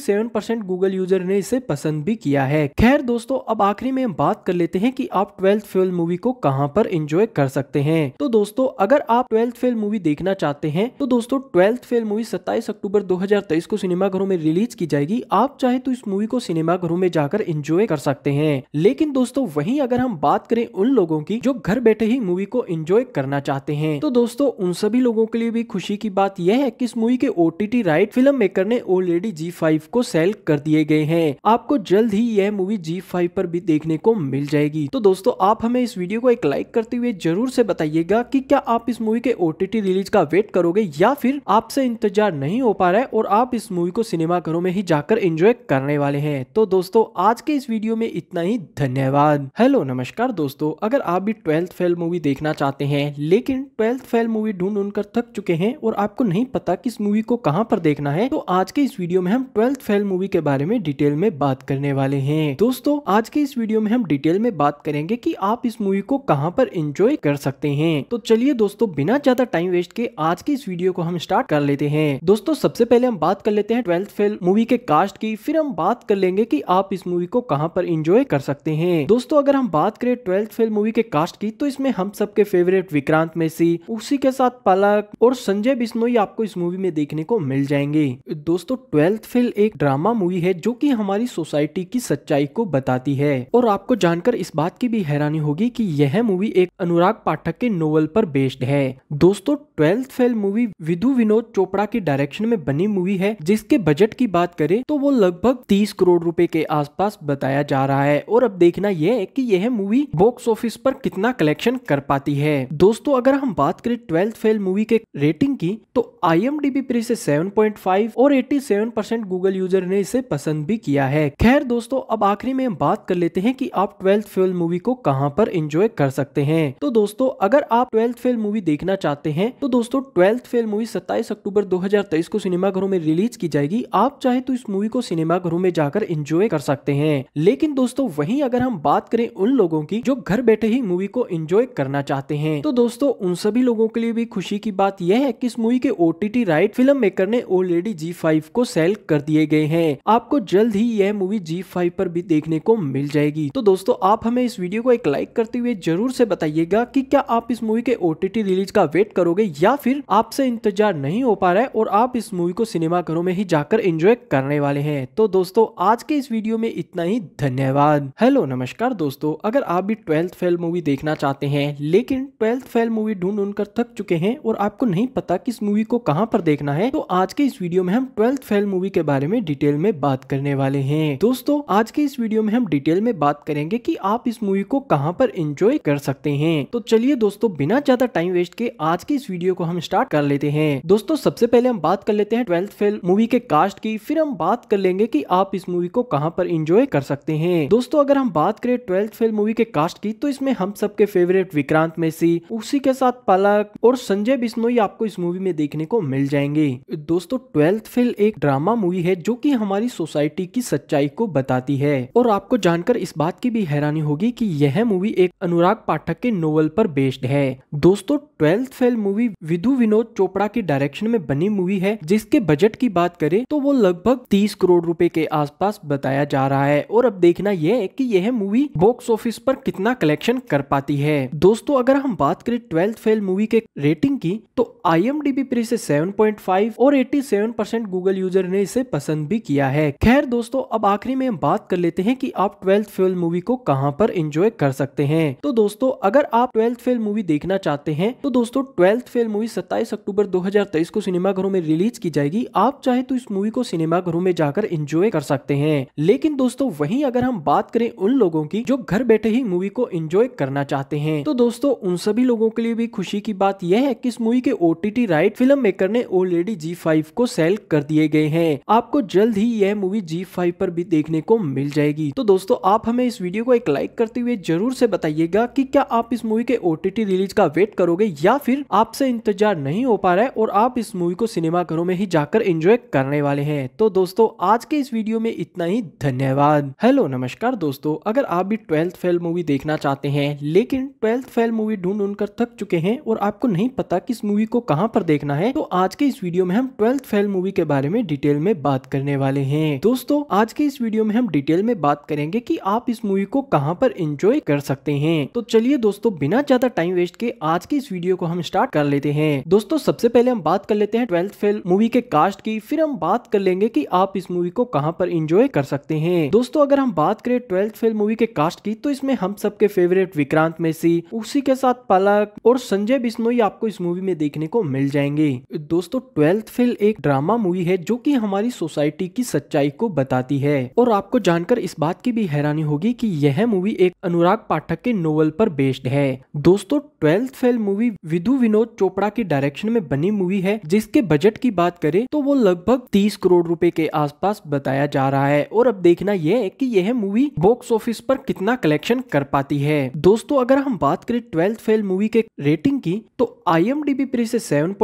गूगल यूजर ने इसे पसंद भी किया है खैर दोस्तों अब आखिरी में हम बात कर लेते हैं की आप ट्वेल्थ फेल मूवी को कहाँ पर एंजॉय कर सकते हैं तो दोस्तों अगर आप ट्वेल्थ फेल मूवी देखना चाहते हैं तो दोस्तों ट्वेल्थ फेल कोकटेल मूवी 27 अक्टूबर 2023 को सिनेमाघरों में रिलीज की जाएगी आप चाहे तो इस मूवी को सिनेमाघरों में जाकर एंजॉय कर सकते हैं लेकिन दोस्तों वहीं अगर हम बात करें उन लोगों की जो घर बैठे ही मूवी को एंजॉय करना चाहते हैं तो दोस्तों उन सभी लोगों के लिए भी खुशी की बात यह है की इस मूवी के ओ राइट फिल्म मेकर ने ऑलरेडी जी को सेल कर दिए गए हैं आपको जल्द ही यह मूवी जी फाइव पर भी देखने को मिल जाएगी तो दोस्तों आप हमें इस वीडियो को एक लाइक करते हुए जरूर से बताइएगा की क्या आप इस मूवी के ओ रिलीज का वेट करोगे या फिर आपसे से इंतजार नहीं हो पा रहा है और आप इस मूवी को सिनेमा घरों में ही जाकर एंजॉय करने वाले हैं तो दोस्तों आज के इस वीडियो में इतना ही धन्यवाद हेलो नमस्कार दोस्तों अगर आप भी ट्वेल्थ फेल मूवी देखना चाहते हैं लेकिन ट्वेल्थ फेल मूवी ढूंढ ढूंढ कर थक चुके हैं और आपको नहीं पता की इस मूवी को कहाँ पर देखना है तो आज के इस वीडियो में हम ट्वेल्थ फेल मूवी के बारे में डिटेल में बात करने वाले है दोस्तों आज के इस वीडियो में हम डिटेल में बात करेंगे की आप इस मूवी को कहाँ पर एंजॉय कर सकते हैं तो चलिए दोस्तों बिना ज्यादा टाइम वेस्ट के आज के इस वीडियो को हम स्टार्ट कर ले लेते हैं दोस्तों सबसे पहले हम बात कर लेते हैं ट्वेल्थ फेल मूवी के कास्ट की फिर हम बात कर लेंगे की आप इस मूवी को कहाँ पर इंजॉय कर सकते हैं दोस्तों अगर हम बात करें ट्वेल्थ फेल मूवी के कास्ट की तो इसमें हम सबके फेवरेट विक्रांत मेसी उसी के साथ पलक और संजय बिश्नोई आपको इस मूवी में देखने को मिल जाएंगे दोस्तों ट्वेल्थ फेल एक ड्रामा मूवी है जो कि हमारी सोसाइटी की सच्चाई को बताती है और आपको जानकर इस बात की भी हैरानी होगी कि यह मूवी एक अनुराग पाठक के नोवेल पर बेस्ड है दोस्तों twelfth fail movie Vidhu Vinod Chopra के डायरेक्शन में बनी मूवी है जिसके बजट की बात करें तो वो लगभग तीस करोड़ रूपए के आसपास बताया जा रहा है और अब देखना यह है कि यह मूवी बॉक्स ऑफिस पर कितना कलेक्शन कर पाती है दोस्तों अगर हम बात करें ट्वेल्थ फेल मूवी के रेटिंग की तो आई एम पर इसे 7.5 और एट्टी परसेंट गूगल यूजर ने इसे पसंद भी किया है खैर दोस्तों अब आखिरी में हम बात कर लेते हैं की आप ट्वेल्थ फेल मूवी को कहां पर इंजॉय कर सकते हैं तो दोस्तों अगर आप ट्वेल्थ फेल मूवी देखना चाहते हैं तो दोस्तों ट्वेल्थ फेल मूवी सत्ताईस अक्टूबर अक्टूबर 2023 को सिनेमाघरों में रिलीज की जाएगी आप चाहे तो इस मूवी को सिनेमाघरों में जाकर एंजॉय कर सकते हैं लेकिन दोस्तों वहीं अगर हम बात करें उन लोगों की जो घर बैठे ही मूवी को एंजॉय करना चाहते हैं तो दोस्तों उन सभी लोगों के लिए भी खुशी की बात यह है की इस मूवी के ओ राइट फिल्म मेकर ने ऑलरेडी जी फाइव को सेल कर दिए गए हैं आपको जल्द ही यह मूवी जी फाइव पर भी देखने को मिल जाएगी तो दोस्तों आप हमें इस वीडियो को एक लाइक करते हुए जरूर से बताइएगा की क्या आप इस मूवी के ओटीटी रिलीज का वेट करोगे या फिर आपसे इंतजार नहीं हो पा रहा है और आप इस मूवी को सिनेमा घरों में ही जाकर एंजॉय करने वाले हैं तो दोस्तों आज के इस वीडियो में इतना ही धन्यवाद हेलो नमस्कार दोस्तों अगर आप भी ट्वेल्थ फेल मूवी देखना चाहते हैं लेकिन ट्वेल्थ फेल मूवी ढूंढ ढूंढ कर थक चुके हैं और आपको नहीं पता की इस मूवी को कहाँ पर देखना है तो आज के इस वीडियो में हम ट्वेल्थ फेल मूवी के बारे में डिटेल में बात करने वाले है दोस्तों आज के इस वीडियो में हम डिटेल में बात करेंगे की आप इस मूवी को कहाँ पर एंजॉय कर सकते हैं तो चलिए दोस्तों बिना ज्यादा टाइम वेस्ट के आज के इस वीडियो को हम स्टार्ट कर लेते हैं दोस्तों सबसे पहले हम बात कर लेते हैं ट्वेल्थ फेल मूवी के कास्ट की फिर हम बात कर लेंगे कि आप इस मूवी को कहां पर इंजॉय कर सकते हैं दोस्तों अगर हम बात करें ट्वेल्थ फेल मूवी के कास्ट की तो इसमें हम सबके फेवरेट विक्रांत मेसी उसी के साथ पलक और संजय बिश्नोई आपको इस मूवी में देखने को मिल जाएंगे दोस्तों ट्वेल्थ फेल एक ड्रामा मूवी है जो की हमारी सोसाइटी की सच्चाई को बताती है और आपको जानकर इस बात की भी हैरानी होगी की यह मूवी एक अनुराग पाठक के नोवल पर बेस्ड है दोस्तों twelfth fail movie Vidhu Vinod Chopra की डायरेक्शन में बनी मूवी है जिसके बजट की बात करें तो वो लगभग तीस करोड़ रूपए के आसपास बताया जा रहा है और अब देखना यह है कि यह मूवी बॉक्स ऑफिस पर कितना कलेक्शन कर पाती है दोस्तों अगर हम बात करें ट्वेल्थ फेल मूवी के रेटिंग की तो आई एम पर इसे 7.5 और 87 परसेंट गूगल यूजर ने इसे पसंद भी किया है खैर दोस्तों अब आखिरी में हम बात कर लेते हैं कि आप ट्वेल्थ फेल मूवी को कहां पर एंजॉय कर सकते हैं तो दोस्तों अगर आप ट्वेल्थ फेल मूवी देखना चाहते हैं तो दोस्तों ट्वेल्थ फेल मूवी 27 अक्टूबर 2023 को सिनेमाघरों में रिलीज की जाएगी आप चाहे तो इस मूवी को सिनेमाघरों में जाकर एंजॉय कर सकते हैं लेकिन दोस्तों वही अगर हम बात करें उन लोगों की जो घर बैठे ही मूवी को एंजॉय करना चाहते हैं तो दोस्तों उन सभी लोगों के लिए भी खुशी की बात यह है कि इस मूवी के ओटीटी राइट फिल्म मेकर ने ऑलरेडी जी फाइव को सेल कर दिए गए हैं आपको जल्द ही यह मूवी जी फाइव पर भी देखने को मिल जाएगी तो दोस्तों आप हमें इस वीडियो को एक लाइक करते हुए जरूर से बताइएगा कि क्या आप इस मूवी के ओटीटी रिलीज का वेट करोगे या फिर आपसे इंतजार नहीं हो पा रहा है और आप इस मूवी को सिनेमा घरों में ही जाकर एंजॉय करने वाले हैं तो दोस्तों आज के इस वीडियो में इतना ही धन्यवाद हेलो नमस्कार दोस्तों अगर आप भी ट्वेल्थ फेल मूवी देखना चाहते हैं लेकिन ट्वेल्थ फेल मूवी ढूंढ ढूंढ कर थक चुके हैं और आपको नहीं पता की इस मूवी को कहाँ पर देखना है तो आज के इस वीडियो में हम ट्वेल्थ फेल मूवी के बारे में डिटेल में बात करने वाले है दोस्तों आज के इस वीडियो में हम डिटेल में बात करेंगे की आप इस मूवी को कहाँ पर एंजॉय कर सकते हैं तो चलिए दोस्तों बिना ज्यादा टाइम वेस्ट के आज के इस वीडियो को हम स्टार्ट कर लेते हैं दोस्तों सबसे पहले हम बात कर लेते हैं ट्वेल्थ फेल मूवी के कास्ट की फिर हम बात कर लेंगे कि आप इस मूवी को कहाँ पर इंजॉय कर सकते हैं दोस्तों अगर हम बात करें ट्वेल्थ फेल मूवी के कास्ट की तो इसमें हम सबके फेवरेट विक्रांत मेसी उसी के साथ पलक और संजय बिश्नोई आपको इस मूवी में देखने को मिल जाएंगे दोस्तों ट्वेल्थ फेल एक ड्रामा मूवी है जो की हमारी सोसाइटी की सच्चाई को बताती है और आपको जानकर इस बात की भी हैरानी होगी की यह मूवी एक अनुराग पाठक के नोवल पर बेस्ड है दोस्तों twelfth fail movie Vidhu Vinod Chopra की डायरेक्शन में बनी मूवी है जिसके बजट की बात करें तो वो लगभग तीस करोड़ रुपए के आसपास बताया जा रहा है और अब देखना यह है कि यह मूवी बॉक्स ऑफिस पर कितना कलेक्शन कर पाती है दोस्तों अगर हम बात करें ट्वेल्थ फेल मूवी के रेटिंग की तो आई एम डी बी से सेवन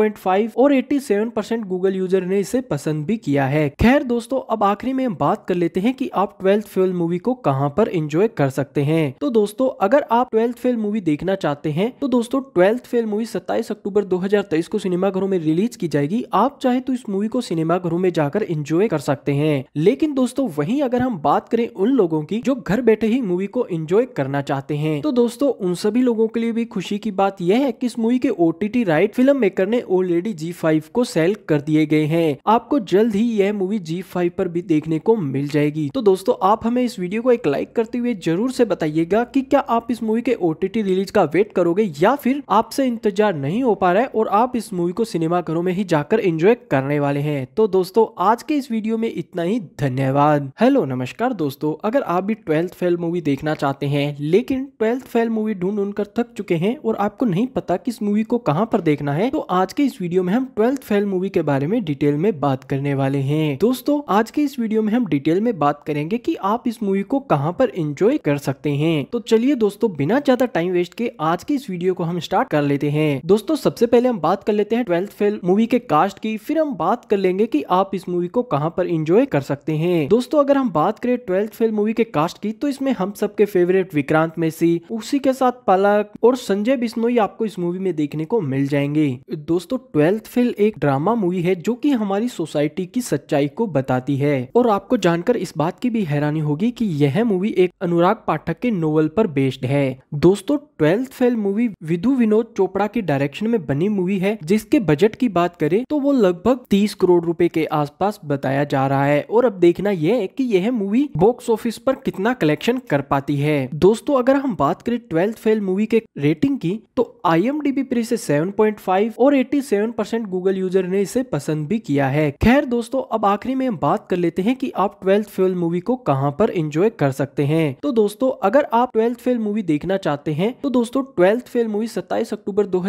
और एट्टी परसेंट गूगल यूजर ने इसे पसंद भी किया है खैर दोस्तों अब आखिरी में हम बात कर लेते हैं कि आप ट्वेल्थ फेल मूवी को कहाँ पर एंजॉय कर सकते हैं तो दोस्तों अगर आप ट्वेल्थ फेल मूवी देखना चाहते हैं तो दोस्तों ट्वेल्थ फेल मूवी सत्ताईस अक्टूबर 2023 को सिनेमाघरों में रिलीज की जाएगी आप चाहे तो इस मूवी को सिनेमा घरों में जाकर एंजॉय कर सकते हैं लेकिन दोस्तों वहीं अगर हम बात करें उन लोगों की जो घर बैठे ही मूवी को एंजॉय करना चाहते हैं तो दोस्तों उन सभी लोगों के लिए भी खुशी की बात यह है कि इस मूवी के ओटीटी राइट फिल्म मेकर ने ऑलरेडी जी फाइव को सेल कर दिए गए है आपको जल्द ही यह मूवी जी फाइव पर भी देखने को मिल जाएगी तो दोस्तों आप हमें इस वीडियो को एक लाइक करते हुए जरूर से बताइएगा कि क्या आप इस मूवी के ओटीटी रिलीज का वेट करोगे या फिर आपसे इंतजार नहीं हो पा रहा है और आप इस मूवी को घरों में में ही जाकर एंजॉय करने वाले हैं तो दोस्तों आज के इस वीडियो में इतना ही धन्यवाद हेलो नमस्कार दोस्तों अगर आप भी ट्वेल्थ फेल मूवी देखना चाहते हैं लेकिन ट्वेल्थ फेल मूवी ढूंढ ढूंढ कर थक चुके हैं और आपको नहीं पता इस मूवी को कहाँ पर देखना है तो आज के इस वीडियो में हम ट्वेल्थ फेल मूवी के बारे में डिटेल में बात करने वाले है दोस्तों आज के इस वीडियो में हम डिटेल में बात करेंगे की आप इस मूवी को कहाँ पर एंजॉय कर सकते हैं तो चलिए दोस्तों बिना ज्यादा टाइम वेस्ट के आज के इस वीडियो को हम स्टार्ट कर लेते हैं दोस्तों सबसे पहले हम बात कर लेते हैं ट्वेल्थ फेल मूवी मूवी के कास्ट की फिर हम बात कर लेंगे कि आप इस मूवी को कहां पर इंजॉय कर सकते हैं दोस्तों अगर हम बात करें ट्वेल्थ फेल मूवी के कास्ट की तो इसमें हम सबके फेवरेट विक्रांत मेसी उसी के साथ पलक और संजय बिश्नोई आपको इस मूवी में देखने को मिल जाएंगे दोस्तों ट्वेल्थ फेल एक ड्रामा मूवी है जो की हमारी सोसाइटी की सच्चाई को बताती है और आपको जानकर इस बात की भी हैरानी होगी की यह मूवी एक अनुराग पाठक के नोवेल पर बेस्ड है दोस्तों twelfth fail movie Vidhu Vinod Chopra की डायरेक्शन में बनी मूवी है जिसके बजट की बात बात करें तो वो लगभग तीस करोड़ रूपए के आसपास बताया जा रहा है और अब देखना यह है कि यह मूवी बॉक्स ऑफिस पर कितना कलेक्शन कर पाती है दोस्तों अगर हम बात करें ट्वेल्थ फेल मूवी के रेटिंग की तो आई एम डी बी से 7.5 और 87 परसेंट गूगल यूजर ने इसे पसंद भी किया है खैर दोस्तों अब आखिरी में हम बात कर लेते हैं कि आप ट्वेल्थ फेल मूवी को कहां पर एंजॉय कर सकते हैं तो दोस्तों अगर आप ट्वेल्थ फेल मूवी देखना चाहते हैं तो दोस्तों ट्वेल्थ फेल मूवी सत्ताईस अक्टूबर दो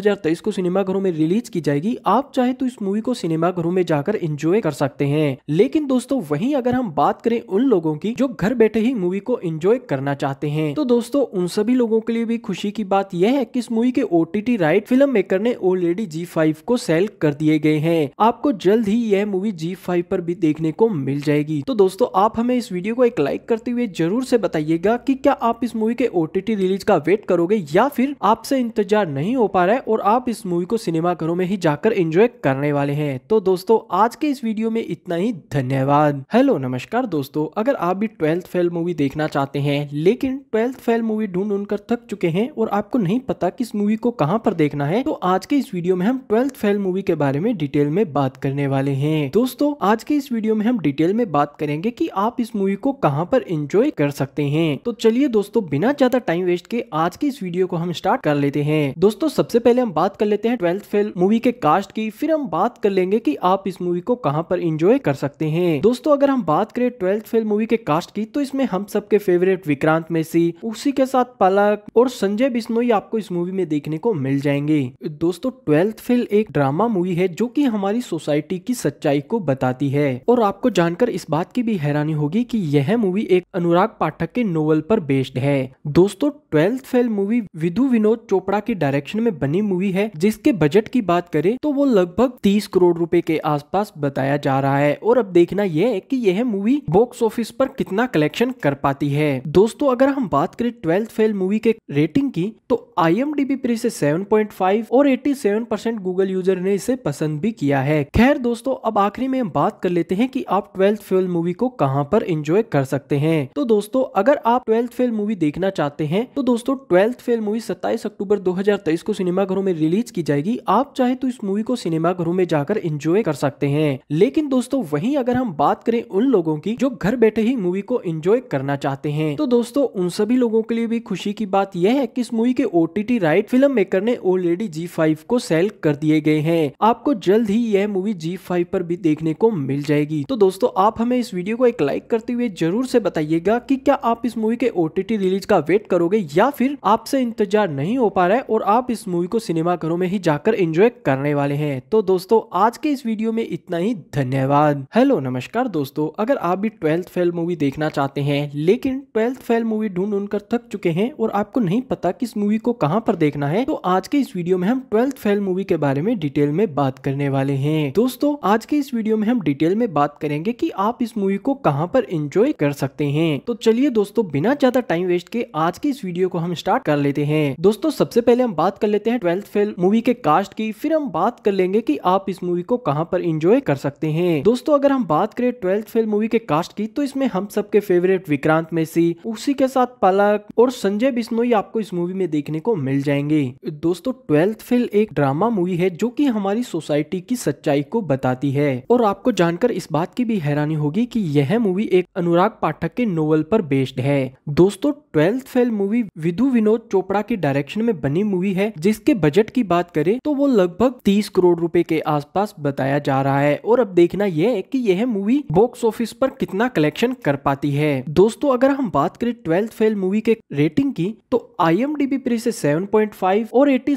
को सिनेमाघरों में रिलीज की जाएगी आप चाहे चाहे तो इस मूवी को सिनेमा घरों में जाकर एंजॉय कर सकते हैं लेकिन दोस्तों वहीं अगर हम बात करें उन लोगों की जो घर बैठे ही मूवी को एंजॉय करना चाहते हैं तो दोस्तों उन सभी लोगों के लिए भी खुशी की बात यह है कि इस मूवी के ओटीटी राइट फिल्म मेकर ने ऑलरेडी जी फाइव को सेल कर दिए गए हैं आपको जल्द ही यह मूवी जी फाइव पर भी देखने को मिल जाएगी तो दोस्तों आप हमें इस वीडियो को एक लाइक करते हुए जरूर से बताइएगा कि क्या आप इस मूवी के ओटीटी रिलीज का वेट करोगे या फिर आपसे इंतजार नहीं हो पा रहा है और आप इस मूवी को सिनेमा घरों में ही जाकर एंजॉय करने वाले हैं तो दोस्तों आज के इस वीडियो में इतना ही धन्यवाद हेलो नमस्कार दोस्तों अगर आप भी ट्वेल्थ फेल मूवी देखना चाहते हैं लेकिन ट्वेल्थ फेल मूवी ढूंढ ढूंढ कर थक चुके हैं और आपको नहीं पता कि इस मूवी को कहाँ पर देखना है तो आज के इस वीडियो में हम ट्वेल्थ फेल मूवी के बारे में डिटेल में बात करने वाले है दोस्तों आज के इस वीडियो में हम डिटेल में बात करेंगे की आप इस मूवी को कहाँ पर एंजॉय कर सकते हैं तो चलिए दोस्तों बिना ज्यादा टाइम वेस्ट के आज की इस वीडियो को हम स्टार्ट कर लेते हैं दोस्तों सबसे पहले हम बात कर लेते हैं ट्वेल्थ फेल मूवी के कास्ट की फिर हम बात कर लेंगे कि आप इस मूवी को कहाँ पर इंजॉय कर सकते हैं दोस्तों अगर हम बात करें ट्वेल्थ फेल मूवी के कास्ट की तो इसमें हम सबके फेवरेट विक्रांत मेसी उसी के साथ पलक और संजय बिश्नोई आपको इस मूवी में देखने को मिल जाएंगे दोस्तों ट्वेल्थ फेल एक ड्रामा मूवी है जो की हमारी सोसाइटी की सच्चाई को बताती है और आपको जानकर इस बात की भी हैरानी होगी की यह मूवी एक अनुराग पाठक के नोवल पर बेस्ड है दोस्तों twelfth fail movie Vidhu Vinod Chopra के डायरेक्शन में बनी मूवी है जिसके बजट की बात करें तो वो लगभग 30 करोड़ रुपए के आसपास बताया जा रहा है और अब देखना यह है कि यह मूवी बॉक्स ऑफिस पर कितना कलेक्शन कर पाती है दोस्तों अगर हम बात करें ट्वेल्थ फेल मूवी के रेटिंग की तो आई एम डी से 7.5 और एट्टी परसेंट गूगल यूजर ने इसे पसंद भी किया है खैर दोस्तों अब आखिरी में हम बात कर लेते हैं की आप ट्वेल्थ फेल मूवी को कहाँ पर एंजॉय कर सकते हैं तो दोस्तों अगर आप ट्वेल्थ फेल मूवी देखना चाहते हैं तो तो दोस्तों ट्वेल्थ फेल मूवी 27 अक्टूबर 2023 को सिनेमाघरों में रिलीज की जाएगी आप चाहे तो इस मूवी को सिनेमाघरों में जाकर एंजॉय कर सकते हैं लेकिन दोस्तों वहीं अगर हम बात करें उन लोगों की जो घर बैठे ही मूवी को एंजॉय करना चाहते हैं तो दोस्तों उन सभी लोगों के लिए भी खुशी की बात यह है की इस मूवी के ओ राइट फिल्म मेकर ने ऑलरेडी जी फाइव को सेल कर दिए गए हैं आपको जल्द ही यह मूवी जी फाइव पर भी देखने को मिल जाएगी तो दोस्तों आप हमें इस वीडियो को एक लाइक करते हुए जरूर ऐसी बताइएगा की क्या आप इस मूवी के ओ रिलीज का वेट करोगे या फिर आपसे इंतजार नहीं हो पा रहा है और आप इस मूवी को सिनेमा घरों में ही जाकर एंजॉय करने वाले हैं तो दोस्तों आज के इस वीडियो में इतना ही धन्यवाद हेलो नमस्कार दोस्तों अगर आप भी ट्वेल्थ फेल मूवी देखना चाहते हैं लेकिन ट्वेल्थ फेल मूवी ढूंढ ढूंढ कर थक चुके हैं और आपको नहीं पता की इस मूवी को कहाँ पर देखना है तो आज के इस वीडियो में हम ट्वेल्थ फेल मूवी के बारे में डिटेल में बात करने वाले है दोस्तों आज के इस वीडियो में हम डिटेल में बात करेंगे की आप इस मूवी को कहाँ पर इंजॉय कर सकते हैं तो चलिए दोस्तों बिना ज्यादा टाइम वेस्ट के आज के इस वीडियो वीडियो को हम स्टार्ट कर लेते हैं दोस्तों सबसे पहले हम बात कर लेते हैं ट्वेल्थ फेल मूवी के कास्ट की फिर हम बात कर लेंगे की आप इस मूवी को कहाँ पर इंजॉय कर सकते हैं दोस्तों अगर हम बात करें ट्वेल्थ फेल मूवी के कास्ट की तो इसमें हम सबके फेवरेट विक्रांत मेसी उसी के साथ पलक और संजय बिश्नोई आपको इस मूवी में देखने को मिल जाएंगे दोस्तों ट्वेल्थ फेल एक ड्रामा मूवी है जो कि हमारी सोसाइटी की सच्चाई को बताती है और आपको जानकर इस बात की भी हैरानी होगी कि यह मूवी एक अनुराग पाठक के नोवेल पर बेस्ड है दोस्तों twelfth fail movie Vidhu Vinod Chopra के डायरेक्शन में बनी मूवी है जिसके बजट की बात करें तो वो लगभग 30 करोड़ रुपए के आसपास बताया जा रहा है और अब देखना यह है कि यह मूवी बॉक्स ऑफिस पर कितना कलेक्शन कर पाती है दोस्तों अगर हम बात करें ट्वेल्थ फेल मूवी के रेटिंग की तो आई एम पर इसे 7.5 और एट्टी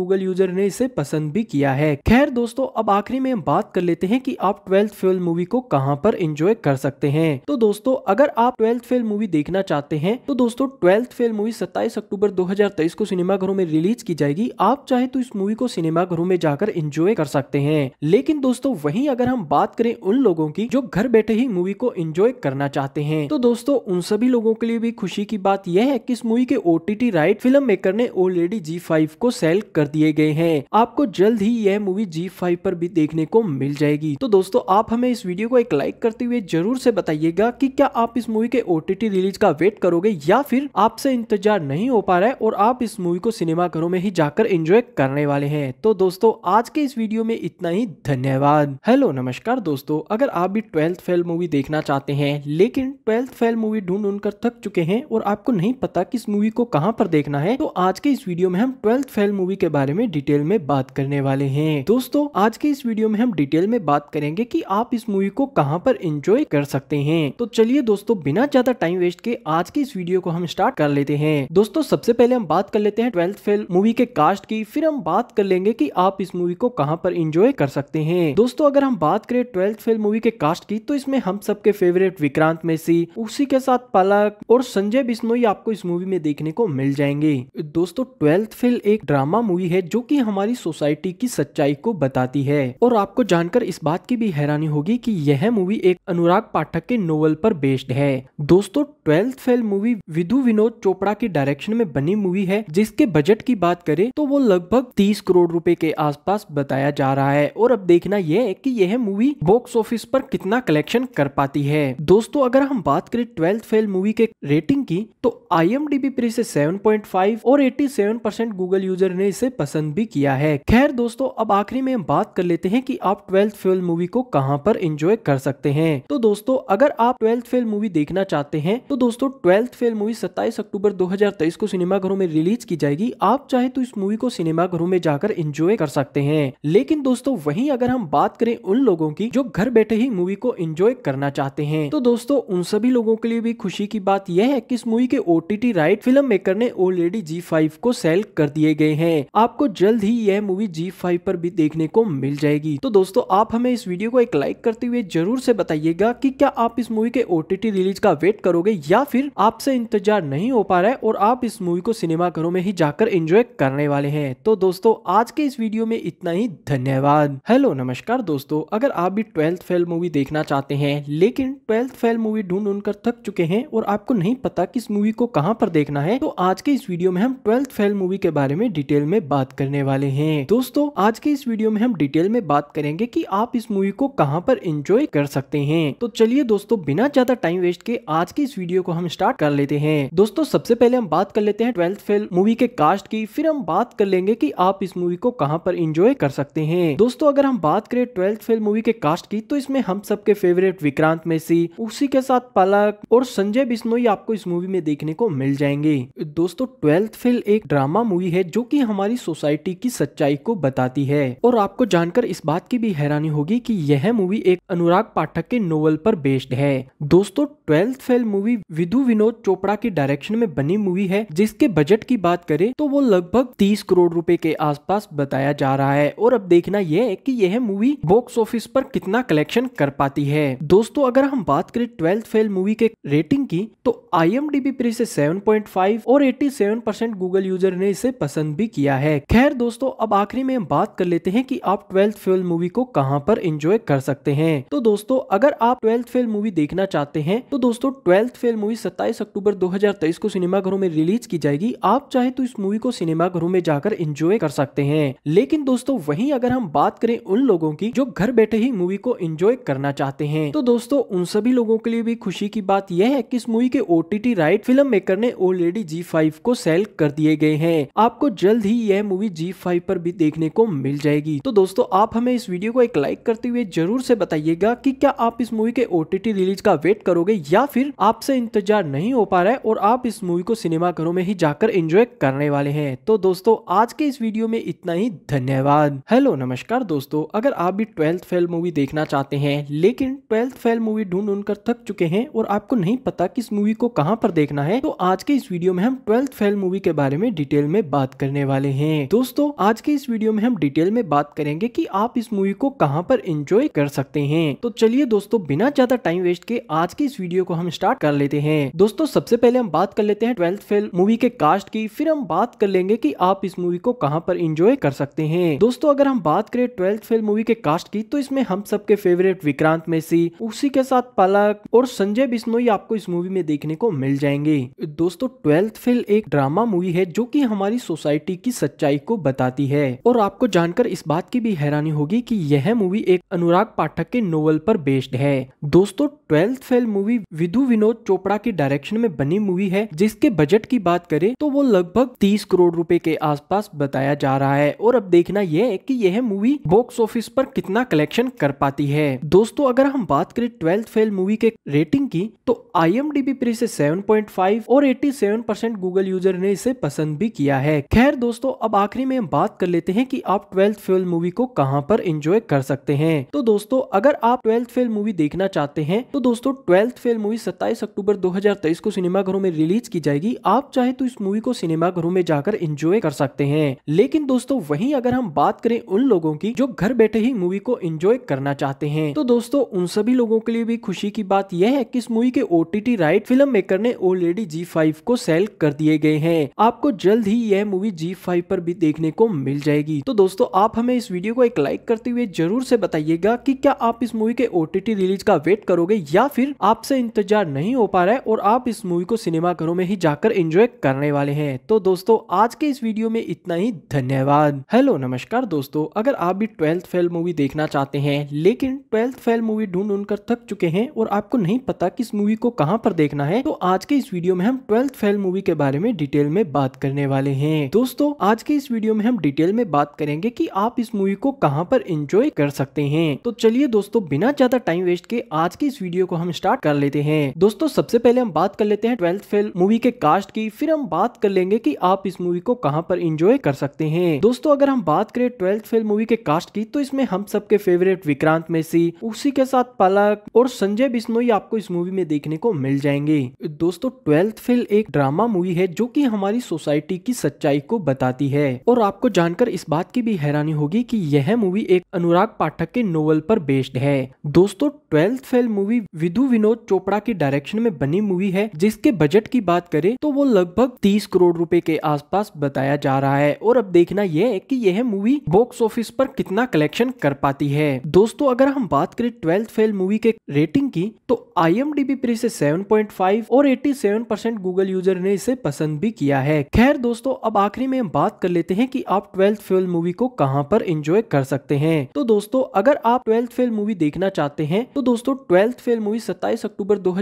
गूगल यूजर ने इसे पसंद भी किया है खैर दोस्तों अब आखिरी में हम बात कर लेते हैं की आप ट्वेल्थ फेल मूवी को कहाँ पर एंजॉय कर सकते हैं तो दोस्तों अगर आप ट्वेल्थ फेल मूवी देखना चाहते हैं तो दोस्तों ट्वेल्थ फेल फेल मूवी 27 अक्टूबर 2023 को सिनेमाघरों में रिलीज की जाएगी आप चाहे तो इस मूवी को सिनेमाघरों में जाकर एंजॉय कर सकते हैं लेकिन दोस्तों वहीं अगर हम बात करें उन लोगों की जो घर बैठे ही मूवी को एंजॉय करना चाहते हैं तो दोस्तों उन सभी लोगों के लिए भी खुशी की बात यह है की इस मूवी के ओ राइट फिल्म मेकर ने ऑलरेडी जी को सेल कर दिए गए हैं आपको जल्द ही यह मूवी जी फाइव पर भी देखने को मिल जाएगी तो दोस्तों आप हमें इस वीडियो को एक लाइक करते हुए जरूर से बताइएगा कि क्या आप इस मूवी के ओटीटी रिलीज का वेट करोगे या फिर आपसे इंतजार नहीं हो पा रहा है और आप इस मूवी को सिनेमा घरों में ही जाकर एंजॉय करने वाले हैं तो दोस्तों आज के इस वीडियो में इतना ही धन्यवाद हेलो नमस्कार दोस्तों अगर आप भी ट्वेल्थ फेल मूवी देखना चाहते हैं लेकिन ट्वेल्थ फेल मूवी ढूंढ ढूंढ कर थक चुके हैं और आपको नहीं पता की इस मूवी को कहाँ पर देखना है तो आज के इस वीडियो में हम ट्वेल्थ फेल मूवी के बारे में डिटेल में बात करने वाले हैं दोस्तों आज के इस वीडियो में हम डिटेल में बात करेंगे की आप इस मूवी को कहाँ पर एंजॉय कर सकते हैं तो चलिए दोस्तों बिना ज्यादा टाइम वेस्ट के आज के इस वीडियो को हम स्टार्ट कर ले लेते हैं दोस्तों सबसे पहले हम बात कर लेते हैं ट्वेल्थ फेल मूवी के कास्ट की फिर हम बात कर लेंगे की आप इस मूवी को कहाँ पर इंजॉय कर सकते हैं दोस्तों अगर हम बात करें ट्वेल्थ फेल मूवी के कास्ट की तो इसमें हम सबके फेवरेट विक्रांत मेसी उसी के साथ पलक और संजय बिश्नोई आपको इस मूवी में देखने को मिल जाएंगे दोस्तों ट्वेल्थ फेल एक ड्रामा मूवी है जो कि हमारी सोसाइटी की सच्चाई को बताती है और आपको जानकर इस बात की भी हैरानी होगी कि यह मूवी एक अनुराग पाठक के नोवेल पर बेस्ड है दोस्तों twelfth fail movie Vidhu Vinod Chopra के डायरेक्शन में बनी मूवी है जिसके बजट की बात करें तो वो लगभग तीस करोड़ रूपए के आसपास बताया जा रहा है और अब देखना यह है कि यह मूवी बॉक्स ऑफिस पर कितना कलेक्शन कर पाती है दोस्तों अगर हम बात करें ट्वेल्थ फेल मूवी के रेटिंग की तो आई एम डी पर पॉइंट फाइव और सेवन परसेंट गूगल यूजर ने इसे पसंद भी किया है खैर दोस्तों अब आखिरी में हम बात कर लेते हैं कि आप ट्वेल्थ फेल मूवी को कहां पर एंजॉय कर सकते हैं तो दोस्तों अगर आप ट्वेल्थ फेल मूवी देखना चाहते हैं तो दोस्तों ट्वेल्थ फेल मूवी सत्ताईस अक्टूबर अक्टूबर 2023 को सिनेमाघरों में रिलीज की जाएगी आप चाहे तो इस मूवी को सिनेमाघरों में जाकर एंजॉय कर सकते हैं लेकिन दोस्तों वहीं अगर हम बात करें उन लोगों की जो घर बैठे ही मूवी को एंजॉय करना चाहते हैं तो दोस्तों उन सभी लोगों के लिए भी खुशी की बात यह है की इस मूवी के ओ राइट फिल्म मेकर ने ऑलरेडी जी फाइव को सेल कर दिए गए हैं आपको जल्द ही यह मूवी जी फाइव पर भी देखने को मिल जाएगी तो दोस्तों आप हमें इस वीडियो को एक लाइक करते हुए जरूर से बताइएगा की क्या आप इस मूवी के ओटीटी रिलीज का वेट करोगे या फिर आपसे इंतजार नहीं हो पा रहा है और आप इस मूवी को सिनेमा घरों में ही जाकर एंजॉय करने वाले हैं तो दोस्तों आज के इस वीडियो में इतना ही धन्यवाद हेलो नमस्कार दोस्तों अगर आप भी ट्वेल्थ फेल मूवी देखना चाहते हैं लेकिन ट्वेल्थ फेल मूवी ढूंढ ढूंढ कर थक चुके हैं और आपको नहीं पता की इस मूवी को कहाँ पर देखना है तो आज के इस वीडियो में हम ट्वेल्थ फेल मूवी के बारे में डिटेल में बात करने वाले है दोस्तों आज के इस वीडियो में हम डिटेल में बात करेंगे की आप इस मूवी को कहाँ पर एंजॉय कर सकते हैं तो चलिए दोस्तों बिना ज्यादा टाइम वेस्ट के आज के इस वीडियो को हम स्टार्ट कर लेते हैं दोस्तों सबसे पहले हम बात कर लेते हैं ट्वेल्थ फेल मूवी के कास्ट की फिर हम बात कर लेंगे कि आप इस मूवी को कहां पर इंजॉय कर सकते हैं दोस्तों अगर हम बात करें ट्वेल्थ फेल मूवी के कास्ट की तो इसमें हम सबके फेवरेट विक्रांत मेसी उसी के साथ पलक और संजय बिश्नोई आपको इस मूवी में देखने को मिल जाएंगे दोस्तों ट्वेल्थ फेल एक ड्रामा मूवी है जो की हमारी सोसाइटी की सच्चाई को बताती है और आपको जानकर इस बात की भी हैरानी होगी की यह मूवी एक अनुराग पाठक के नोवल पर बेस्ड है दोस्तों twelfth fail movie Vidhu Vinod Chopra की डायरेक्शन में में बनी मूवी है जिसके बजट की बात करें तो वो लगभग तीस करोड़ रूपए के आसपास बताया जा रहा है और अब देखना यह है कि यह मूवी बॉक्स ऑफिस पर कितना कलेक्शन कर पाती है दोस्तों अगर हम बात करें ट्वेल्थ फेल मूवी के रेटिंग की तो आई एम पर इसे 7.5 और 87 परसेंट गूगल यूजर ने इसे पसंद भी किया है खैर दोस्तों अब आखिरी में हम बात कर लेते हैं कि आप ट्वेल्थ फेल मूवी को कहां पर एंजॉय कर सकते हैं तो दोस्तों अगर आप ट्वेल्थ फेल मूवी देखना चाहते हैं तो दोस्तों ट्वेल्थ फेल मूवी 27 अक्टूबर 2023 को सिनेमाघरों में रिलीज की जाएगी आप चाहे तो इस मूवी को सिनेमाघरों में जाकर एंजॉय कर सकते हैं लेकिन दोस्तों वहीं अगर हम बात करें उन लोगों की जो घर बैठे ही मूवी को एंजॉय करना चाहते हैं तो दोस्तों उन सभी लोगों के लिए भी खुशी की बात यह है कि इस मूवी के ओटीटी राइट फिल्म मेकर ने ऑलरेडी जी फाइव को सेल कर दिए गए हैं आपको जल्द ही यह मूवी जी फाइव पर भी देखने को मिल जाएगी तो दोस्तों आप हमें इस वीडियो को एक लाइक करते हुए जरूर से बताइएगा कि क्या आप इस मूवी के ओटीटी रिलीज का वेट करोगे या फिर आपसे इंतजार नहीं हो पा रहा है और आप इस मूवी को सिनेमा घरों में ही जाकर एंजॉय करने वाले हैं तो दोस्तों आज के इस वीडियो में इतना ही धन्यवाद हेलो नमस्कार दोस्तों अगर आप भी ट्वेल्थ फेल मूवी देखना चाहते हैं लेकिन ट्वेल्थ फेल मूवी ढूंढ ढूंढ कर थक चुके हैं और आपको नहीं पता की इस मूवी को कहाँ पर देखना है तो आज के इस वीडियो में हम ट्वेल्थ फेल मूवी के बारे में डिटेल में बात करने वाले है दोस्तों आज के इस वीडियो में हम डिटेल में बात करेंगे की आप इस मूवी को कहाँ पर एंजॉय कर सकते हैं तो चलिए दोस्तों बिना ज्यादा टाइम वेस्ट के आज के इस वीडियो को हम स्टार्ट कर लेते हैं दोस्तों सबसे पहले हम बात कर लेते लेते हैं ट्वेल्थ फेल मूवी के कास्ट की फिर हम बात कर लेंगे कि आप इस मूवी को कहां पर इंजॉय कर सकते हैं दोस्तों अगर हम बात करें ट्वेल्थ फेल मूवी के कास्ट की तो इसमें हम सबके फेवरेट विक्रांत मेसी उसी के साथ पलक और संजय बिश्नोई आपको इस मूवी में देखने को मिल जाएंगे दोस्तों ट्वेल्थ फिल्म एक ड्रामा मूवी है जो की हमारी सोसाइटी की सच्चाई को बताती है और आपको जानकर इस बात की भी हैरानी होगी की यह मूवी एक अनुराग पाठक के नोवेल पर बेस्ड है दोस्तों twelfth fail movie Vidhu Vinod Chopra की डायरेक्शन में बनी मूवी है जिसके बजट की बात करें तो वो लगभग तीस करोड़ रुपए के आसपास बताया जा रहा है और अब देखना यह है कि यह मूवी बॉक्स ऑफिस पर कितना कलेक्शन कर पाती है दोस्तों अगर हम बात करें ट्वेल्थ फेल मूवी के रेटिंग की तो आई एम डी बी से 7.5 और 87 परसेंट गूगल यूजर ने इसे पसंद भी किया है खैर दोस्तों अब आखिरी में हम बात कर लेते हैं कि आप ट्वेल्थ फेल मूवी को कहां पर एंजॉय कर सकते हैं तो दोस्तों अगर आप ट्वेल्थ फेल मूवी देखना चाहते हैं तो दोस्तों ट्वेल्थ फेल मूवी 27 अक्टूबर 2023 को सिनेमाघरों में रिलीज की जाएगी आप चाहे तो इस मूवी को सिनेमा घरों में जाकर एंजॉय कर सकते हैं लेकिन दोस्तों वहीं अगर हम बात करें उन लोगों की जो घर बैठे ही मूवी को एंजॉय करना चाहते हैं तो दोस्तों उन सभी लोगों के लिए भी खुशी की बात यह है की इस मूवी के ओ राइट फिल्म मेकर ने ऑलरेडी जी फाइव को सेल कर दिए गए हैं आपको जल्द ही यह मूवी जी फाइव पर भी देखने को मिल जाएगी तो दोस्तों आप हमें इस वीडियो को एक लाइक करते हुए जरूर से बताइएगा कि क्या आप इस मूवी के ओटीटी रिलीज का वेट करोगे या फिर आपसे इंतजार नहीं हो पा रहा है और आप इस मूवी को सिनेमा घरों में ही जाकर एंजॉय करने वाले हैं तो दोस्तों आज के इस वीडियो में इतना ही धन्यवाद हेलो नमस्कार दोस्तों अगर आप भी ट्वेल्थ फेल मूवी देखना चाहते हैं लेकिन ट्वेल्थ फेल मूवी ढूंढ ढूंढ कर थक चुके हैं और आपको नहीं पता किस मूवी को कहाँ पर देखना है तो आज के इस वीडियो में हम ट्वेल्थ फेल मूवी के बारे में डिटेल में बात करने वाले है दोस्तों आज के इस वीडियो में हम डिटेल में बात करेंगे की आप इस मूवी को कहाँ पर एंजॉय कर सकते हैं तो चलिए दोस्तों बिना ज्यादा टाइम वेस्ट के आज के इस वीडियो को हम स्टार्ट कर लेते हैं दोस्तों सबसे पहले हम बात कर लेते हैं ट्वेल्थ फेल मूवी मूवी के कास्ट की फिर हम बात कर लेंगे कि आप इस मूवी को कहां पर इंजॉय कर सकते हैं दोस्तों अगर हम बात करें ट्वेल्थ फिल्म मूवी के कास्ट की तो इसमें हम सबके फेवरेट विक्रांत मेसी उसी के साथ पलक और संजय बिश्नोई आपको इस मूवी में देखने को मिल जाएंगे दोस्तों ट्वेल्थ फिल्म एक ड्रामा मूवी है जो की हमारी सोसाइटी की सच्चाई को बताती है और आपको जानकर इस बात की भी हैरानी होगी की यह मूवी एक अनुराग पाठक के नोवेल पर बेस्ड है दोस्तों twelfth fail movie Vidhu Vinod Chopra की डायरेक्शन में बनी मूवी है जिसके बजट की बात बात करें तो वो लगभग 30 करोड़ रुपए के आसपास बताया जा रहा है और अब देखना यह है कि यह मूवी बॉक्स ऑफिस पर कितना कलेक्शन कर पाती है दोस्तों अगर हम बात करें ट्वेल्थ फेल मूवी के रेटिंग की तो आई एम डी से 7.5 और 87 परसेंट गूगल यूजर ने इसे पसंद भी किया है खैर दोस्तों अब आखिरी में हम बात कर लेते हैं कि आप ट्वेल्थ फेल मूवी को कहां पर एंजॉय कर सकते हैं तो दोस्तों अगर आप ट्वेल्थ फेल मूवी देखना चाहते हैं तो दोस्तों ट्वेल्थ फेल मूवी सत्ताईस अक्टूबर दो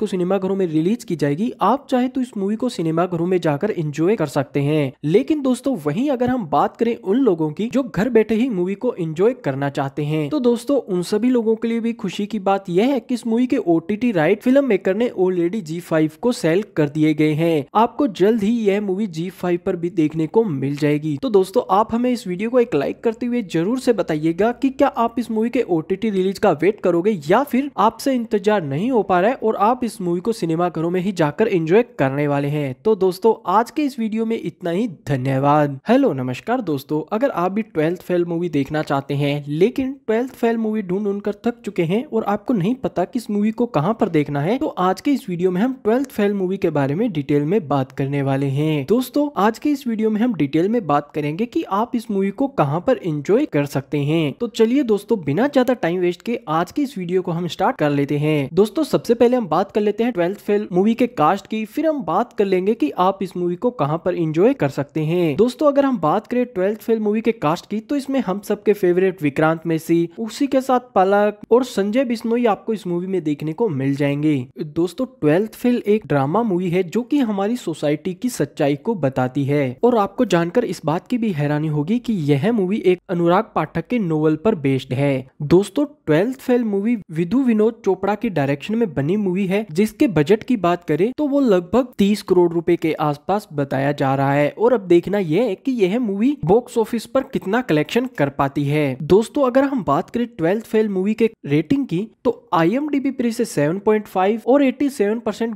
को सिनेमाघरों में रिलीज की जाएगी आप चाहे चाहे तो इस मूवी को सिनेमा घरों में जाकर एंजॉय कर सकते हैं लेकिन दोस्तों वहीं अगर हम बात करें उन लोगों की जो घर बैठे ही मूवी को एंजॉय करना चाहते हैं तो दोस्तों उन सभी लोगों के लिए भी खुशी की बात यह है कि इस मूवी के ओटीटी राइट फिल्म मेकर ने ऑलरेडी जी को सेल कर दिए गए हैं आपको जल्द ही यह मूवी जी फाइव पर भी देखने को मिल जाएगी तो दोस्तों आप हमें इस वीडियो को एक लाइक करते हुए जरूर से बताइएगा कि क्या आप इस मूवी के ओटीटी रिलीज का वेट करोगे या फिर आपसे इंतजार नहीं हो पा रहा है और आप इस मूवी को सिनेमा घरों में ही जाकर एंजॉय करने वाले हैं तो दोस्तों आज के इस वीडियो में इतना ही धन्यवाद हेलो नमस्कार दोस्तों अगर आप भी ट्वेल्थ फेल मूवी देखना चाहते हैं लेकिन ट्वेल्थ फेल मूवी ढूंढ ढूंढ कर थक चुके हैं और आपको नहीं पता की इस मूवी को कहाँ पर देखना है तो आज के इस वीडियो में हम ट्वेल्थ फेल मूवी के बारे में डिटेल में बात करने वाले है दोस्तों आज के इस वीडियो में हम डिटेल में बात करेंगे की आप इस मूवी को कहाँ पर एंजॉय कर सकते हैं तो चलिए दोस्तों बिना ज्यादा टाइम वेस्ट के आज के इस वीडियो को हम स्टार्ट कर लेते हैं दोस्तों सबसे पहले हम बात कर लेते हैं ट्वेल्थ फेल मूवी के कास्ट की फिर फिर हम बात कर लेंगे कि आप इस मूवी को कहां पर इंजॉय कर सकते हैं दोस्तों अगर हम बात करें ट्वेल्थ फेल मूवी के कास्ट की तो इसमें हम सबके फेवरेट विक्रांत मेसी उसी के साथ पलक और संजय बिश्नोई आपको इस मूवी में देखने को मिल जाएंगे दोस्तों ट्वेल्थ फेल एक ड्रामा मूवी है जो की हमारी सोसाइटी की सच्चाई को बताती है और आपको जानकर इस बात की भी हैरानी होगी की यह मूवी एक अनुराग पाठक के नोवल पर बेस्ड है दोस्तों twelfth fail movie Vidhu Vinod Chopra के डायरेक्शन में बनी मूवी है जिसके बजट की बात करें तो वो लगभग 30 करोड़ रुपए के आसपास बताया जा रहा है और अब देखना यह है कि यह मूवी बॉक्स ऑफिस पर कितना कलेक्शन कर पाती है दोस्तों अगर हम बात करें ट्वेल्थ फेल मूवी के रेटिंग की तो आई एम पर इसे 7.5 और एट्टी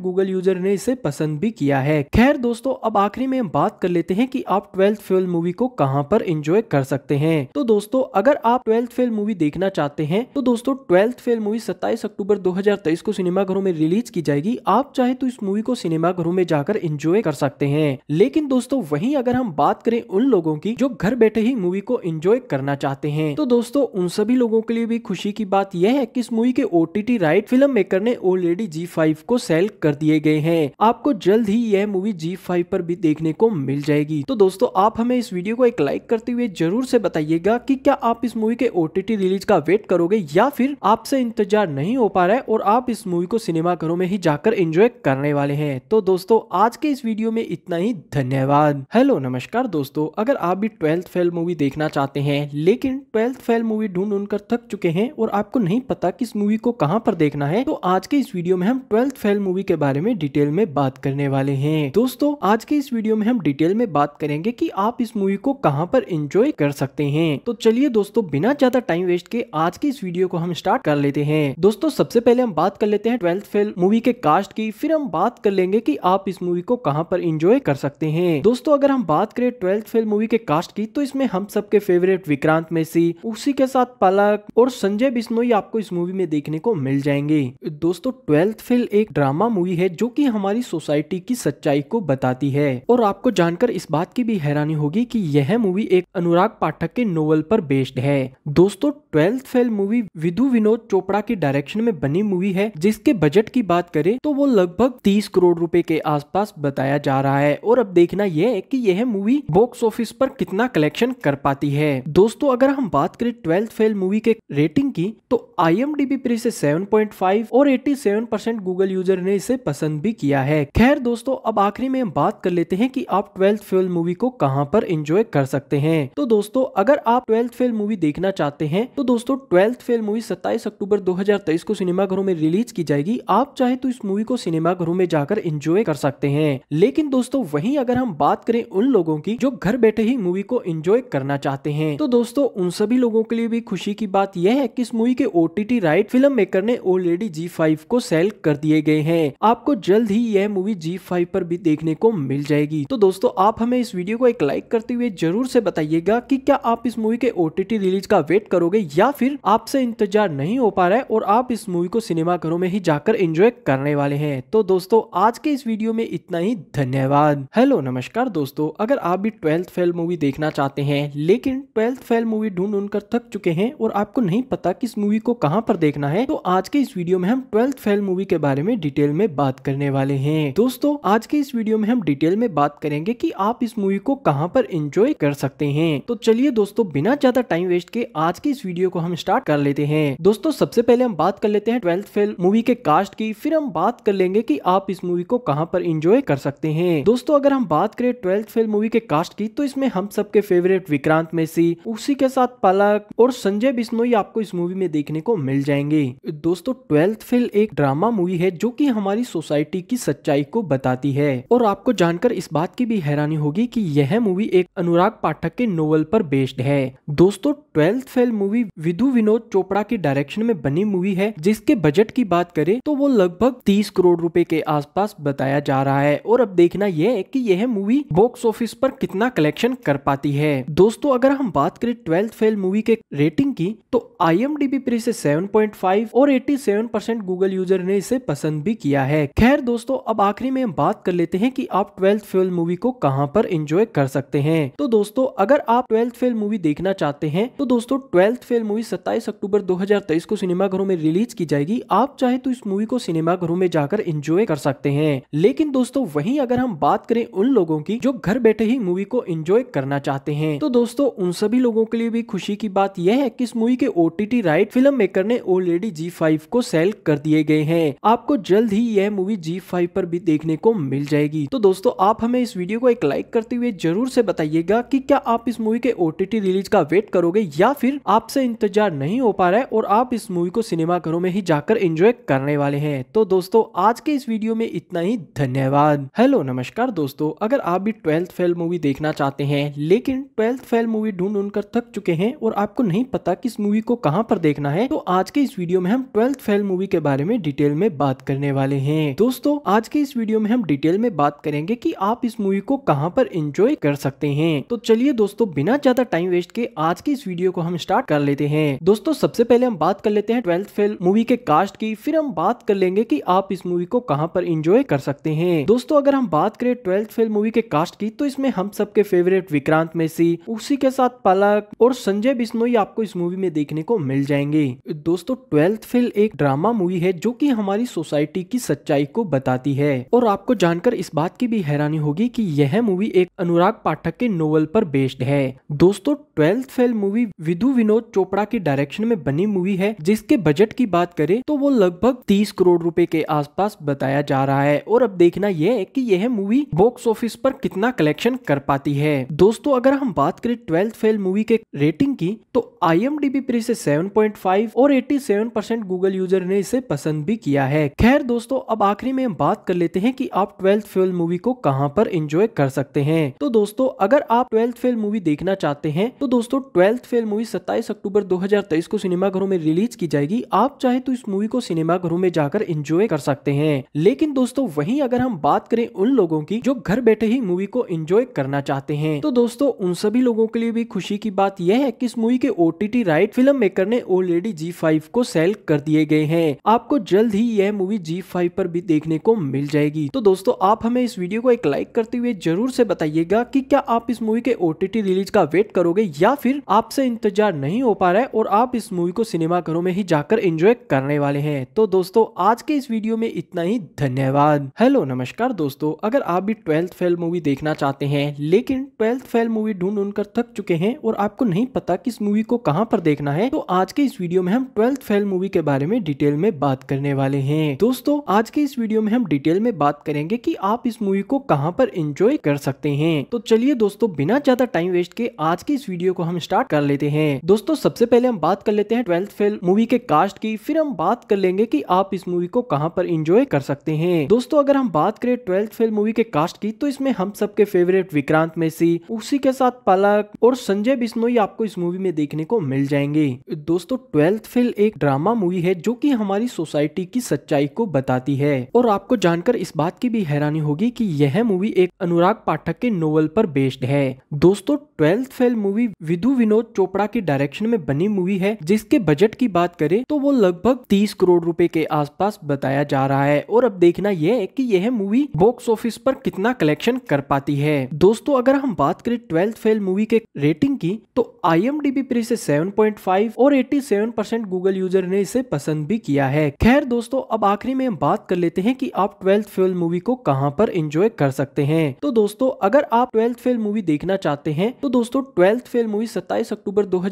गूगल यूजर ने इसे पसंद भी किया है खैर दोस्तों अब आखिरी में हम बात कर लेते हैं की आप ट्वेल्थ फेल मूवी को कहाँ पर एंजॉय कर सकते हैं तो दोस्तों अगर आप ट्वेल्थ फेल मूवी देखना चाहते हैं तो दोस्तों ट्वेल्थ फेल मूवी 27 अक्टूबर 2023 को सिनेमाघरों में रिलीज की जाएगी आप चाहे तो इस मूवी को सिनेमाघरों में जाकर एंजॉय कर सकते हैं लेकिन दोस्तों वहीं अगर हम बात करें उन लोगों की जो घर बैठे ही मूवी को एंजॉय करना चाहते हैं तो दोस्तों उन सभी लोगों के लिए भी खुशी की बात यह है की इस मूवी के ओ राइट फिल्म मेकर ने ऑलरेडी जी फाइव को सेल कर दिए गए हैं आपको जल्द ही यह मूवी जी फाइव पर भी देखने को मिल जाएगी तो दोस्तों आप हमें इस वीडियो को एक लाइक करते हुए जरूर से बताइएगा कि क्या आप इस मूवी के ओटीटी रिलीज का वेट करोगे या फिर आपसे इंतजार नहीं हो पा रहा है और आप इस मूवी को सिनेमा घरों में ही जाकर एंजॉय करने वाले हैं तो दोस्तों आज के इस वीडियो में इतना ही धन्यवाद हेलो नमस्कार दोस्तों अगर आप भी ट्वेल्थ फेल मूवी देखना चाहते हैं लेकिन ट्वेल्थ फेल मूवी ढूंढ ढूंढ कर थक चुके हैं और आपको नहीं पता की इस मूवी को कहाँ पर देखना है तो आज के इस वीडियो में हम ट्वेल्थ फेल मूवी के बारे में डिटेल में बात करने वाले है दोस्तों आज के इस वीडियो में हम डिटेल में बात करेंगे की आप इस मूवी को कहाँ पर एंजॉय कर सकते हैं तो चलिए दोस्तों बिना ज्यादा टाइम वेस्ट के आज के इस वीडियो वीडियो को हम स्टार्ट कर लेते हैं दोस्तों सबसे पहले हम बात कर लेते हैं ट्वेल्थ फेल मूवी के कास्ट की फिर हम बात कर लेंगे की आप इस मूवी को कहाँ पर इंजॉय कर सकते हैं दोस्तों अगर हम बात करें ट्वेल्थ फेल मूवी के कास्ट की तो इसमें हम सबके फेवरेट विक्रांत मेसी उसी के साथ पलक और संजय बिश्नोई आपको इस मूवी में देखने को मिल जाएंगे दोस्तों ट्वेल्थ फेल एक ड्रामा मूवी है जो की हमारी सोसाइटी की सच्चाई को बताती है और आपको जानकर इस बात की भी हैरानी होगी कि यह मूवी एक अनुराग पाठक के नोवेल पर बेस्ड है दोस्तों twelfth fail movie Vidhu Vinod Chopra के डायरेक्शन में बनी मूवी है जिसके बजट की बात करें तो वो लगभग 30 करोड़ रुपए के आसपास बताया जा रहा है और अब देखना यह है कि यह मूवी बॉक्स ऑफिस पर कितना कलेक्शन कर पाती है दोस्तों अगर हम बात करें ट्वेल्थ फेल मूवी के रेटिंग की तो आई एम पर इसे 7.5 और एट्टी परसेंट गूगल यूजर ने इसे पसंद भी किया है खैर दोस्तों अब आखिरी में हम बात कर लेते हैं की आप ट्वेल्थ फेल मूवी को कहाँ पर एंजॉय कर सकते हैं तो दोस्तों अगर आप ट्वेल्थ फेल मूवी देखना चाहते हैं तो दोस्तों ट्वेल्थ फेल बेल मूवी 27 अक्टूबर 2023 को सिनेमाघरों में रिलीज की जाएगी आप चाहे तो इस मूवी को सिनेमाघरों में जाकर एंजॉय कर सकते हैं लेकिन दोस्तों वहीं अगर हम बात करें उन लोगों की जो घर बैठे ही मूवी को एंजॉय करना चाहते हैं तो दोस्तों उन सभी लोगों के लिए भी खुशी की बात यह है की इस मूवी के ओ राइट फिल्म मेकर ने ऑलरेडी जी को सेल कर दिए गए हैं आपको जल्द ही यह मूवी जी फाइव पर भी देखने को मिल जाएगी तो दोस्तों आप हमें इस वीडियो को एक लाइक करते हुए जरूर से बताइएगा कि क्या आप इस मूवी के ओटीटी रिलीज का वेट करोगे या फिर आपसे इंतजार नहीं हो पा रहा है और आप इस मूवी को सिनेमा घरों में ही जाकर एंजॉय करने वाले हैं तो दोस्तों आज के इस वीडियो में इतना ही धन्यवाद हेलो नमस्कार दोस्तों अगर आप भी ट्वेल्थ फेल मूवी देखना चाहते हैं लेकिन ट्वेल्थ फेल मूवी ढूंढ ढूंढ कर थक चुके हैं और आपको नहीं पता की इस मूवी को कहाँ पर देखना है तो आज के इस वीडियो में हम ट्वेल्थ फेल मूवी के बारे में डिटेल में बात करने वाले है दोस्तों आज के इस वीडियो में हम डिटेल में बात करेंगे की आप इस मूवी को कहाँ पर एंजॉय कर सकते हैं तो चलिए दोस्तों बिना ज्यादा टाइम वेस्ट के आज के इस वीडियो को हम स्टार्ट कर लेते लेते हैं दोस्तों सबसे पहले हम बात कर लेते हैं ट्वेल्थ फेल मूवी के कास्ट की फिर हम बात कर लेंगे की आप इस मूवी को कहाँ पर इंजॉय कर सकते हैं दोस्तों अगर हम बात करें ट्वेल्थ फेल मूवी के कास्ट की तो इसमें हम सबके फेवरेट विक्रांत मेसी उसी के साथ पलक और संजय बिश्नोई आपको इस मूवी में देखने को मिल जाएंगे दोस्तों ट्वेल्थ फेल एक ड्रामा मूवी है जो कि हमारी सोसाइटी की सच्चाई को बताती है और आपको जानकर इस बात की भी हैरानी होगी कि यह मूवी एक अनुराग पाठक के नोवेल पर बेस्ड है दोस्तों twelfth fail movie Vidhu Vinod Chopra के डायरेक्शन में बनी मूवी है जिसके बजट की बात करें तो वो लगभग तीस करोड़ रूपए के आसपास बताया जा रहा है और अब देखना यह है की यह मूवी बॉक्स ऑफिस पर कितना कलेक्शन कर पाती है दोस्तों अगर हम बात करें ट्वेल्थ फेल मूवी के रेटिंग की तो आई एम डी बी इसे 7.5 और 87% गूगल यूजर ने इसे पसंद भी किया है खैर दोस्तों अब आखिरी में हम बात कर लेते हैं कि आप ट्वेल्थ फेल मूवी को कहां पर एंजॉय कर सकते हैं तो दोस्तों अगर आप ट्वेल्थ फेल मूवी देखना चाहते हैं तो दोस्तों ट्वेल्थ फेल मूवी सत्ताईस अक्टूबर अक्टूबर 2023 को सिनेमाघरों में रिलीज की जाएगी आप चाहे तो इस मूवी को सिनेमाघरों में जाकर एंजॉय कर सकते हैं लेकिन दोस्तों वहीं अगर हम बात करें उन लोगों की जो घर बैठे ही मूवी को एंजॉय करना चाहते हैं तो दोस्तों उन सभी लोगों के लिए भी खुशी की बात यह है कि इस मूवी के ओटीटी राइट फिल्म मेकर ने ऑलरेडी जी फाइव को सेल कर दिए गए हैं आपको जल्द ही यह मूवी जी फाइव पर भी देखने को मिल जाएगी तो दोस्तों आप हमें इस वीडियो को एक लाइक करते हुए जरूर से बताइएगा की क्या आप इस मूवी के ओटीटी रिलीज का वेट करोगे या फिर आपसे इंतजार नहीं हो पा रहा है और आप इस मूवी को सिनेमा घरों में ही जाकर एंजॉय करने वाले हैं तो दोस्तों आज के इस वीडियो में इतना ही धन्यवाद हेलो नमस्कार दोस्तों अगर आप भी ट्वेल्थ फेल मूवी देखना चाहते हैं लेकिन ट्वेल्थ फेल मूवी ढूंढ ढूंढ कर थक चुके हैं और आपको नहीं पता इस मूवी को कहाँ पर देखना है तो आज के इस वीडियो में हम ट्वेल्थ फेल मूवी के बारे में डिटेल में बात करने वाले है दोस्तों आज के इस वीडियो में हम डिटेल में बात करेंगे की आप इस मूवी को कहाँ पर एंजॉय कर सकते हैं तो चलिए दोस्तों बिना ज्यादा टाइम वेस्ट के आज के इस वीडियो को हम स्टार्ट कर लेते हैं दोस्तों सबसे पहले हम बात कर लेते हैं ट्वेल्थ फेल मूवी के कास्ट की फिर हम बात कर लेंगे कि आप इस मूवी को कहां पर इंजॉय कर सकते हैं दोस्तों अगर हम बात करें ट्वेल्थ फेल मूवी के कास्ट की तो इसमें हम सबके फेवरेट विक्रांत मेसी उसी के साथ पलक और संजय बिश्नोई आपको इस मूवी में देखने को मिल जाएंगे दोस्तों ट्वेल्थ फेल एक ड्रामा मूवी है जो की हमारी सोसाइटी की सच्चाई को बताती है और आपको जानकर इस बात की भी हैरानी होगी की यह मूवी एक अनुराग पाठक के नोवल पर बेस्ड है दोस्तों twelfth fail movie Vidhu Vinod Chopra के डायरेक्शन में में बनी मूवी है जिसके बजट की बात करें तो वो लगभग तीस करोड़ रूपए के आसपास बताया जा रहा है और अब देखना यह है कि यह मूवी बॉक्स ऑफिस पर कितना कलेक्शन कर पाती है दोस्तों अगर हम बात करें ट्वेल्थ फेल मूवी के रेटिंग की तो आई एम डी बी से सेवन पॉइंट फाइव और eighty seven percent Google user ने इसे पसंद भी किया है खैर दोस्तों अब आखिरी में हम बात कर लेते हैं कि आप ट्वेल्थ फेल मूवी को कहाँ पर एंजॉय कर सकते हैं तो दोस्तों अगर आप ट्वेल्थ फेल मूवी देखना चाहते हैं तो दोस्तों ट्वेल्थ फेल मूवी सत्ताईस अक्टूबर दो को सिनेमाघरों में रिलीज की जाएगी आप चाहे तो इस मूवी को सिनेमाघरों में जाकर इंजॉय कर सकते हैं लेकिन दोस्तों वहीं अगर हम बात करें उन लोगों की जो घर बैठे ही मूवी को एंजॉय करना चाहते हैं तो दोस्तों उन सभी लोगों के लिए भी खुशी की बात यह है कि इस मूवी के ओटीटी राइट फिल्म मेकर ने ऑलरेडी जी फाइव को सेल कर दिए गए हैं आपको जल्द ही यह मूवी जी फाइव पर भी देखने को मिल जाएगी तो दोस्तों आप हमें इस वीडियो को एक लाइक करते हुए जरूर से बताइएगा कि क्या आप इस मूवी के ओटीटी रिलीज का वेट करोगे या फिर आपसे इंतजार नहीं हो पा रहा है और आप इस मूवी को सिनेमा घरों में ही जाकर एंजॉय करने वाले हैं तो दोस्तों आज के इस वीडियो में इतना ही धन्यवाद हेलो नमस्कार दोस्तों अगर आप भी ट्वेल्थ फेल मूवी देखना चाहते हैं लेकिन ट्वेल्थ फेल मूवी ढूंढ ढूंढ कर थक चुके हैं और आपको नहीं पता की इस मूवी को कहाँ पर देखना है तो आज के इस वीडियो में हम ट्वेल्थ फेल मूवी के बारे में डिटेल में बात करने वाले है दोस्तों आज के इस वीडियो में हम डिटेल में बात करेंगे की आप इस मूवी को कहाँ पर एंजॉय कर सकते हैं तो चलिए दोस्तों बिना ज्यादा टाइम वेस्ट के आज के इस वीडियो को हम स्टार्ट कर लेते हैं दोस्तों सबसे पहले हम बात कर लेते लेते हैं ट्वेल्थ फेल मूवी के कास्ट की फिर हम बात कर लेंगे कि आप इस मूवी को कहां पर इंजॉय कर सकते हैं दोस्तों अगर हम बात करें ट्वेल्थ फेल मूवी के कास्ट की तो इसमें हम सबके फेवरेट विक्रांत मेसी उसी के साथ पलक और संजय बिश्नोई आपको इस मूवी में देखने को मिल जाएंगे दोस्तों ट्वेल्थ फिल्म एक ड्रामा मूवी है जो की हमारी सोसाइटी की सच्चाई को बताती है और आपको जानकर इस बात की भी हैरानी होगी की यह मूवी एक अनुराग पाठक के नोवेल पर बेस्ड है दोस्तों twelfth film movie Vidhu Vinod Chopra की डायरेक्शन में बनी मूवी है जिस इसके बजट की बात करें तो वो लगभग 30 करोड़ रुपए के आसपास बताया जा रहा है और अब देखना यह है कि यह मूवी बॉक्स ऑफिस पर कितना कलेक्शन कर पाती है दोस्तों अगर हम बात करें ट्वेल्थ फेल मूवी के रेटिंग की तो आई एम डी से 7.5 और 87 परसेंट गूगल यूजर ने इसे पसंद भी किया है खैर दोस्तों अब आखिरी में हम बात कर लेते हैं कि आप ट्वेल्थ फेल मूवी को कहां पर एंजॉय कर सकते हैं तो दोस्तों अगर आप ट्वेल्थ फेल मूवी देखना चाहते हैं तो दोस्तों ट्वेल्थ फेल मूवी सत्ताईस अक्टूबर दो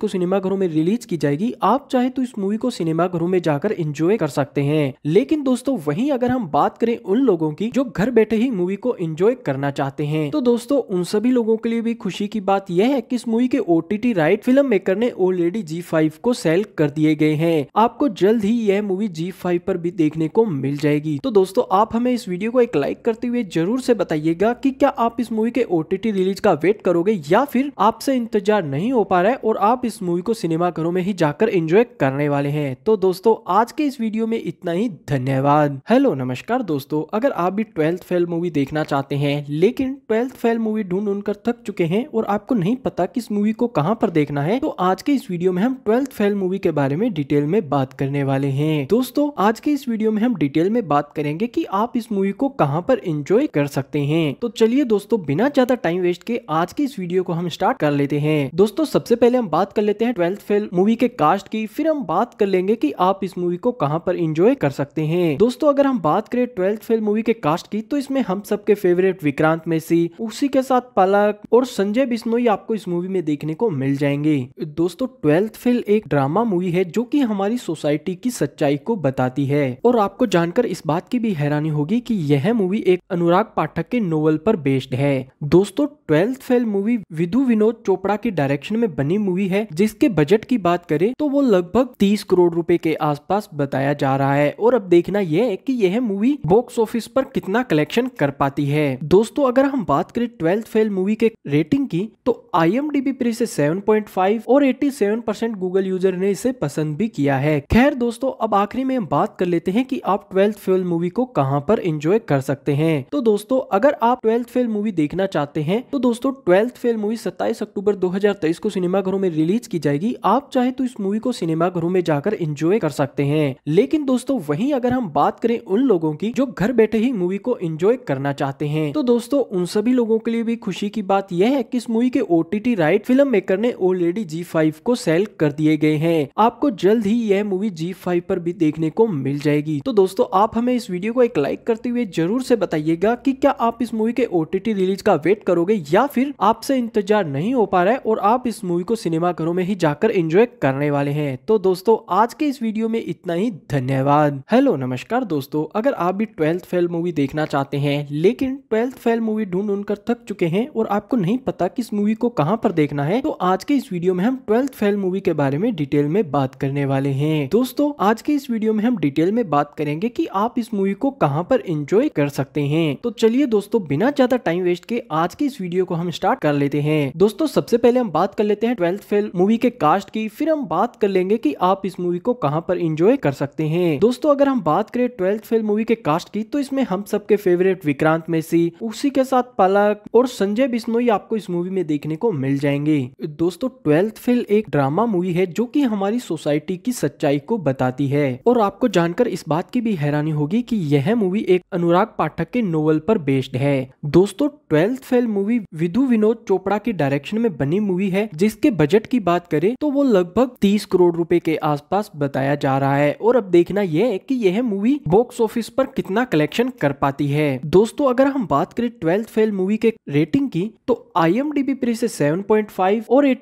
को सिनेमाघरों में रिलीज की जाएगी आप चाहे तो इस मूवी को सिनेमा घरों में जाकर एंजॉय कर सकते हैं लेकिन दोस्तों वहीं अगर हम बात करें उन लोगों की जो घर बैठे ही मूवी को एंजॉय करना चाहते हैं तो दोस्तों उन सभी लोगों के लिए भी खुशी की बात यह है की इस मूवी के ओ राइट फिल्म मेकर ने ऑलरेडी जी फाइव को सेल कर दिए गए हैं आपको जल्द ही यह मूवी जी फाइव पर भी देखने को मिल जाएगी तो दोस्तों आप हमें इस वीडियो को एक लाइक करते हुए जरूर से बताइएगा कि क्या आप इस मूवी के ओटीटी रिलीज का वेट करोगे या फिर आपसे इंतजार नहीं हो पा रहा है और आप इस मूवी को सिनेमा घरों में ही जाकर एंजॉय करने वाले हैं तो दोस्तों आज के इस वीडियो में इतना ही धन्यवाद हेलो नमस्कार दोस्तों अगर आप भी ट्वेल्थ फेल मूवी देखना चाहते हैं लेकिन ट्वेल्थ फेल मूवी ढूंढ ढूंढ कर थक चुके हैं और आपको नहीं पता कि इस मूवी को कहाँ पर देखना है तो आज के इस वीडियो में हम ट्वेल्थ फेल मूवी के बारे में डिटेल में बात करने वाले है दोस्तों आज के इस वीडियो में हम डिटेल में बात करेंगे की आप इस मूवी को कहाँ पर इंजॉय कर सकते हैं तो चलिए दोस्तों बिना ज्यादा टाइम वेस्ट के आज के इस वीडियो को हम स्टार्ट कर लेते हैं दोस्तों सबसे पहले हम बात कर लेते हैं ट्वेल्थ फेल मूवी मूवी के कास्ट की फिर हम बात कर लेंगे कि आप इस मूवी को कहां पर इंजॉय कर सकते हैं दोस्तों अगर हम बात करें ट्वेल्थ फेल मूवी के कास्ट की तो इसमें हम सबके फेवरेट विक्रांत मेसी उसी के साथ पलक और संजय बिश्नोई आपको इस मूवी में देखने को मिल जाएंगे दोस्तों ट्वेल्थ फेल एक ड्रामा मूवी है जो की हमारी सोसाइटी की सच्चाई को बताती है और आपको जानकर इस बात की भी हैरानी होगी की यह मूवी एक अनुराग पाठक के नोवल पर बेस्ड है दोस्तों twelfth fail movie Vidhu Vinod Chopra की डायरेक्शन में बनी मूवी है जिसके बजट की बात बात करें तो वो लगभग 30 करोड़ रुपए के आसपास बताया जा रहा है और अब देखना यह है कि यह मूवी बॉक्स ऑफिस पर कितना कलेक्शन कर पाती है दोस्तों अगर हम बात करें ट्वेल्थ फेल मूवी के रेटिंग की तो आई एम डी से 7.5 और 87 परसेंट गूगल यूजर ने इसे पसंद भी किया है खैर दोस्तों अब आखिरी में हम बात कर लेते हैं कि आप ट्वेल्थ फेल मूवी को कहां पर एंजॉय कर सकते हैं तो दोस्तों अगर आप ट्वेल्थ फेल मूवी देखना चाहते हैं तो दोस्तों ट्वेल्थ फेल मूवी 27 अक्टूबर 2023 को सिनेमाघरों में रिलीज की जाएगी आप चाहे चाहे तो इस मूवी को सिनेमाघरों में जाकर इंजॉय कर सकते हैं लेकिन दोस्तों वहीं अगर हम बात करें उन लोगों की जो घर बैठे ही मूवी को एंजॉय करना चाहते हैं तो दोस्तों उन सभी लोगों के लिए भी खुशी की बात यह है कि इस मूवी के ओ राइट फिल्म मेकर ने ऑलरेडी जी फाइव को सेल कर दिए गए हैं आपको जल्द ही यह मूवी जी फाइव पर भी देखने को मिल जाएगी तो दोस्तों आप हमें इस वीडियो को एक लाइक करते हुए जरूर से बताइएगा कि क्या आप इस मूवी के ओ रिलीज का वेट करोगे या फिर आपसे इंतजार नहीं हो पा रहा है और आप इस मूवी को सिनेमा घरों में ही जाकर एंजॉय करने वाले हैं तो दोस्तों आज के इस वीडियो में इतना ही धन्यवाद हेलो नमस्कार दोस्तों अगर आप भी ट्वेल्थ फेल मूवी देखना चाहते हैं लेकिन ट्वेल्थ फेल मूवी ढूंढ ढूंढ कर थक चुके हैं और आपको नहीं पता कि इस मूवी को कहाँ पर देखना है तो आज के इस वीडियो में हम ट्वेल्थ फेल मूवी के बारे में डिटेल में बात करने वाले है दोस्तों आज के इस वीडियो में हम डिटेल में बात करेंगे की आप इस मूवी को कहाँ पर इंजॉय कर सकते हैं तो चलिए दोस्तों बिना ज्यादा टाइम वेस्ट के आज के इस वीडियो को हम स्टार्ट कर लेते हैं दोस्तों सबसे पहले हम बात कर लेते हैं ट्वेल्थ फेल मूवी के कास्ट की फिर फिर हम बात कर लेंगे कि आप इस मूवी को कहां पर इंजॉय कर सकते हैं दोस्तों अगर हम बात करें ट्वेल्थ फेल मूवी के कास्ट की तो इसमें हम सबके फेवरेट विक्रांत मेसी उसी के साथ पलक और संजय बिश्नोई आपको इस मूवी में देखने को मिल जाएंगे दोस्तों ट्वेल्थ फेल एक ड्रामा मूवी है जो की हमारी सोसाइटी की सच्चाई को बताती है और आपको जानकर इस बात की भी हैरानी होगी की यह मूवी एक अनुराग पाठक के नोवल पर बेस्ड है दोस्तों twelfth fail movie Vidhu Vinod Chopra के डायरेक्शन में बनी मूवी है जिसके बजट की बात करें तो वो लगभग 30 करोड़ रुपए के आसपास बताया जा रहा है और अब देखना यह है कि यह मूवी बॉक्स ऑफिस पर कितना कलेक्शन कर पाती है दोस्तों अगर हम बात करें ट्वेल्थ फेल मूवी के रेटिंग की तो I M D seven point five और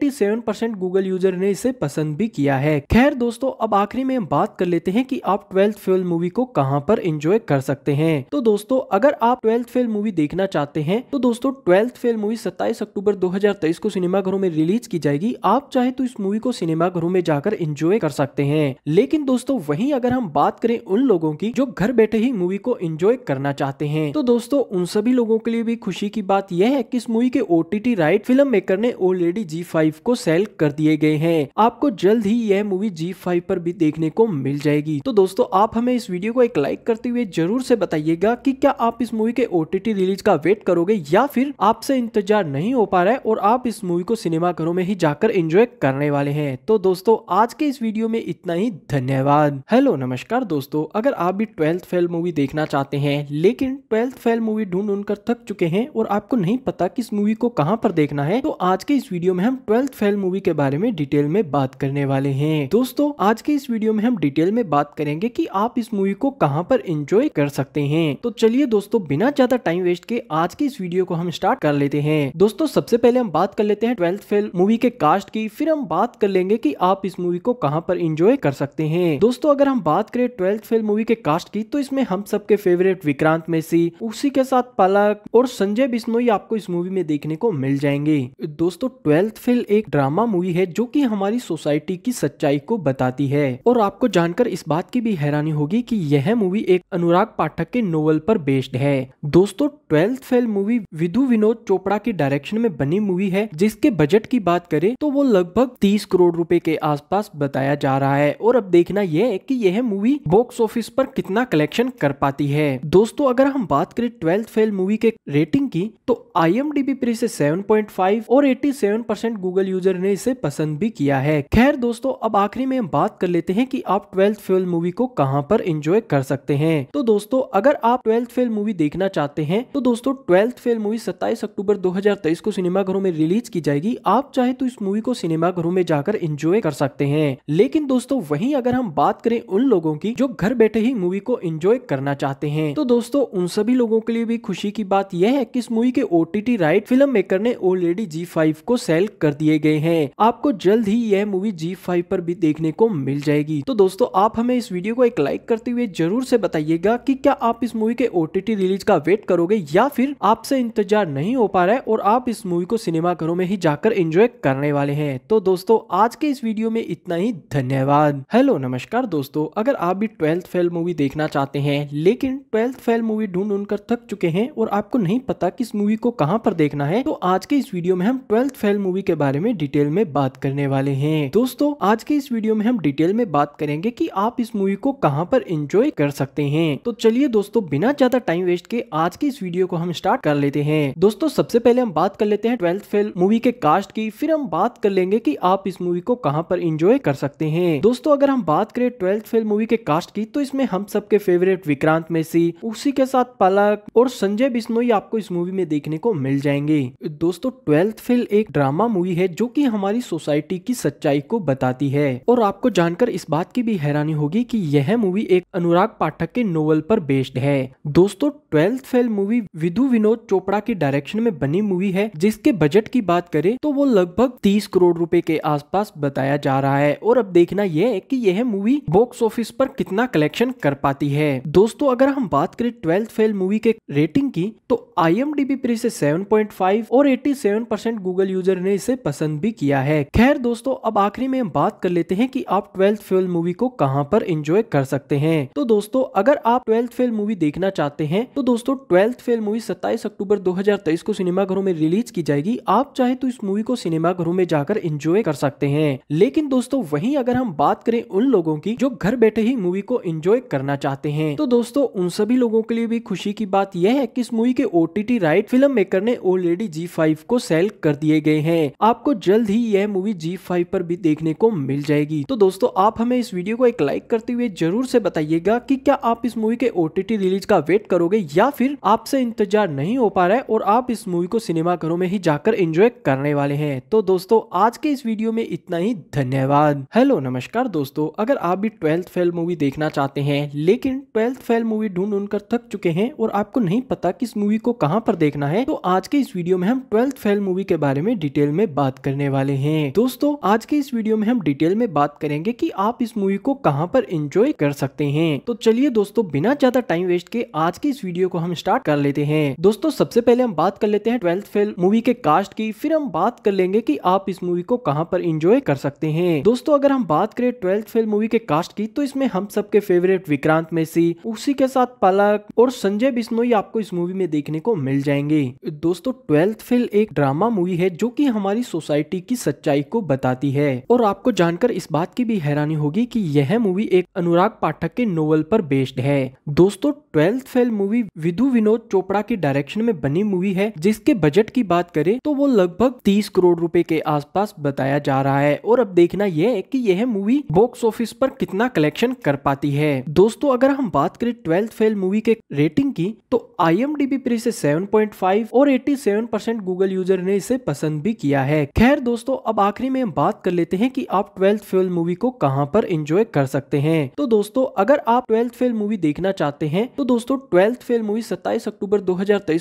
परसेंट गूगल यूजर ने इसे पसंद भी किया है खैर दोस्तों अब आखिरी में हम बात कर लेते हैं की आप ट्वेल्थ फेल मूवी को कहाँ पर एंजॉय कर सकते हैं तो दोस्तों अगर आप ट्वेल्थ फेल मूवी देखना चाहते हैं तो दोस्तों ट्वेल्थ फेल मूवी 27 अक्टूबर 2023 को सिनेमाघरों में रिलीज की जाएगी आप चाहे तो इस मूवी को सिनेमाघरों में जाकर एंजॉय कर सकते हैं लेकिन दोस्तों वहीं अगर हम बात करें उन लोगों की जो घर बैठे ही मूवी को एंजॉय करना चाहते हैं तो दोस्तों उन सभी लोगों के लिए भी खुशी की बात यह है की इस मूवी के ओ राइट फिल्म मेकर ने ऑलरेडी जी फाइव को सेल कर दिए गए है आपको जल्द ही यह मूवी जी फाइव पर भी देखने को मिल जाएगी तो दोस्तों आप हमें इस वीडियो को एक लाइक करते हुए जरूर से बताइएगा की क्या आप इस मूवी के ओटीटी रिलीज का वेट करोगे या फिर आपसे इंतजार नहीं हो पा रहा है और आप इस मूवी को सिनेमा घरों में ही जाकर एंजॉय करने वाले हैं तो दोस्तों आज के इस वीडियो में इतना ही धन्यवाद हेलो नमस्कार दोस्तों अगर आप भी ट्वेल्थ फेल मूवी देखना चाहते हैं लेकिन ट्वेल्थ फेल मूवी ढूंढ ढूंढ कर थक चुके हैं और आपको नहीं पता की इस मूवी को कहाँ पर देखना है तो आज के इस वीडियो में हम ट्वेल्थ फेल मूवी के बारे में डिटेल में बात करने वाले हैं दोस्तों आज के इस वीडियो में हम डिटेल में बात करेंगे की आप इस मूवी को कहाँ पर एंजॉय कर सकते हैं तो चलिए दोस्तों बिना ज्यादा टाइम वेस्ट के आज के इस वीडियो वीडियो को हम स्टार्ट कर लेते हैं दोस्तों सबसे पहले हम बात कर लेते हैं ट्वेल्थ फेल मूवी के कास्ट की फिर हम बात कर लेंगे की आप इस मूवी को कहाँ पर इंजॉय कर सकते हैं दोस्तों अगर हम बात करें ट्वेल्थ फेल मूवी के कास्ट की तो इसमें हम सबके फेवरेट विक्रांत मेसी उसी के साथ पलक और संजय बिश्नोई आपको इस मूवी में देखने को मिल जाएंगे दोस्तों ट्वेल्थ फेल एक ड्रामा मूवी है जो कि हमारी सोसाइटी की सच्चाई को बताती है और आपको जानकर इस बात की भी हैरानी होगी कि यह मूवी एक अनुराग पाठक के नोवेल पर बेस्ड है दोस्तों twelfth fail movie Vidhu Vinod Chopra की डायरेक्शन में बनी मूवी है जिसके बजट की बात करें तो वो लगभग 30 करोड़ रुपए के आसपास बताया जा रहा है और अब देखना यह है कि यह मूवी बॉक्स ऑफिस पर कितना कलेक्शन कर पाती है दोस्तों अगर हम बात करें ट्वेल्थ फेल मूवी के रेटिंग की तो I M D seven point five और सेवन परसेंट गूगल यूजर ने इसे पसंद भी किया है खैर दोस्तों अब आखिरी में हम बात कर लेते हैं कि आप ट्वेल्थ फेल मूवी को कहां पर एंजॉय कर सकते हैं तो दोस्तों अगर आप ट्वेल्थ फेल मूवी देखना चाहते हैं तो दोस्तों ट्वेल्थ फेल फेल मूवी 27 अक्टूबर 2023 को सिनेमाघरों में रिलीज की जाएगी आप चाहे तो इस मूवी को सिनेमाघरों में जाकर एंजॉय कर सकते हैं लेकिन दोस्तों वहीं अगर हम बात करें उन लोगों की जो घर बैठे ही मूवी को एंजॉय करना चाहते हैं तो दोस्तों उन सभी लोगों के लिए भी खुशी की बात यह है की इस मूवी के ओ राइट फिल्म मेकर ने ऑलरेडी जी को सेल कर दिए गए हैं आपको जल्द ही यह मूवी जी फाइव पर भी देखने को मिल जाएगी तो दोस्तों आप हमें इस वीडियो को एक लाइक करते हुए जरूर से बताइएगा कि क्या आप इस मूवी के ओटीटी रिलीज का वेट करोगे या फिर आपसे इंतजार नहीं हो पा रहा है और आप इस मूवी को सिनेमा घरों में ही जाकर एंजॉय करने वाले हैं तो दोस्तों आज के इस वीडियो में इतना ही धन्यवाद हेलो नमस्कार दोस्तों अगर आप भी ट्वेल्थ फेल मूवी देखना चाहते हैं लेकिन ट्वेल्थ फेल मूवी ढूंढ ढूंढ कर थक चुके हैं और आपको नहीं पता की इस मूवी को कहाँ पर देखना है तो आज के इस वीडियो में हम ट्वेल्थ फेल मूवी के बारे में डिटेल में बात करने वाले है दोस्तों आज के इस वीडियो में हम डिटेल में बात करेंगे की आप इस मूवी को कहाँ पर एंजॉय कर सकते हैं तो चलिए दोस्तों बिना ज्यादा टाइम वेस्ट के आज के इस वीडियो को हम स्टार्ट कर लेते लेते हैं दोस्तों सबसे पहले हम बात कर लेते हैं ट्वेल्थ फेल मूवी के कास्ट की फिर हम बात कर लेंगे की आप इस मूवी को कहाँ पर इंजॉय कर सकते हैं दोस्तों अगर हम बात करें ट्वेल्थ फेल मूवी के कास्ट की तो इसमें हम सबके फेवरेट विक्रांत मेसी उसी के साथ पलक और संजय बिश्नोई आपको इस मूवी में देखने को मिल जाएंगे दोस्तों ट्वेल्थ फेल एक ड्रामा मूवी है जो की हमारी सोसाइटी की सच्चाई को बताती है और आपको जानकर इस बात की भी हैरानी होगी कि यह मूवी एक अनुराग पाठक के नोवेल पर बेस्ड है दोस्तों twelfth fail movie Vidhu Vinod Chopra Chopra की डायरेक्शन में बनी मूवी है जिसके बजट की बात करें तो वो लगभग तीस करोड़ रूपए के आसपास बताया जा रहा है और अब देखना यह है कि यह मूवी बॉक्स ऑफिस पर कितना कलेक्शन कर पाती है दोस्तों अगर हम बात करें ट्वेल्थ फेल मूवी के रेटिंग की तो आई एम डी से 7.5 और 87 परसेंट गूगल यूजर ने इसे पसंद भी किया है खैर दोस्तों अब आखिरी में हम बात कर लेते हैं कि आप ट्वेल्थ फेल मूवी को कहां पर एंजॉय कर सकते हैं तो दोस्तों अगर आप ट्वेल्थ फेल मूवी देखना चाहते हैं तो दोस्तों ट्वेल्थ फेल मूवी सत्ताईस अक्टूबर अक्टूबर 2023 को सिनेमाघरों में रिलीज की जाएगी आप चाहे तो इस मूवी को सिनेमाघरों में जाकर एंजॉय कर सकते हैं लेकिन दोस्तों वहीं अगर हम बात करें उन लोगों की जो घर बैठे ही मूवी को एंजॉय करना चाहते हैं तो दोस्तों उन सभी लोगों के लिए भी खुशी की बात यह है कि इस मूवी के ओटीटी राइट फिल्म मेकर ने ऑलरेडी जी को सेल कर दिए गए हैं आपको जल्द ही यह मूवी जी फाइव पर भी देखने को मिल जाएगी तो दोस्तों आप हमें इस वीडियो को एक लाइक करते हुए जरूर से बताइएगा की क्या आप इस मूवी के ओटीटी रिलीज का वेट करोगे या फिर आपसे इंतजार नहीं हो पा रहा है और आप इस मूवी को सिनेमा घरों में ही जाकर एंजॉय करने वाले हैं तो दोस्तों आज के इस वीडियो में इतना ही धन्यवाद हेलो नमस्कार दोस्तों अगर आप भी ट्वेल्थ फेल मूवी देखना चाहते हैं लेकिन ट्वेल्थ फेल मूवी ढूंढ ढूंढ कर थक चुके हैं और आपको नहीं पता इस मूवी को कहाँ पर देखना है तो आज के इस वीडियो में हम ट्वेल्थ फेल मूवी के बारे में डिटेल में बात करने वाले है दोस्तों आज के इस वीडियो में हम डिटेल में बात करेंगे की आप इस मूवी को कहाँ पर एंजॉय कर सकते हैं तो चलिए दोस्तों बिना ज्यादा टाइम वेस्ट के आज के इस वीडियो को हम स्टार्ट कर लेते हैं दोस्तों सबसे पहले हम बात कर लेते हैं ट्वेल्थ फेल मूवी के कास्ट की फिर हम बात कर लेंगे कि आप इस मूवी को कहां पर इंजॉय कर सकते हैं दोस्तों अगर हम बात करें ट्वेल्थ फेल मूवी के कास्ट की तो इसमें हम सबके फेवरेट विक्रांत मेसी उसी के साथ पलक और संजय बिश्नोई आपको इस मूवी में देखने को मिल जाएंगे दोस्तों ट्वेल्थ फेल एक ड्रामा मूवी है जो की हमारी सोसाइटी की सच्चाई को बताती है और आपको जानकर इस बात की भी हैरानी होगी की यह मूवी एक अनुराग पाठक के नोवल पर बेस्ड है दोस्तों twelfth fail movie Vidhu Vinod Chopra के डायरेक्शन में में बनी मूवी है जिसके बजट की बात करें तो वो लगभग तीस करोड़ रूपए के आसपास बताया जा रहा है और अब देखना यह है कि यह मूवी बॉक्स ऑफिस पर कितना कलेक्शन कर पाती है दोस्तों अगर हम बात करें ट्वेल्थ फेल मूवी के रेटिंग की तो आई एम डी पे पॉइंट फाइव और सेवन परसेंट गूगल यूजर ने इसे पसंद भी किया है खैर दोस्तों अब आखिरी में हम बात कर लेते हैं कि आप ट्वेल्थ फेल मूवी को कहां पर एंजॉय कर सकते हैं तो दोस्तों अगर आप ट्वेल्थ फेल मूवी देखना चाहते हैं तो दोस्तों ट्वेल्थ फेल मूवी सत्ताईस अक्टूबर दो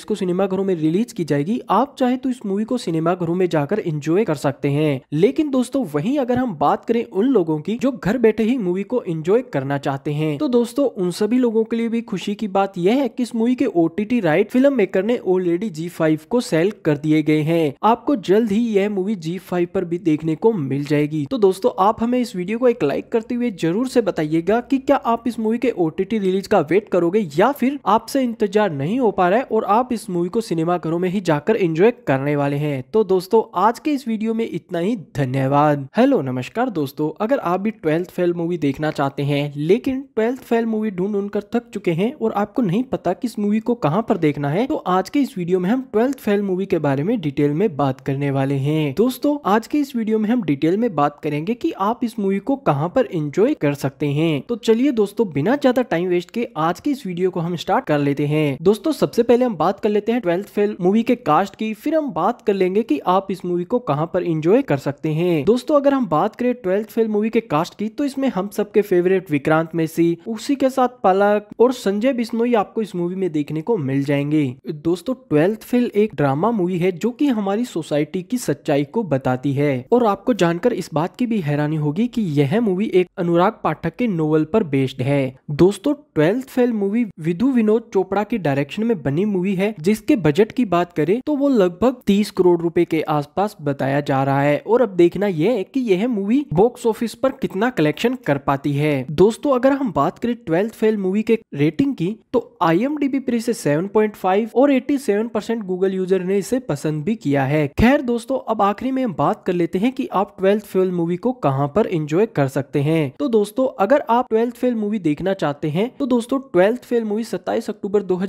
को सिनेमाघरों में रिलीज की जाएगी आप चाहे तो इस मूवी को सिनेमाघरों में जाकर इंजॉय कर सकते हैं लेकिन दोस्तों वहीं अगर हम बात करें उन लोगों की जो घर बैठे ही मूवी को एंजॉय करना चाहते हैं तो दोस्तों उन सभी लोगों के लिए भी खुशी की बात यह है कि इस मूवी के ओटीटी राइट फिल्म मेकर ने ऑलरेडी जी फाइव को सेल कर दिए गए हैं आपको जल्द ही यह मूवी जी फाइव पर भी देखने को मिल जाएगी तो दोस्तों आप हमें इस वीडियो को एक लाइक करते हुए जरूर से बताइएगा कि क्या आप इस मूवी के ओटीटी रिलीज का वेट करोगे या फिर आपसे इंतजार नहीं हो पा रहा है और आप इस मूवी को सिनेमा घरों में ही जाकर एंजॉय करने वाले हैं तो दोस्तों आज के इस वीडियो में इतना ही धन्यवाद हेलो नमस्कार दोस्तों अगर आप भी ट्वेल्थ फेल मूवी देखना चाहते हैं लेकिन ट्वेल्थ फेल मूवी ढूंढ ढूंढ कर थक चुके हैं और आपको नहीं पता की इस मूवी को कहाँ पर देखना है तो आज के इस वीडियो में हम ट्वेल्थ फेल मूवी के बारे में डिटेल में बात करने वाले है दोस्तों आज के इस वीडियो में हम डिटेल में बात करेंगे की आप इस मूवी को कहाँ पर एंजॉय कर सकते हैं तो चलिए दोस्तों बिना ज्यादा टाइम वेस्ट के आज के इस वीडियो को हम स्टार्ट कर लेते हैं दोस्तों सबसे पहले हम बात कर लेते लेते हैं ट्वेल्थ फेल मूवी के कास्ट की फिर हम बात कर लेंगे कि आप इस मूवी को कहाँ पर इंजॉय कर सकते हैं दोस्तों अगर हम बात करें ट्वेल्थ फेल मूवी के कास्ट की तो इसमें हम सबके फेवरेट विक्रांत मेसी उसी के साथ पलक और संजय बिश्नोई आपको इस मूवी में देखने को मिल जाएंगे दोस्तों ट्वेल्थ फेल एक ड्रामा मूवी है जो की हमारी सोसाइटी की सच्चाई को बताती है और आपको जानकर इस बात की भी हैरानी होगी की यह मूवी एक अनुराग पाठक के नोवेल पर बेस्ड है दोस्तों twelfth fail movie Vidhu Vinod Chopra की डायरेक्शन में बनी मूवी है जिस इसके बजट की बात करें तो वो लगभग 30 करोड़ रुपए के आसपास बताया जा रहा है और अब देखना यह है कि यह मूवी बॉक्स ऑफिस पर कितना कलेक्शन कर पाती है दोस्तों अगर हम बात करें ट्वेल्थ फेल मूवी के रेटिंग की तो आई एम डी से 7.5 और 87 परसेंट गूगल यूजर ने इसे पसंद भी किया है खैर दोस्तों अब आखिरी में हम बात कर लेते हैं कि आप ट्वेल्थ फेल मूवी को कहां पर एंजॉय कर सकते हैं तो दोस्तों अगर आप ट्वेल्थ फेल मूवी देखना चाहते हैं तो दोस्तों ट्वेल्थ फेल मूवी सत्ताईस अक्टूबर दो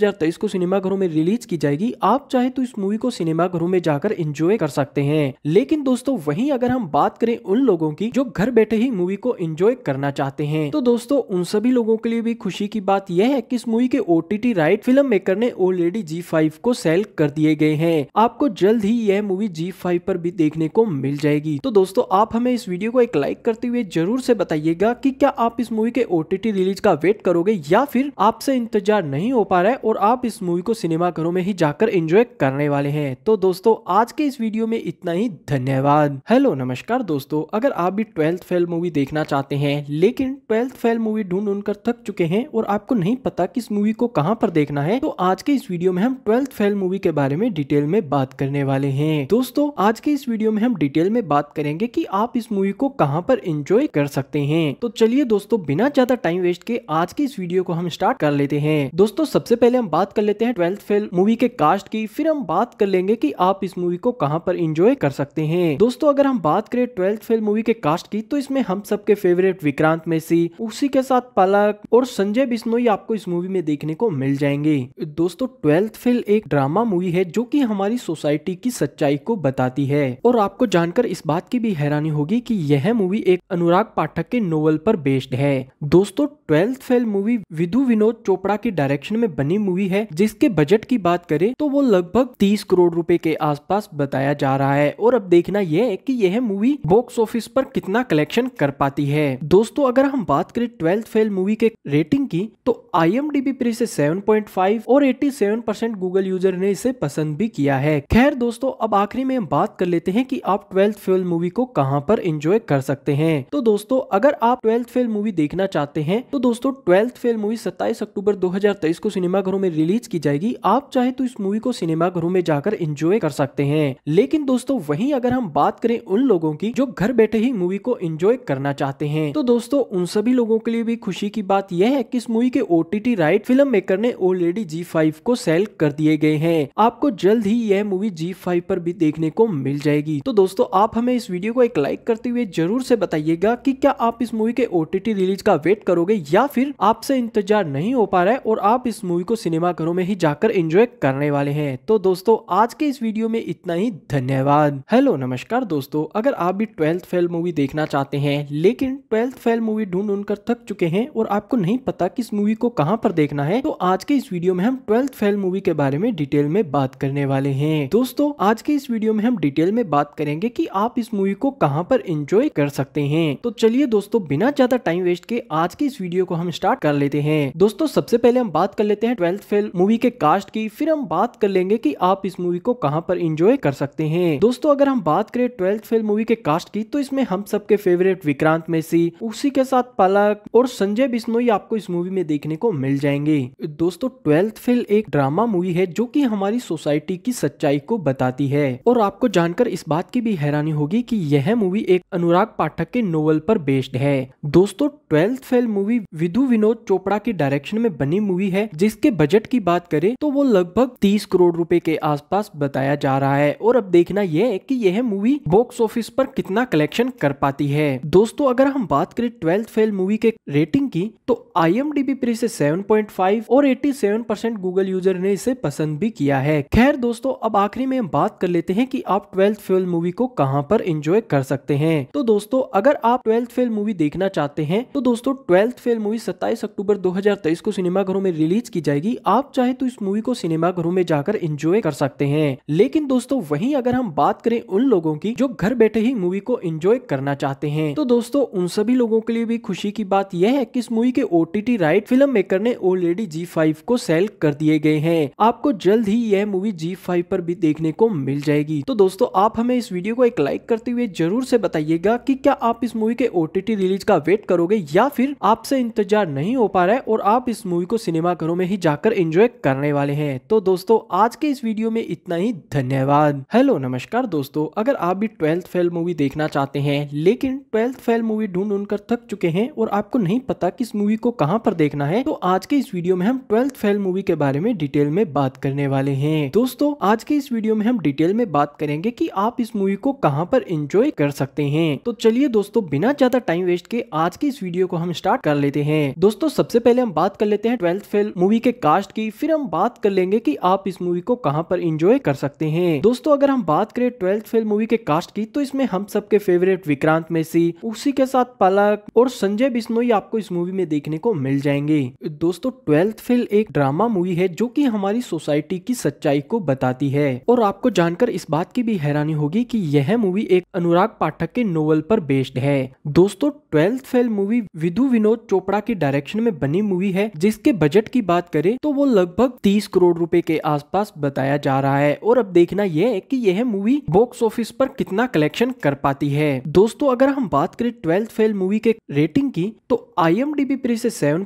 को सिनेमाघरों में रिलीज की की जाएगी आप चाहे तो इस मूवी को सिनेमा घरों में जाकर एंजॉय कर सकते हैं लेकिन दोस्तों वहीं अगर हम बात करें उन लोगों की जो घर बैठे ही मूवी को एंजॉय करना चाहते हैं तो दोस्तों उन सभी लोगों के लिए भी खुशी की बात यह है की इस मूवी के ओटीटी राइट फिल्म मेकर ने ऑलरेडी जी फाइव को सेल कर दिए गए हैं आपको जल्द ही यह मूवी जी फाइव पर भी देखने को मिल जाएगी तो दोस्तों आप हमें इस वीडियो को एक लाइक करते हुए जरूर से बताइएगा कि क्या आप इस मूवी के ओटीटी रिलीज का वेट करोगे या फिर आपसे इंतजार नहीं हो पा रहा है और आप इस मूवी को सिनेमा में में ही जाकर एंजॉय करने वाले हैं तो दोस्तों आज के इस वीडियो में इतना ही धन्यवाद हेलो नमस्कार दोस्तों अगर आप भी ट्वेल्थ फेल मूवी देखना चाहते हैं लेकिन ट्वेल्थ फेल मूवी ढूंढ ढूंढ कर थक चुके हैं और आपको नहीं पता की इस मूवी को कहाँ पर देखना है तो आज के इस वीडियो में हम ट्वेल्थ फेल मूवी के बारे में डिटेल में बात करने वाले है दोस्तों आज के इस वीडियो में हम डिटेल में बात करेंगे की आप इस मूवी को कहाँ पर एंजॉय कर सकते हैं तो चलिए दोस्तों बिना ज्यादा टाइम वेस्ट के आज के इस वीडियो को हम स्टार्ट कर लेते हैं दोस्तों सबसे पहले हम बात कर लेते हैं ट्वेल्थ फेल मूवी मूवी के कास्ट की फिर हम बात कर लेंगे कि आप इस मूवी को कहां पर इंजॉय कर सकते हैं दोस्तों अगर हम बात करें ट्वेल्थ फेल मूवी के कास्ट की तो इसमें हम सबके फेवरेट विक्रांत मेसी उसी के साथ पलक और संजय बिश्नोई आपको इस मूवी में देखने को मिल जाएंगे दोस्तों ट्वेल्थ फेल एक ड्रामा मूवी है जो की हमारी सोसाइटी की सच्चाई को बताती है और आपको जानकर इस बात की भी हैरानी होगी की यह मूवी एक अनुराग पाठक के नोवेल पर बेस्ड है दोस्तों twelfth fail movie Vidhu Vinod Chopra की डायरेक्शन में बनी मूवी है जिसके बजट की बात बात करें तो वो लगभग 30 करोड़ रुपए के आसपास बताया जा रहा है और अब देखना यह है कि यह मूवी बॉक्स ऑफिस पर कितना कलेक्शन कर पाती है दोस्तों अगर हम बात करें ट्वेल्थ फेल मूवी के रेटिंग की तो आई एम पर इसे फाइव और परसेंट गूगल यूजर ने इसे पसंद भी किया है खैर दोस्तों अब आखिरी में हम बात कर लेते हैं कि आप ट्वेल्थ फेल मूवी को कहां पर एंजॉय कर सकते हैं तो दोस्तों अगर आप ट्वेल्थ फेल मूवी देखना चाहते हैं तो दोस्तों ट्वेल्थ फेल मूवी सत्ताईस अक्टूबर दो को सिनेमाघरों में रिलीज की जाएगी आप चाहे है तो इस मूवी को सिनेमाघरों में जाकर एंजॉय कर सकते हैं लेकिन दोस्तों वहीं अगर हम बात करें उन लोगों की जो घर बैठे ही मूवी को एंजॉय करना चाहते हैं तो दोस्तों उन सभी लोगों के लिए भी खुशी की बात यह है कि इस मूवी के ओ राइट फिल्म मेकर ने ऑलरेडी जी फाइव को सेल कर दिए गए हैं आपको जल्द ही यह मूवी जी फाइव पर भी देखने को मिल जाएगी तो दोस्तों आप हमें इस वीडियो को एक लाइक करते हुए जरूर से बताइएगा की क्या आप इस मूवी के ओ रिलीज का वेट करोगे या फिर आपसे इंतजार नहीं हो पा रहा है और आप इस मूवी को सिनेमाघरों में ही जाकर एंजॉय करने वाले हैं तो दोस्तों आज के इस वीडियो में इतना ही धन्यवाद हेलो नमस्कार दोस्तों अगर आप भी ट्वेल्थ फेल मूवी देखना चाहते हैं लेकिन ट्वेल्थ फेल मूवी ढूंढ ढूंढ कर थक चुके हैं और आपको नहीं पता इस मूवी को कहां पर देखना है तो आज के इस वीडियो में हम ट्वेल्थ फेल मूवी के बारे में डिटेल में बात करने वाले हैं दोस्तों आज के इस वीडियो में हम डिटेल में बात करेंगे की आप इस मूवी को कहाँ पर एंजॉय कर सकते हैं तो चलिए दोस्तों बिना ज्यादा टाइम वेस्ट के आज के इस वीडियो को हम स्टार्ट कर लेते हैं दोस्तों सबसे पहले हम बात कर लेते हैं ट्वेल्थ फेल मूवी के कास्ट की फिर हम बात कर लेंगे कि आप इस मूवी को कहाँ पर इंजॉय कर सकते हैं दोस्तों अगर हम बात करें ट्वेल्थ फेल मूवी के कास्ट की तो इसमें हम सबके फेवरेट विक्रांत मेसी उसी के साथ पलक और संजय बिश्नोई आपको इस मूवी में देखने को मिल जाएंगे दोस्तों ट्वेल्थ फेल एक ड्रामा मूवी है जो की हमारी सोसाइटी की सच्चाई को बताती है और आपको जानकर इस बात की भी हैरानी होगी की यह मूवी एक अनुराग पाठक के नोवेल पर बेस्ड है दोस्तों twelfth fail movie Vidhu Vinod Chopra के डायरेक्शन में बनी मूवी है जिसके बजट की बात करें तो वो लगभग लगभग 30 करोड़ रुपए के आसपास बताया जा रहा है और अब देखना यह है कि यह मूवी बॉक्स ऑफिस पर कितना कलेक्शन कर पाती है दोस्तों अगर हम बात करें ट्वेल्थ फेल मूवी के रेटिंग की तो आई एम पर इसे 7.5 और 87 परसेंट गूगल यूजर ने इसे पसंद भी किया है खैर दोस्तों अब आखिरी में हम बात कर लेते हैं कि आप ट्वेल्थ फेल मूवी को कहां पर एंजॉय कर सकते हैं तो दोस्तों अगर आप ट्वेल्थ फेल मूवी देखना चाहते हैं तो दोस्तों ट्वेल्थ फेल मूवी 27 अक्टूबर 2023 को सिनेमाघरों में रिलीज की जाएगी आप चाहे तो इस मूवी को सिनेमा सिनेमाघरों में जाकर इंजॉय कर सकते हैं लेकिन दोस्तों वहीं अगर हम बात करें उन लोगों की जो घर बैठे ही मूवी को एंजॉय करना चाहते हैं तो दोस्तों उन सभी लोगों के लिए भी खुशी की बात यह है कि इस मूवी के ओटीटी राइट फिल्म मेकर ने ऑलरेडी जी फाइव को सेल कर दिए गए हैं आपको जल्द ही यह मूवी जी फाइव पर भी देखने को मिल जाएगी तो दोस्तों आप हमें इस वीडियो को एक लाइक करते हुए जरूर से बताइएगा कि क्या आप इस मूवी के ओटीटी रिलीज का वेट करोगे या फिर आपसे इंतजार नहीं हो पा रहा है और आप इस मूवी को सिनेमाघरों में ही जाकर एंजॉय करने वाले हैं तो दोस्तों आज के इस वीडियो में इतना ही धन्यवाद हेलो नमस्कार दोस्तों अगर आप भी ट्वेल्थ फेल मूवी देखना चाहते हैं लेकिन ट्वेल्थ फेल मूवी ढूंढ ढूंढ कर थक चुके हैं और आपको नहीं पता किस मूवी को कहाँ पर देखना है तो आज के इस वीडियो में हम ट्वेल्थ फेल मूवी के बारे में डिटेल में बात करने वाले है दोस्तों आज के इस वीडियो में हम डिटेल में बात करेंगे की आप इस मूवी को कहाँ पर इंजॉय कर सकते हैं तो चलिए दोस्तों बिना ज्यादा टाइम वेस्ट के आज के इस वीडियो को हम स्टार्ट कर लेते हैं दोस्तों सबसे पहले हम बात कर लेते हैं ट्वेल्थ फेल मूवी के कास्ट की फिर हम बात कर लेंगे बताएंगे कि आप इस मूवी को कहाँ पर इंजॉय कर सकते हैं दोस्तों अगर हम बात करें ट्वेल्थ फेल मूवी के कास्ट की तो इसमें हम सबके फेवरेट विक्रांत मेसी उसी के साथ पलक और संजय बिश्नोई आपको इस मूवी में देखने को मिल जाएंगे दोस्तों ट्वेल्थ फेल एक ड्रामा मूवी है जो की हमारी सोसाइटी की सच्चाई को बताती है और आपको जानकर इस बात की भी हैरानी होगी की यह मूवी एक अनुराग पाठक के नोवेल पर बेस्ड है दोस्तों twelfth fail movie Vidhu Vinod Chopra के डायरेक्शन में बनी मूवी है जिसके बजट की बात करें तो वो लगभग तीस करोड़ रुपए के आसपास बताया जा रहा है और अब देखना यह है कि यह मूवी बॉक्स ऑफिस पर कितना कलेक्शन कर पाती है दोस्तों अगर हम बात करें ट्वेल्थ फेल मूवी के रेटिंग की तो आई एम डी पर इसे सेवन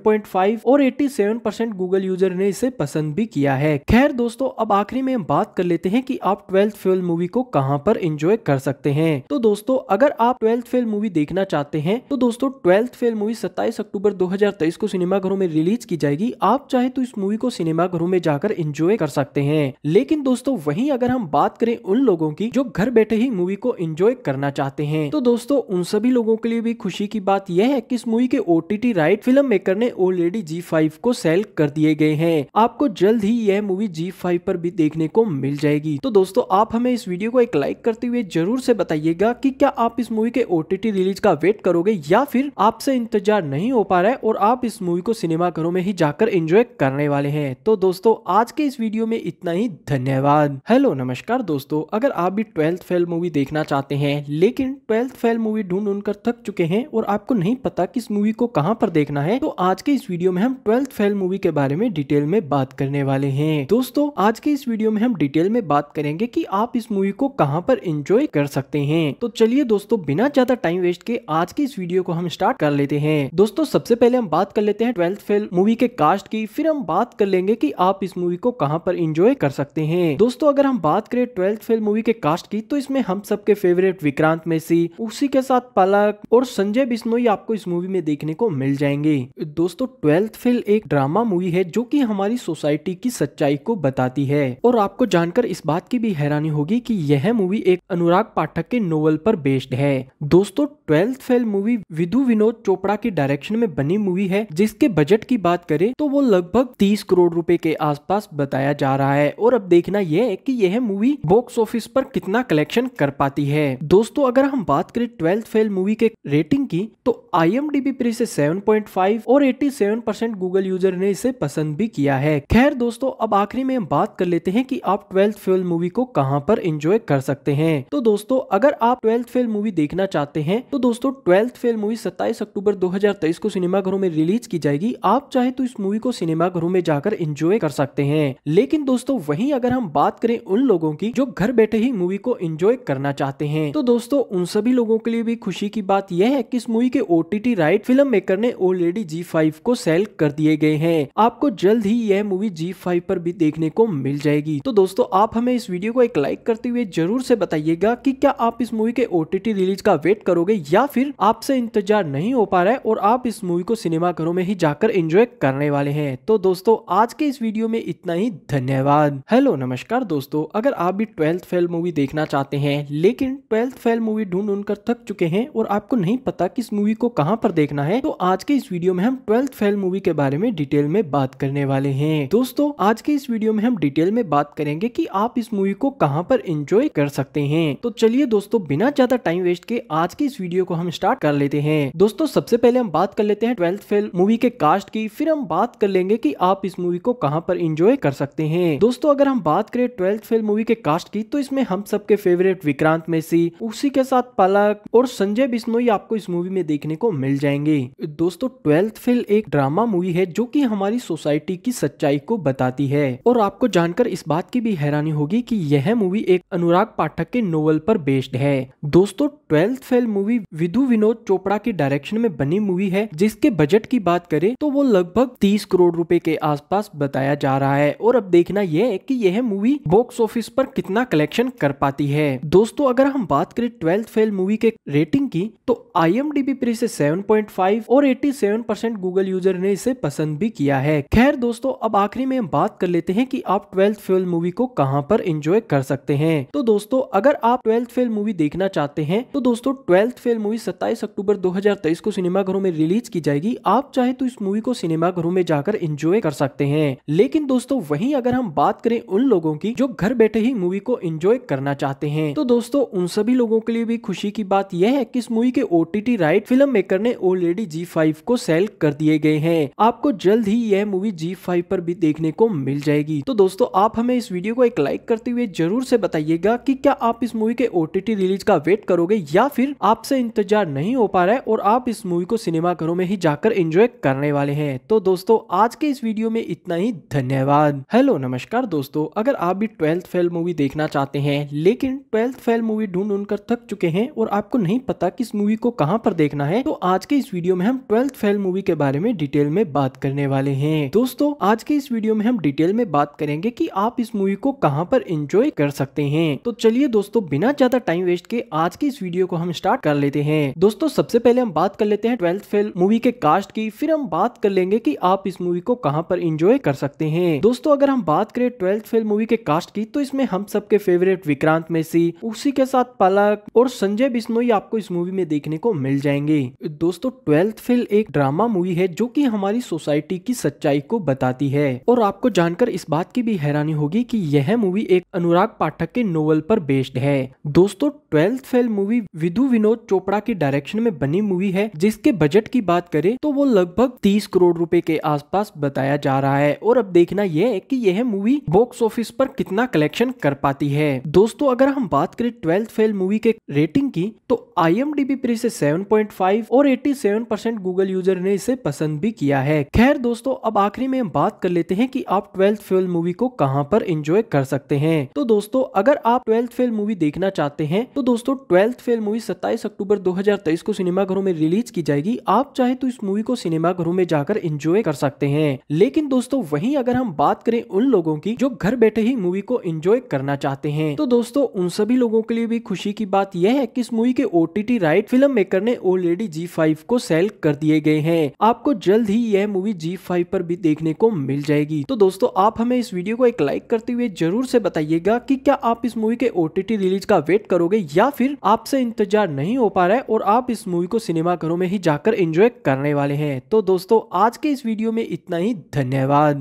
और 87 परसेंट गूगल यूजर ने इसे पसंद भी किया है खैर दोस्तों अब आखिरी में हम बात कर लेते हैं की आप ट्वेल्थ फेल मूवी को कहाँ पर एंजॉय कर सकते हैं तो दोस्तों अगर आप ट्वेल्थ फेल मूवी देखना चाहते हैं तो दोस्तों ट्वेल्थ फेल मूवी सत्ताईस अक्टूबर 2023 को सिनेमाघरों में रिलीज की जाएगी आप चाहे तो इस मूवी को सिनेमा घरों में जाकर एंजॉय कर सकते हैं लेकिन दोस्तों वहीं अगर हम बात करें उन लोगों की जो घर बैठे ही मूवी को एंजॉय करना चाहते हैं तो दोस्तों उन सभी लोगों के लिए भी खुशी की बात यह है कि इस मूवी के ओ राइट फिल्म मेकर ने ऑलरेडी जी को सेल कर दिए गए हैं आपको जल्द ही यह मूवी जी फाइव पर भी देखने को मिल जाएगी तो दोस्तों आप हमें इस वीडियो को एक लाइक करते हुए जरूर से बताइएगा कि क्या आप इस मूवी के ओ रिलीज का वेट करोगे या फिर आपसे इंतजार नहीं हो पा रहा है और आप इस मूवी को सिनेमा घरों में ही जाकर एंजॉय करने वाले हैं तो दोस्तों आज के इस वीडियो में इतना ही धन्यवाद हेलो नमस्कार दोस्तों अगर आप भी ट्वेल्थ फेल मूवी देखना चाहते हैं लेकिन ट्वेल्थ फेल मूवी ढूंढ ढूंढ कर थक चुके हैं और आपको नहीं पता इस मूवी को कहाँ पर देखना है तो आज के इस वीडियो में हम ट्वेल्थ फेल मूवी के बारे में डिटेल में बात करने वाले है दोस्तों आज के इस वीडियो में हम डिटेल में बात करेंगे की आप इस मूवी को कहाँ पर इंजॉय कर सकते हैं तो चलिए दोस्तों बिना ज्यादा टाइम वेस्ट के आज के इस वीडियो को हम स्टार्ट कर लेते हैं दोस्तों सबसे पहले हम बात कर लेते हैं ट्वेल्थ फेल मूवी के कास्ट की फिर हम बात कर लेंगे की आप इस मूवी को को कहाँ पर इंजॉय कर सकते हैं दोस्तों अगर हम बात करें ट्वेल्थ फेल मूवी के कास्ट की तो इसमें हम सबके फेवरेट विक्रांत मेसी उसी के साथ पलक और संजय बिश्नोई आपको इस मूवी में देखने को मिल जाएंगे दोस्तों ट्वेल्थ फेल एक ड्रामा मूवी है जो की हमारी सोसाइटी की सच्चाई को बताती है और आपको जानकर इस बात की भी हैरानी होगी की यह मूवी एक अनुराग पाठक के नोवेल पर बेस्ड है दोस्तों twelfth fail movie Vidhu Vinod Chopra के डायरेक्शन में बनी मूवी है जिसके बजट की बात करें तो वो लगभग 30 करोड़ रुपए के आसपास बताया जा रहा है और अब देखना यह है कि यह मूवी बॉक्स ऑफिस पर कितना कलेक्शन कर पाती है दोस्तों अगर हम बात करें ट्वेल्थ फेल मूवी के रेटिंग की तो आई एम डी बी से सेवन पॉइंट फाइव और eighty seven percent Google user ने इसे पसंद भी किया है खैर दोस्तों अब आखिरी में हम बात कर लेते हैं कि आप ट्वेल्थ फेल मूवी को कहाँ पर एंजॉय कर सकते हैं तो दोस्तों अगर आप ट्वेल्थ फेल मूवी देखना चाहते हैं तो दोस्तों ट्वेल्थ फेल मूवी सत्ताईस अक्टूबर तेईस को सिनेमाघरों में रिलीज की जाएगी आप चाहे तो इस मूवी को सिनेमाघरों में जाकर एंजॉय कर सकते हैं हैं लेकिन दोस्तों वहीं अगर हम बात करें उन लोगों की जो घर बैठे ही मूवी को एंजॉय करना चाहते हैं तो दोस्तों उन सभी लोगों के लिए भी खुशी की बात यह है कि इस मूवी के ओटीटी राइट फिल्म मेकर ने ऑलरेडी जी फाइव को सेल कर दिए गए हैं आपको जल्द ही यह मूवी जी फाइव पर भी देखने को मिल जाएगी तो दोस्तों आप हमें इस वीडियो को एक लाइक करते हुए जरूर से बताइएगा कि क्या आप इस मूवी के ओटीटी रिलीज का वेट करोगे या फिर आपसे इंतजार नहीं हो पा रहा है और आप इस मूवी को सिनेमा घरों में ही जाकर एंजॉय करने वाले हैं तो दोस्तों आज के इस वीडियो में इतना इतना ही धन्यवाद हेलो नमस्कार दोस्तों अगर आप भी ट्वेल्थ फेल मूवी देखना चाहते हैं लेकिन ट्वेल्थ फेल मूवी ढूंढ ढूंढ कर थक चुके हैं और आपको नहीं पता कि इस मूवी को कहाँ पर देखना है तो आज के इस वीडियो में हम ट्वेल्थ फेल मूवी के बारे में डिटेल में बात करने वाले है दोस्तों आज के इस वीडियो में हम डिटेल में बात करेंगे की आप इस मूवी को कहाँ पर इंजॉय कर सकते हैं तो चलिए दोस्तों बिना ज्यादा टाइम वेस्ट के आज के इस वीडियो को हम स्टार्ट कर लेते हैं दोस्तों सबसे पहले हम बात कर लेते हैं ट्वेल्थ फेल मूवी के कास्ट की फिर हम बात कर लेंगे की आप इस मूवी को कहाँ पर इंजॉय कर सकते हैं दोस्तों अगर हम बात करें ट्वेल्थ फेल मूवी के कास्ट की तो इसमें हम सबके फेवरेट विक्रांत मेसी उसी के साथ पलक और संजय बिश्नोई आपको इस मूवी में देखने को मिल जाएंगे दोस्तों ट्वेल्थ फेल एक ड्रामा मूवी है जो की हमारी सोसाइटी की सच्चाई को बताती है और आपको जानकर इस बात की भी हैरानी होगी की यह मूवी एक अनुराग पाठक के नोवेल पर बेस्ड है दोस्तों twelfth fail movie Vidhu Vinod Chopra के डायरेक्शन में बनी मूवी है जिसके बजट की बात करें तो वो लगभग 30 करोड़ रुपए के आसपास बताया जा रहा है है और अब देखना यह है कि यह मूवी बॉक्स ऑफिस पर कितना कलेक्शन कर पाती है दोस्तों अगर हम बात करें ट्वेल्थ फेल मूवी के रेटिंग की तो आई एम डी बी से 7.5 और 87 परसेंट गूगल यूजर ने इसे पसंद भी किया है खैर दोस्तों अब आखिरी में हम बात कर लेते हैं कि आप ट्वेल्थ फेल मूवी को कहाँ पर एंजॉय कर सकते हैं तो दोस्तों अगर आप ट्वेल्थ फेल मूवी देखना चाहते हैं तो दोस्तों ट्वेल्थ फेल मूवी सत्ताईस अक्टूबर तेईस को सिनेमा घरों में रिलीज की जाएगी आप चाहे तो इस मूवी को सिनेमा घरों में जाकर एंजॉय कर सकते हैं लेकिन दोस्तों वहीं अगर हम बात करें उन लोगों की जो घर बैठे ही मूवी को एंजॉय करना चाहते हैं तो दोस्तों उन सभी लोगों के लिए भी खुशी की बात यह है कि इस मूवी के ओटीटी राइट फिल्म मेकर ने ऑलरेडी जी फाइव को सेल कर दिए गए हैं आपको जल्द ही यह मूवी जी फाइव पर भी देखने को मिल जाएगी तो दोस्तों आप हमें इस वीडियो को एक लाइक करते हुए जरूर से बताइएगा की क्या आप इस मूवी के ओटीटी रिलीज का वेट करोगे या फिर आपसे इंतजार नहीं हो पा रहा है और आप इस मूवी को सिनेमा घरों में ही जाकर एंजॉय करने वाले हैं तो दोस्तों आज के इस वीडियो में इतना ही धन्यवाद धन्यवाद हेलो नमस्कार दोस्तों अगर आप भी ट्वेल्थ फेल मूवी देखना चाहते हैं लेकिन ट्वेल्थ फेल मूवी ढूंढ ढूंढ कर थक चुके हैं और आपको नहीं पता कि इस मूवी को कहाँ पर देखना है तो आज के इस वीडियो में हम ट्वेल्थ फेल मूवी के बारे में डिटेल में बात करने वाले हैं दोस्तों आज के इस वीडियो में हम डिटेल में बात करेंगे की आप इस मूवी को कहाँ पर इंजॉय कर सकते हैं तो चलिए दोस्तों बिना ज्यादा टाइम वेस्ट के आज के इस वीडियो को हम स्टार्ट कर लेते हैं दोस्तों सबसे पहले हम बात कर लेते हैं ट्वेल्थ फेल मूवी के कास्ट की फिर हम बात कर लेंगे की आप इस मूवी को कहाँ पर इंजॉय कर सकते हैं दोस्तों दोस्तों अगर हम बात करें ट्वेल्थ फेल मूवी के कास्ट की तो इसमें हम सबके फेवरेट विक्रांत मेसी उसी के साथ पलक और संजय बिश्नोई आपको इस मूवी में देखने को मिल जाएंगे दोस्तों ट्वेल्थ फेल एक ड्रामा मूवी है जो की हमारी सोसाइटी की सच्चाई को बताती है और आपको जानकर इस बात की भी हैरानी होगी की यह मूवी एक अनुराग पाठक के नोवल पर बेस्ड है दोस्तों twelfth fail movie Vidhu Vinod Chopra के डायरेक्शन में बनी मूवी है जिसके बजट की बात करें तो वो लगभग 30 करोड़ रुपए के आसपास बताया जा रहा है और अब देखना यह है कि यह मूवी बॉक्स ऑफिस पर कितना कलेक्शन कर पाती है दोस्तों अगर हम बात करें ट्वेल्थ फेल मूवी के रेटिंग की तो आई एम डी बी 7.5 और 87 परसेंट गूगल यूजर ने इसे पसंद भी किया है खैर दोस्तों अब आखिरी में हम बात कर लेते हैं कि आप ट्वेल्थ फेल मूवी को कहां पर एंजॉय कर सकते हैं तो दोस्तों अगर आप ट्वेल्थ फेल मूवी देखना चाहते हैं तो दोस्तों ट्वेल्थ फेल मूवी सत्ताईस अक्टूबर 2023 को सिनेमाघरों में रिलीज की जाएगी आप चाहे तो इस मूवी को सिनेमाघरों में जाकर एंजॉय कर सकते हैं लेकिन दोस्तों वहीं अगर हम बात बात करें उन लोगों की जो घर बैठे ही मूवी को एंजॉय करना चाहते हैं तो दोस्तों उन सभी लोगों के लिए भी खुशी की बात यह है कि इस मूवी के ओटीटी राइट फिल्म मेकर ने ऑलरेडी जी फाइव को सेल कर दिए गए हैं आपको जल्द ही यह मूवी जी फाइव पर भी देखने को मिल जाएगी तो दोस्तों आप हमें इस वीडियो को एक लाइक करते हुए जरूर से बताइएगा की क्या आप इस मूवी के टी रिलीज का वेट करोगे या फिर आपसे इंतजार नहीं हो पा रहा है और आप इस मूवी को सिनेमा घरों में ही जाकर एंजॉय करने वाले हैं तो दोस्तों आज के इस वीडियो में इतना ही धन्यवाद